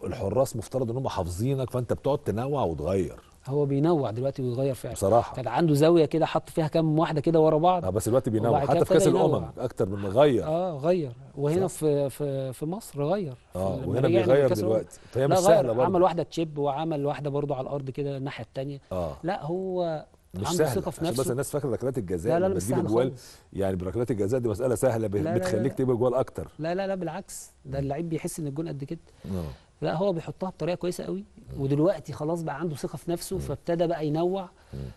الحراس مفترض ان هم حافظينك فانت بتقعد تنوع وتغير هو بينوع دلوقتي ويغير فعلا بصراحه كان عنده زاويه كده حط فيها كام واحده كده ورا بعض اه بس دلوقتي بينوع حتى في كاس الامم اكتر من غير اه غير وهنا صح. في في في مصر غير اه وهنا بيغير دلوقتي فهي مش سهله برضه عمل واحده تشيب وعمل واحده برضه على الارض كده الناحيه الثانيه آه. لا هو مش عنده ثقه في نفسه بس الناس فاكره ركلات الجزاء لا لا لما سهله يعني بركلات الجزاء دي مساله سهله بتخليك تجيب اجوال اكتر لا لا لا بالعكس ده اللعيب بيحس ان الجون قد كده اه لا هو بيحطها بطريقه كويسه قوي ودلوقتي خلاص بقى عنده ثقه في نفسه فابتدى بقى ينوع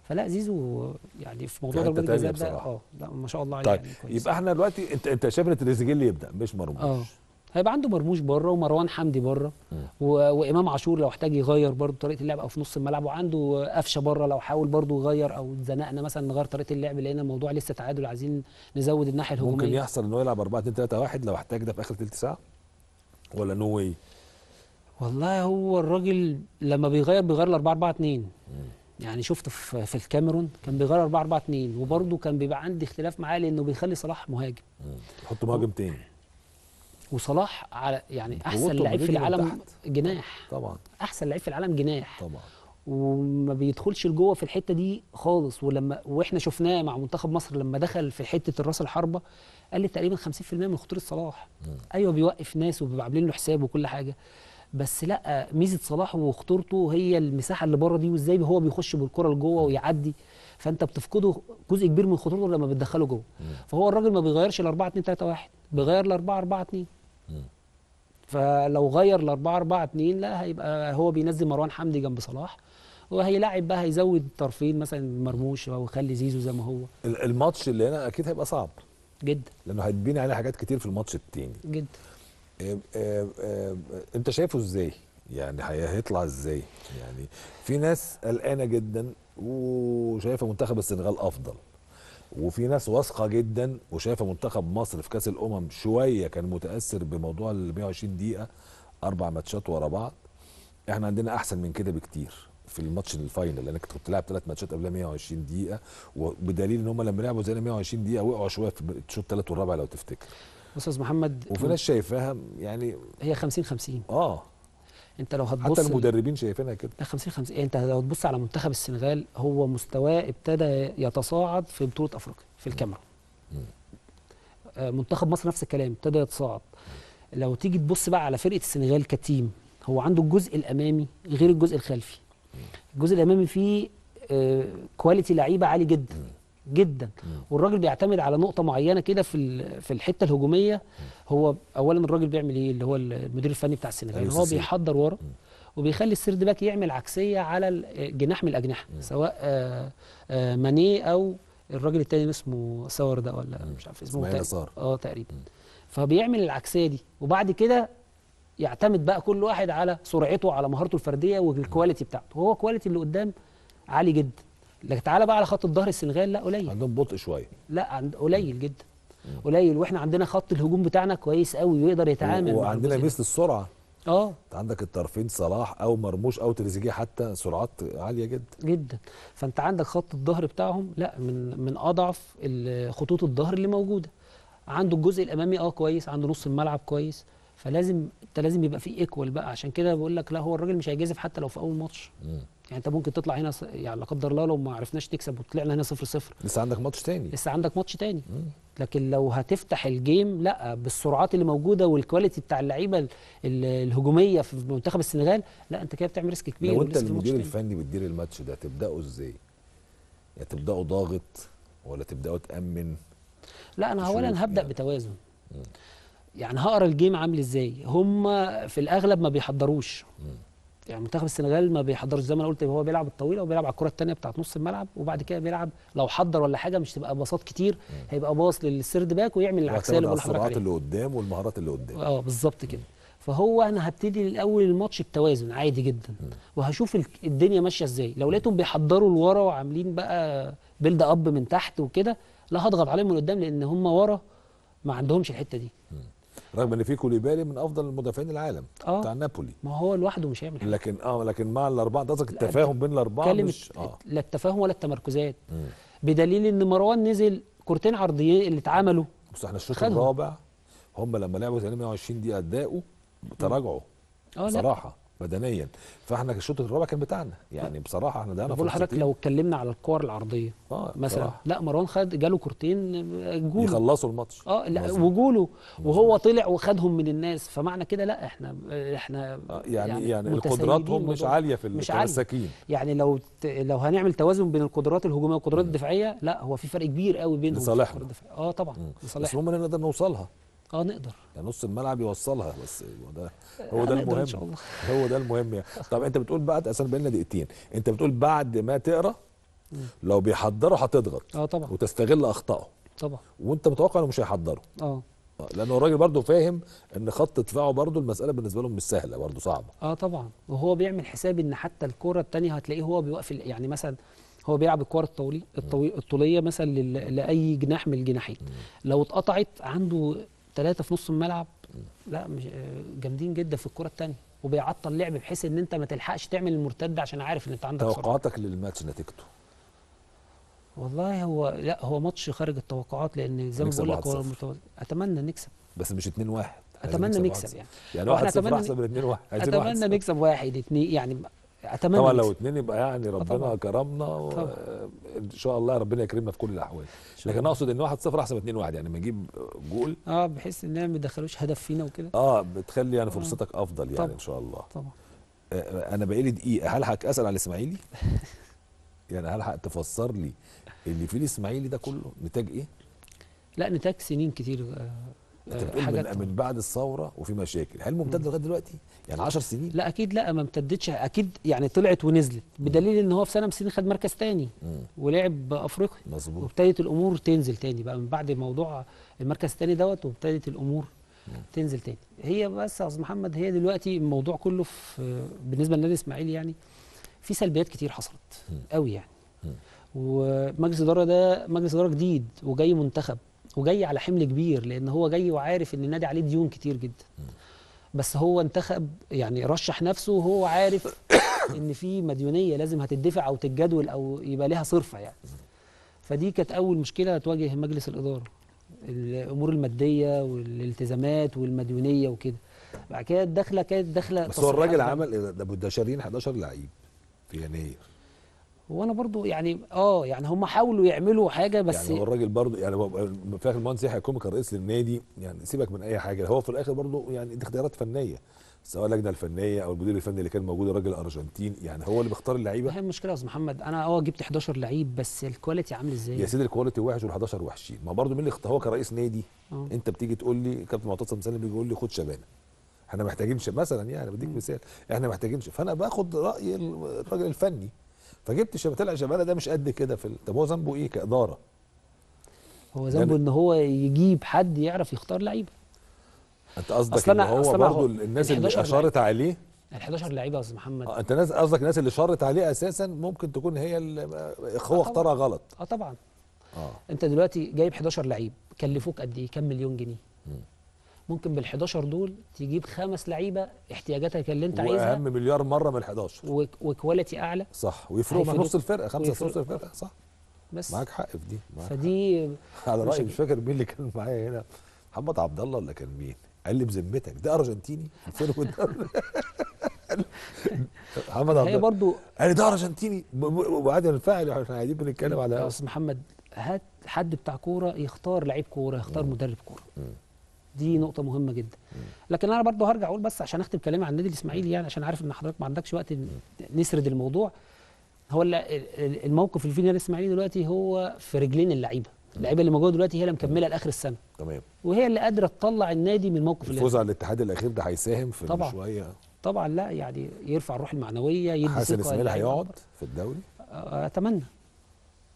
فلا زيزو يعني في موضوع ضربه الجزاء ده اه لا ما شاء الله عليه طيب يعني يبقى احنا دلوقتي انت انت شايف ان تريزيجيه يبدا مش مرموش اه هيبقى عنده مرموش بره ومروان حمدي بره وامام عاشور لو احتاج يغير برضه طريقه اللعب او في نص الملعب وعنده قفشه بره لو حاول برضه يغير او اتزنقنا مثلا نغير طريقه اللعب لقينا الموضوع لسه تعادل عايزين نزود الناحيه الهجوميه ممكن يحصل انه يلعب 4 2 3 1 لو احتاج ده في اخر ثلث ساعه ولا نو no واي والله هو الراجل لما بيغير بيغير ال 4 4 2 يعني شفت في, في الكاميرون كان بيغير 4 4 2 وبرده كان بيبقى عندي اختلاف معاه لانه بيخلي صلاح مهاجم يحط مهاجم تاني وصلاح على يعني احسن لعيب في العالم جناح طبعا احسن لعيب في العالم جناح طبعا وما بيدخلش لجوه في الحته دي خالص ولما واحنا شفناه مع منتخب مصر لما دخل في حته الراس الحربه قال لي تقريبا 50% من خطوره صلاح ايوه بيوقف ناس وبيبقى عاملين له حساب وكل حاجه بس لا ميزه صلاح وخطورته هي المساحه اللي بره دي وازاي هو بيخش بالكره لجوه ويعدي فانت بتفقده جزء كبير من خطورته لما بتدخله جوه فهو الراجل ما بيغيرش ال 4 2 3 1 بيغير ال 4 4 2 فلو غير ل 4 4 2 لا هيبقى هو بينزل مروان حمدي جنب صلاح وهيلاعب بقى هيزود طرفين مثلا مرموش او يخلي زيزو زي ما هو الماتش اللي هنا اكيد هيبقى صعب جدا لانه هيتبني عليه حاجات كتير في الماتش التاني جدا انت شايفه ازاي يعني هيطلع ازاي يعني في ناس قلقانه جدا وشايفه منتخب السنغال افضل وفي ناس واثقه جدا وشايفه منتخب مصر في كاس الامم شويه كان متاثر بموضوع ال 120 دقيقه اربع ماتشات ورا بعض احنا عندنا احسن من كده بكتير في الماتش الفاينل لانك كنت لاعب ثلاث ماتشات قبلها 120 دقيقه وبدليل ان هم لما لعبوا زي 120 دقيقه وقعوا شويه في الشوط الثالث والرابع لو تفتكر استاذ محمد وفي ناس شايفاها يعني هي 50 50 اه انت لو هتبص حتى المدربين شايفينها كده لا 50 50 إيه، انت لو تبص على منتخب السنغال هو مستواه ابتدى يتصاعد في بطوله افريقيا في الكاميرون آه، منتخب مصر نفس الكلام ابتدى يتصاعد لو تيجي تبص بقى على فرقه السنغال كتيم هو عنده الجزء الامامي غير الجزء الخلفي الجزء الامامي فيه كواليتي آه، لعيبه عالي جدا جدا والراجل بيعتمد على نقطه معينه كده في في الحته الهجوميه هو اولا الراجل بيعمل ايه اللي هو المدير الفني بتاع السنغال أيوة، يعني هو بيحضر ورا وبيخلي السيرد باك يعمل عكسيه على الجناح من الاجنحه سواء آآ آه، آآ آه، ماني او الراجل التاني اسمه ساور ده ولا مش عارف اسمه اه تقريبا فبيعمل العكسيه دي وبعد كده يعتمد بقى كل واحد على سرعته على مهارته الفرديه والكواليتي بتاعته وهو كواليتي اللي قدام عالي جدا لكن تعالى بقى على خط الظهر السنغال لا قليل عندهم بطء شويه لا عند قليل جدا قليل واحنا عندنا خط الهجوم بتاعنا كويس قوي ويقدر يتعامل وعندنا ميزه السرعه اه انت عندك الطرفين صلاح او مرموش او تريزيجيه حتى سرعات عاليه جدا جدا فانت عندك خط الظهر بتاعهم لا من من اضعف خطوط الظهر اللي موجوده عنده الجزء الامامي اه كويس عنده نص الملعب كويس فلازم انت لازم يبقى في ايكوال بقى عشان كده بقول لك لا هو الراجل مش هيجازف حتى لو في اول ماتش يعني انت ممكن تطلع هنا يعني لا قدر الله لو ما عرفناش تكسب وطلعنا هنا 0 0 لسه عندك ماتش تاني لسه عندك ماتش تاني مم. لكن لو هتفتح الجيم لا بالسرعات اللي موجوده والكواليتي بتاع اللعيبه الهجوميه في منتخب السنغال لا انت كده بتعمل ريسك كبير لو انت المدير الفني بتدير الماتش ده تبداه ازاي؟ يعني تبداه ضاغط ولا تبداه تامن؟ لا انا اولا هبدا يعني. بتوازن مم. يعني هقرا الجيم عامل ازاي هم في الاغلب ما بيحضروش مم. يعني منتخب السنغال ما بيحضرش زي ما انا قلت هو بيلعب الطويله وبيلعب على الكره الثانيه بتاعت نص الملعب وبعد كده بيلعب لو حضر ولا حاجه مش تبقى باصات كتير هيبقى باص للسرد باك ويعمل العكسيه اللي بقول لحضرتك اللي قدام والمهارات اللي قدام اه بالظبط كده فهو انا هبتدي الاول الماتش بتوازن عادي جدا وهشوف الدنيا ماشيه ازاي لو لقيتهم بيحضروا لورا وعاملين بقى بيلد اب من تحت وكده لا هضغط عليهم من قدام لان هم ورا ما عندهمش الحته دي رغم ان في كوليبالي من افضل المدافعين العالم آه. بتاع نابولي ما هو لوحده مش هيعمل حاجه لكن اه لكن مع الاربعه قصدك التفاهم بين الاربعه مش اه لا التفاهم ولا التمركزات بدليل ان مروان نزل كورتين عرضيين اللي اتعملوا بص احنا الشوط الرابع هم لما لعبوا 120 دقيقه اداؤوا تراجعوا اه صراحه بدنيا فاحنا الشوط الرابع كان بتاعنا يعني بصراحه احنا ضيعنا بقول لحضرتك لو اتكلمنا على الكور العرضيه آه مثلا صراحة. لا مروان خد جاله كورتين جول يخلصوا الماتش اه لا مزل. وجوله وهو مزل. طلع وخدهم من الناس فمعنى كده لا احنا احنا آه يعني يعني, يعني قدراتهم مش عاليه في مش يعني لو ت... لو هنعمل توازن بين القدرات الهجوميه والقدرات الدفاعيه لا هو في فرق كبير قوي بينهم لصالحنا اه طبعا لصالحنا بس المهم نقدر نوصلها اه نقدر يعني نص الملعب يوصلها بس ده هو ده المهم إن شاء الله. [LAUGHS] هو ده المهم يعني. طب انت بتقول بعد اصل بقى لنا دقيقتين انت بتقول بعد ما تقرا لو بيحضروا هتضغط اه طبعا وتستغل اخطائه طبعا وانت متوقع انه مش هيحضروا اه. اه لانه الراجل برضه فاهم ان خط دفاعه برضه المساله بالنسبه لهم مش سهله برضه صعبه اه طبعا وهو بيعمل حساب ان حتى الكره الثانيه هتلاقيه هو بيوقف يعني مثلا هو بيلعب الكوره الطولي الطوليه مثلا لاي جناح من الجناحين لو اتقطعت عنده ثلاثه في نص الملعب لا مش آه، جامدين جدا في الكره الثانيه وبيعطل لعب بحيث ان انت ما تلحقش تعمل المرتد عشان عارف ان انت عندك توقعاتك للماتش نتيجته والله هو لا هو ماتش خارج التوقعات لان زي ما بقول لك هو اتمنى نكسب بس مش 2 1 اتمنى نكسب يعني يعني 1 0 احسن من 2 1 اتمنى نكسب واحد اثنين يعني اتمنى طبعا لو اتنين يبقى يعني آه، ربنا كرمنا و... ان شاء الله ربنا يكرمنا في كل الاحوال لكن اقصد ان 1-0 احسن من 2-1 يعني ما نجيب جول اه بحيث ان ما يدخلوش هدف فينا وكده اه بتخلي يعني آه. فرصتك آه. افضل يعني طبعا. ان شاء الله طبعا آه انا بقالي دقيقه هلحق اسال على الاسماعيلي [LAUGHS] يعني هلحق تفسر لي اللي فيه الاسماعيلي ده كله نتاج ايه؟ لا نتاج سنين كتير آه انت بتقول من, من بعد الثوره وفي مشاكل هل ممتده لغايه دلوقتي يعني 10 سنين لا اكيد لا ما امتدتش اكيد يعني طلعت ونزلت بدليل ان هو في سنه من السنين خد مركز تاني ولعب افريقيا مظبوط وابتدت الامور تنزل تاني بقى من بعد موضوع المركز الثاني دوت وابتدت الامور مم. تنزل تاني هي بس يا استاذ محمد هي دلوقتي الموضوع كله في بالنسبه للنادي الاسماعيلي يعني في سلبيات كتير حصلت قوي يعني مم. ومجلس الاداره ده مجلس اداره جديد وجاي منتخب وجاي على حمل كبير لان هو جاي وعارف ان النادي عليه ديون كتير جدا بس هو انتخب يعني رشح نفسه وهو عارف [COUGHS] ان في مديونيه لازم هتدفع او تتجدول او يبقى لها صرفه يعني فدي كانت اول مشكله تواجه مجلس الاداره الامور الماديه والالتزامات والمديونيه وكده بعد كده الدخله كانت دخله بس هو الراجل عمل إيه؟ ده 11 11 لعيب في يناير وانا برضو يعني اه يعني هم حاولوا يعملوا حاجه بس يعني هو الراجل برضو يعني في الاخر المهندس يحيى كومي كان رئيس للنادي يعني سيبك من اي حاجه هو في الاخر برضو يعني دي اختيارات فنيه سواء اللجنه الفنيه او المدير الفني اللي كان موجود الراجل الارجنتيني يعني هو اللي بيختار اللعيبه هي المشكله يا استاذ محمد انا اه جبت 11 لعيب بس الكواليتي عامل ازاي يا سيدي الكواليتي وحش وال11 وحشين ما برضو مين اللي اختار هو كرئيس نادي أوه. انت بتيجي تقول لي كابتن معتصم سالم بيجي يقول لي خد شبانه احنا محتاجينش مثلا يعني بديك مثال احنا محتاجينش فانا باخد راي الراجل الفني فجبت طلع شبالة ده مش قد كده في طب هو ذنبه ايه كاداره؟ هو ذنبه يعني ان هو يجيب حد يعرف يختار لعيبه انت قصدك ان هو برضه الناس اللي اشارت عليه ال 11 لعيبه يا استاذ محمد آه انت ناس قصدك الناس اللي شرت عليه اساسا ممكن تكون هي آه، هو اختارها غلط اه طبعا اه انت دلوقتي جايب 11 لعيب كلفوك قد ايه كام مليون جنيه ممكن بال 11 دول تجيب خمس لعيبه احتياجاتك اللي انت عايزها واهم مليار مره من ال 11 وكواليتي اعلى صح ويفرقوا في نص الفرقه خمسه في نص الفرقه صح بس معاك حق في دي معاك فدي [LAUGHS] على رايي مش فاكر مين اللي كان معايا هنا محمد عبد الله ولا كان مين؟ قال لي بذمتك ده ارجنتيني فين [LAUGHS] محمد عبد الله هي برضو قال لي ده ارجنتيني وبعدين الفعل احنا قاعدين بنتكلم على يا استاذ محمد هات حد بتاع كوره يختار لعيب كوره يختار مدرب كوره دي نقطه مهمه جدا لكن انا برضه هرجع اقول بس عشان اختم كلامي عن النادي الاسماعيلي يعني عشان عارف ان حضرتك ما عندكش وقت نسرد الموضوع هو الموقف اللي فيه النادي الاسماعيلي دلوقتي هو في رجلين اللعيبه اللعيبه اللي موجوده دلوقتي هي اللي مكمله لاخر السنه تمام وهي اللي قادره تطلع النادي من الموقف الفوز على الاتحاد الاخير ده هيساهم في طبعا شويه طبعا لا يعني يرفع الروح المعنويه يدي حسن اسماعيل هيقعد في الدوري اتمنى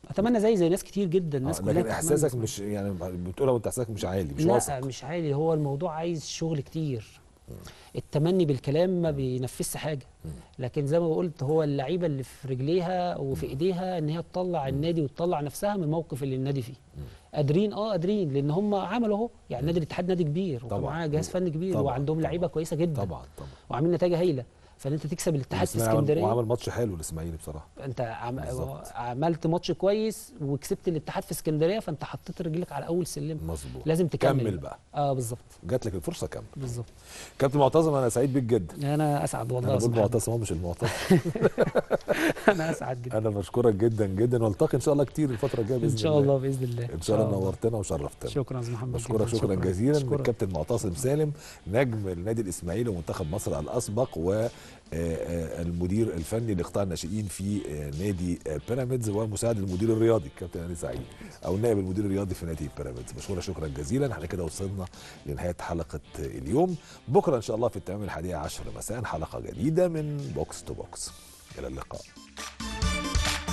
اتمنى زي زي ناس كتير جدا الناس آه، كلها لكن احساسك مش يعني بتقولها وانت احساسك مش عالي مش لا واثق لا مش عالي هو الموضوع عايز شغل كتير م. التمني بالكلام ما بينفذش حاجه م. لكن زي ما قلت هو اللعيبه اللي في رجليها وفي ايديها ان هي تطلع النادي وتطلع نفسها من الموقف اللي النادي فيه م. قادرين اه قادرين لان هم عملوا اهو يعني نادي الاتحاد نادي كبير ومعاه جهاز فني كبير طبعًا وعندهم لعيبه كويسه جدا طبعا طبعا وعاملين نتائج هايله فان انت تكسب الاتحاد في اسكندريه وعمل ماتش حلو الاسماعيلي بصراحه انت عم... عملت ماتش كويس وكسبت الاتحاد في اسكندريه فانت حطيت رجلك على اول سلم مظبوط لازم تكمل كمل بقى, اه بالظبط جات لك الفرصه كمل بالظبط كابتن معتصم انا سعيد بيك جدا انا اسعد والله انا بقول معتصم هو مش المعتصم [LAUGHS] انا اسعد جدا انا بشكرك جدا جدا والتقي ان شاء الله كتير الفتره الجايه باذن الله ان شاء الله باذن الله ان شاء الله نورتنا وشرفتنا شكرا يا محمد بشكرك شكرا جزيلا الكابتن معتصم سالم نجم النادي الاسماعيلي ومنتخب مصر الاسبق و آه، آه، المدير الفني لقطاع الناشئين في آه، نادي بيراميدز ومساعد المدير الرياضي كابتن هاني سعيد او نائب المدير الرياضي في نادي بيراميدز مشكورة شكرا جزيلا احنا كده وصلنا لنهايه حلقه اليوم بكره ان شاء الله في التمام الحادية عشر مساء حلقه جديده من بوكس تو بوكس الى اللقاء